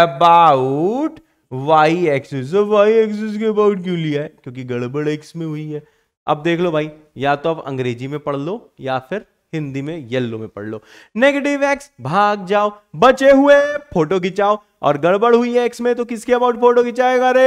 about Y axis y axis के अबाउट क्यों लिया है क्योंकि गड़बड़ एक्स में हुई है अब देख लो भाई या तो आप अंग्रेजी में पढ़ लो या फिर हिंदी में येल्लो में पढ़ लो नेगेटिव एक्स भाग जाओ बचे हुए फोटो खिंचाओ और गड़बड़ हुई है एक्स में तो किसके अबाउट फोटो खिंचाएगा अरे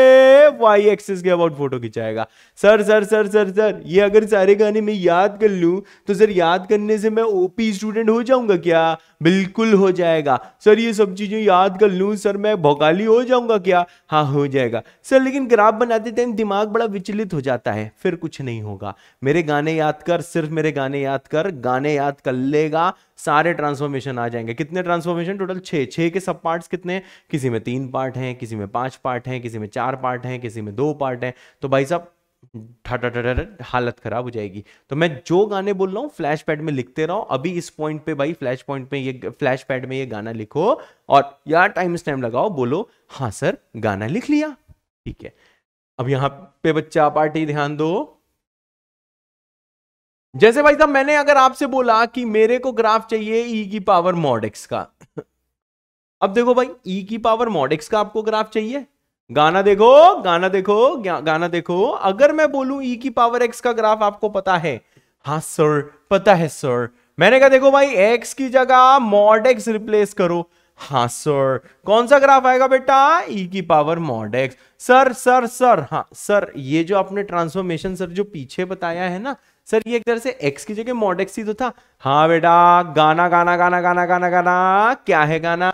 वाई एक्सिस के अबाउट फोटो खिंचाएगा sir sir sir sir sir ये अगर सारे गाने मैं याद कर लूँ तो सर याद करने से मैं ओपी स्टूडेंट हो जाऊंगा क्या बिल्कुल हो जाएगा सर ये सब चीज़ें याद कर लूँ सर मैं भोकाली हो जाऊंगा क्या हाँ हो जाएगा सर लेकिन ग्राफ बनाते टाइम दिमाग बड़ा विचलित हो जाता है फिर कुछ नहीं होगा मेरे गाने याद कर सिर्फ मेरे गाने याद कर गाने याद कर लेगा सारे ट्रांसफॉर्मेशन आ जाएंगे कितने ट्रांसफॉर्मेशन टोटल छः छः के सब पार्ट्स कितने किसी में तीन पार्ट हैं किसी में पांच पार्ट हैं किसी में चार पार्ट हैं किसी में दो पार्ट हैं तो भाई साहब हालत खराब हो जाएगी तो मैं जो गाने बोल रहा हूँ फ्लैश पैड में लिखते रहो अभी इस पॉइंट पे भाई फ्लैश पॉइंट पे ये फ्लैश पैड में ये गाना लिखो और यार टाइम टाइम लगाओ बोलो हाँ सर गाना लिख लिया ठीक है अब यहाँ पे बच्चा पार्टी ध्यान दो जैसे भाई साहब मैंने अगर आपसे बोला कि मेरे को ग्राफ चाहिए ई e की पावर एक्स का अब देखो भाई ई e की पावर एक्स का आपको ग्राफ चाहिए गाना देखो गाना देखो गाना देखो अगर मैं बोलू ई e की पावर एक्स का ग्राफ आपको पता है हाँ सर पता है सर मैंने कहा देखो भाई एक्स की जगह मॉड एक्स रिप्लेस करो हाँ सर कौन सा ग्राफ आएगा बेटा ई की power mod x sir sir sir हाँ सर ये जो आपने ट्रांसफॉर्मेशन सर जो पीछे बताया है ना सर ये एक तरह से एक्स की जगह मॉड एक्स ही तो था हाँ बेटा गाना गाना गाना गाना गाना गाना क्या है गाना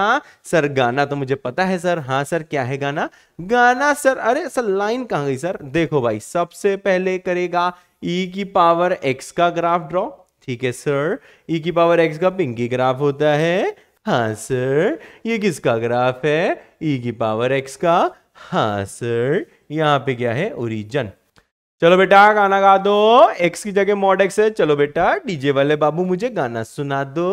सर गाना तो मुझे पता है सर हाँ सर क्या है गाना गाना सर अरे सर लाइन कहाँ गई सर देखो भाई सबसे पहले करेगा ई e की पावर एक्स का ग्राफ ड्रॉ ठीक है सर ई e की पावर एक्स का पिंकी ग्राफ होता है हाँ सर ये किसका ग्राफ है ई e की पावर एक्स का हाँ सर यहाँ पे क्या है ओरिजन चलो बेटा गाना गा दो एक्स की जगह मॉड एक्स है चलो बेटा डीजे वाले बाबू मुझे गाना सुना दो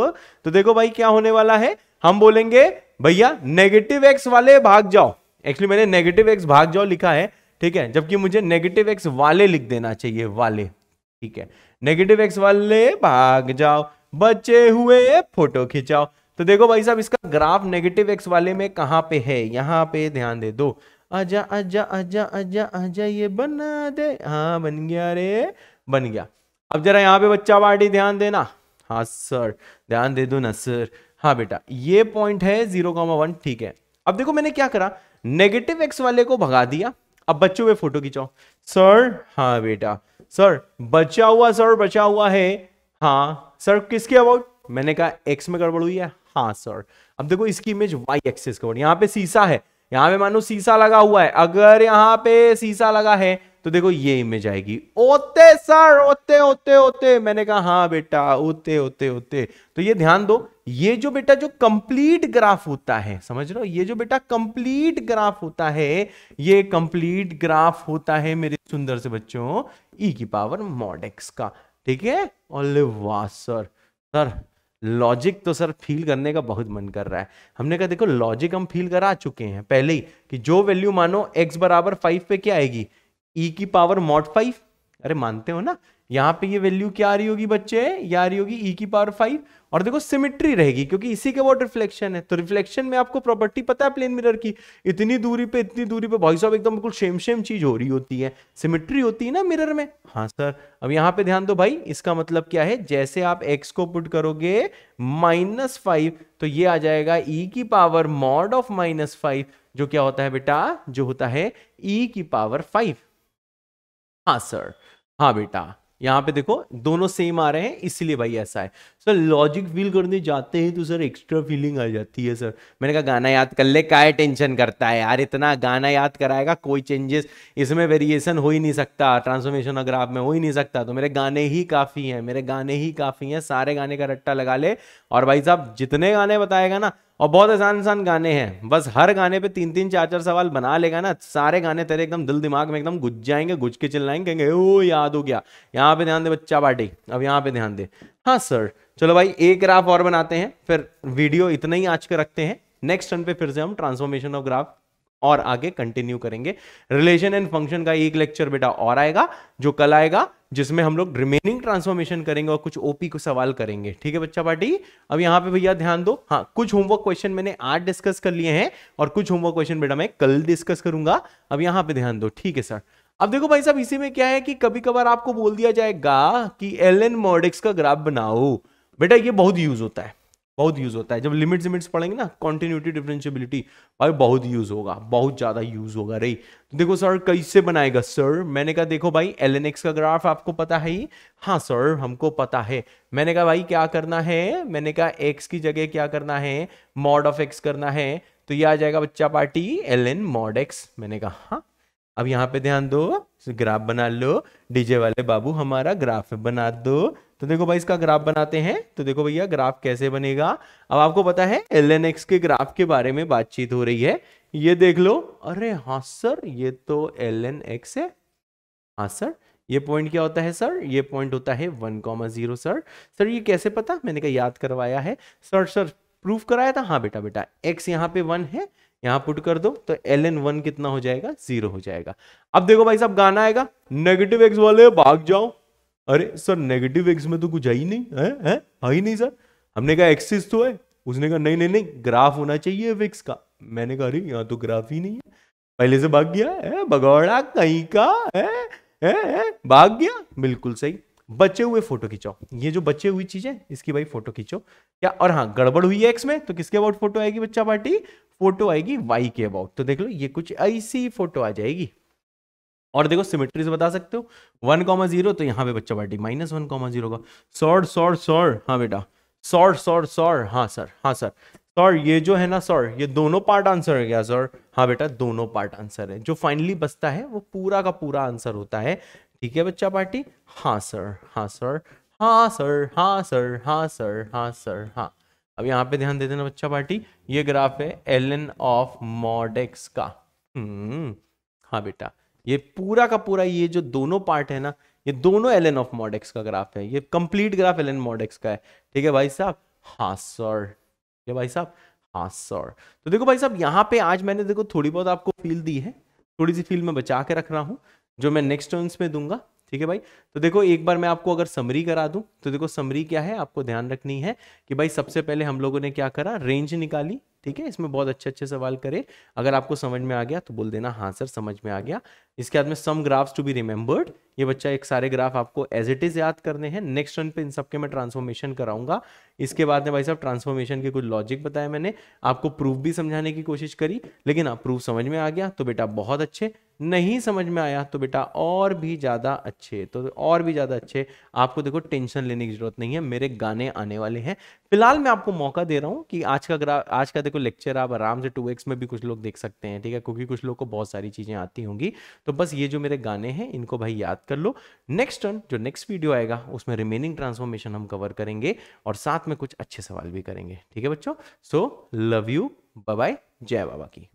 तो देखो भाई क्या होने वाला है हम बोलेंगे भैया नेगेटिव एक्स वाले भाग जाओ एक्चुअली मैंने नेगेटिव एक्स भाग जाओ लिखा है ठीक है जबकि मुझे नेगेटिव एक्स वाले लिख देना चाहिए वाले ठीक है नेगेटिव एक्स वाले भाग जाओ बचे हुए फोटो खिंचाओ तो देखो भाई साहब इसका ग्राफ नेगेटिव एक्स वाले में कहां पे है यहां पे ध्यान दे दो आजा आजा आजा आजा आजा ये बना दे हाँ बन गया रे बन गया अब जरा यहाँ पे बच्चा पार्टी ध्यान देना हाँ सर ध्यान दे दो ना सर हाँ बेटा ये पॉइंट है जीरो कॉमा वन ठीक है अब देखो मैंने क्या करा नेगेटिव एक्स वाले को भगा दिया अब बच्चों पे फोटो खिंचाओ सर हाँ बेटा सर बचा हुआ सर बचा हुआ है हाँ सर किसके अबाउट मैंने कहा एक्स में गड़बड़ हुई है हाँ सर अब देखो इसकी इमेज वाई एक्सिस के यहाँ पे सीसा है यहां पे मानो सीसा लगा हुआ है अगर यहाँ पे सीसा लगा है तो देखो ये इमेज आएगी ओते सर ओते ओते ओते मैंने कहा हाँ बेटा ओते ओते ओते तो ये ध्यान दो ये जो बेटा जो कंप्लीट ग्राफ होता है समझ रहे हो ये जो बेटा कंप्लीट ग्राफ होता है ये कंप्लीट ग्राफ होता है मेरे सुंदर से बच्चों ई e की पावर मॉडेक्स का ठीक है सर सर लॉजिक तो सर फील करने का बहुत मन कर रहा है हमने कहा देखो लॉजिक हम फील करा चुके हैं पहले ही कि जो वैल्यू मानो एक्स बराबर फाइव पे क्या आएगी ई e की पावर मॉट फाइव अरे मानते हो ना यहाँ पे ये वैल्यू क्या आ रही होगी बच्चे ये आ रही होगी ई e की पावर फाइव और देखो सिमिट्री रहेगी क्योंकि इसी के बाद रिफ्लेक्शन है तो रिफ्लेक्शन में आपको प्रॉपर्टी पता है प्लेन मिरर की इतनी दूरी पे इतनी दूरी पे भाई साहब एकदम बिल्कुल सेम सेम चीज हो रही होती है सिमिट्री होती है ना मिरर में हाँ सर अब यहाँ पे ध्यान दो भाई इसका मतलब क्या है जैसे आप एक्स को पुट करोगे माइनस फाइव तो ये आ जाएगा ई e की power mod of minus five जो क्या होता है बेटा जो होता है ई e की पावर फाइव हाँ सर हाँ बेटा यहाँ पे देखो दोनों सेम आ रहे हैं इसलिए भाई ऐसा है सर लॉजिक फील करने जाते हैं तो सर एक्स्ट्रा फीलिंग आ जाती है सर मैंने कहा गाना याद कर ले काय टेंशन करता है यार इतना गाना याद कराएगा कोई चेंजेस इसमें वेरिएशन हो ही नहीं सकता ट्रांसफॉर्मेशन अगर आप में हो ही नहीं सकता तो मेरे गाने ही काफ़ी हैं मेरे गाने ही काफ़ी हैं सारे गाने का रट्टा लगा ले और भाई साहब जितने गाने बताएगा ना और बहुत आसान आसान गाने हैं बस हर गाने पे तीन तीन चार चार सवाल बना लेगा ना सारे गाने तेरे एकदम दिल दिमाग में एकदम गुज जाएंगे गुज के चिल्लाएंगे कहेंगे ओ याद हो गया यहाँ पे ध्यान दे बच्चा पार्टी अब यहाँ पे ध्यान दे हाँ सर चलो भाई एक ग्राफ और बनाते हैं फिर वीडियो इतना ही आज के रखते हैं नेक्स्ट टर्न पे फिर से हम ट्रांसफॉर्मेशन ऑफ ग्राफ और आगे कंटिन्यू करेंगे रिलेशन एंड फंक्शन का एक लेक्चर बेटा और आएगा जो कल आएगा जिसमें हम लोग रिमेनिंग ट्रांसफॉर्मेशन करेंगे और कुछ ओपी को सवाल करेंगे ठीक है बच्चा पार्टी अब यहाँ पे भैया ध्यान दो हाँ कुछ होमवर्क क्वेश्चन मैंने आज डिस्कस कर लिए हैं और कुछ होमवर्क क्वेश्चन बेटा मैं कल डिस्कस करूंगा अब यहाँ पे ध्यान दो ठीक है सर अब देखो भाई साहब इसी में क्या है कि कभी कभार आपको बोल दिया जाएगा कि एल एन मॉडिक्स का ग्राफ बनाओ बेटा ये बहुत यूज होता है बहुत यूज़ होता है जब लिमिट्स लिमिट्स पढ़ेंगे ना कॉन्टिन्यूटी डिफरेंशियबिलिटी भाई बहुत यूज़ होगा बहुत ज़्यादा यूज़ होगा रही तो देखो सर कैसे बनाएगा सर मैंने कहा देखो भाई एल एन एक्स का ग्राफ आपको पता है ही हाँ सर हमको पता है मैंने कहा भाई क्या करना है मैंने कहा एक्स की जगह क्या करना है मॉड ऑफ एक्स करना है तो ये आ जाएगा बच्चा party L N mod x मैंने कहा हाँ अब यहाँ पे ध्यान दो ग्राफ बना लो डीजे वाले बाबू हमारा ग्राफ बना दो तो देखो भाई इसका ग्राफ बनाते हैं तो देखो भैया ग्राफ कैसे बनेगा अब आपको पता है एल एन एक्स के ग्राफ के बारे में बातचीत हो रही है ये देख लो अरे हाँ सर ये तो एल एन एक्स है हाँ सर ये पॉइंट क्या होता है सर ये पॉइंट होता है one comma zero sir sir ये कैसे पता मैंने कहा याद करवाया है सर सर प्रूफ कराया था हाँ बेटा बेटा एक्स यहाँ पे वन है यहां पुट कर दो तो एल एन वन कितना हो जाएगा जीरो हो जाएगा अब देखो भाई साहब गाना आएगा नेगेटिव एक्स वाले भाग जाओ अरे सर नेगेटिव एक्स में तो कुछ है ही नहीं है है ही नहीं सर हमने कहा एक्सिस तो है उसने कहा नहीं नहीं नहीं ग्राफ होना चाहिए विक्स का मैंने कहा अरे यहाँ तो ग्राफ ही नहीं है पहले से भाग गया है बगौड़ा कहीं का है, है, है भाग गया बिल्कुल सही बचे हुए फोटो खींचो ये जो बचे हुई चीजें इसकी भाई फोटो खींचो क्या और हाँ गड़बड़ हुई है एक्स में तो किसके अबाउट फोटो आएगी बच्चा पार्टी फोटो आएगी वाई के अबाउट तो देख लो ये कुछ ऐसी फोटो आ जाएगी और देखो सिमेट्री से बता सकते हो वन कॉमा जीरो तो यहाँ पे बच्चा बैठी माइनस वन कॉमा जीरो का सॉर सॉर सॉर हाँ बेटा सॉर सॉर सॉर हाँ सर हाँ सर सॉर ये जो है ना सॉर ये दोनों पार्ट आंसर है क्या सर हाँ बेटा दोनों पार्ट आंसर है जो फाइनली बचता है वो पूरा का पूरा आंसर होता है ठीक है बच्चा पार्टी हाँ सर हाँ सर हाँ सर हाँ सर हाँ सर हाँ सर हाँ अब यहाँ पे ध्यान दे देना बच्चा पार्टी ये ग्राफ है एल एन ऑफ मॉडेक्स का हम्म, हाँ बेटा ये पूरा का पूरा ये जो दोनों पार्ट है ना ये दोनों एल एन ऑफ मॉडेक्स का ग्राफ है ये complete graph L N mod x का है ठीक है भाई साहब हाँ सर ठीक है भाई साहब हाँ सर तो देखो भाई साहब यहाँ पे आज मैंने देखो थोड़ी बहुत आपको फील दी है थोड़ी सी फील मैं बचा के रख रहा हूँ जो मैं नेक्स्ट टर्म्स में दूंगा ठीक है भाई तो देखो एक बार मैं आपको अगर समरी करा दूं तो देखो समरी क्या है आपको ध्यान रखनी है कि भाई सबसे पहले हम लोगों ने क्या करा रेंज निकाली ठीक है इसमें बहुत अच्छे अच्छे सवाल करे अगर आपको समझ में आ गया तो बोल देना हाँ सर समझ में आ गया इसके बाद में some graphs to be remembered ये बच्चा एक सारे ग्राफ आपको एज इट इज याद करने हैं नेक्स्ट रन पे इन सबके मैं ट्रांसफॉर्मेशन कराऊंगा इसके बाद में भाई साहब ट्रांसफॉर्मेशन के कुछ लॉजिक बताया मैंने आपको प्रूफ भी समझाने की कोशिश करी लेकिन आप हाँ, प्रूफ समझ में आ गया तो बेटा बहुत अच्छे नहीं समझ में आया तो बेटा और भी ज़्यादा अच्छे तो और भी ज़्यादा अच्छे आपको देखो टेंशन लेने की ज़रूरत नहीं है मेरे गाने आने वाले हैं फिलहाल मैं आपको मौका दे रहा हूँ कि आज का अगर आज का देखो लेक्चर आप आराम से टू में भी कुछ लोग देख सकते हैं ठीक है क्योंकि कुछ लोग को बहुत सारी चीज़ें आती होंगी तो बस ये जो मेरे गाने हैं इनको भाई याद कर लो नेक्स्ट टर्न जो नेक्स्ट वीडियो आएगा उसमें रिमेनिंग ट्रांसफॉर्मेशन हम कवर करेंगे और साथ में कुछ अच्छे सवाल भी करेंगे ठीक है बच्चों सो लव यू बाय जय बाबा की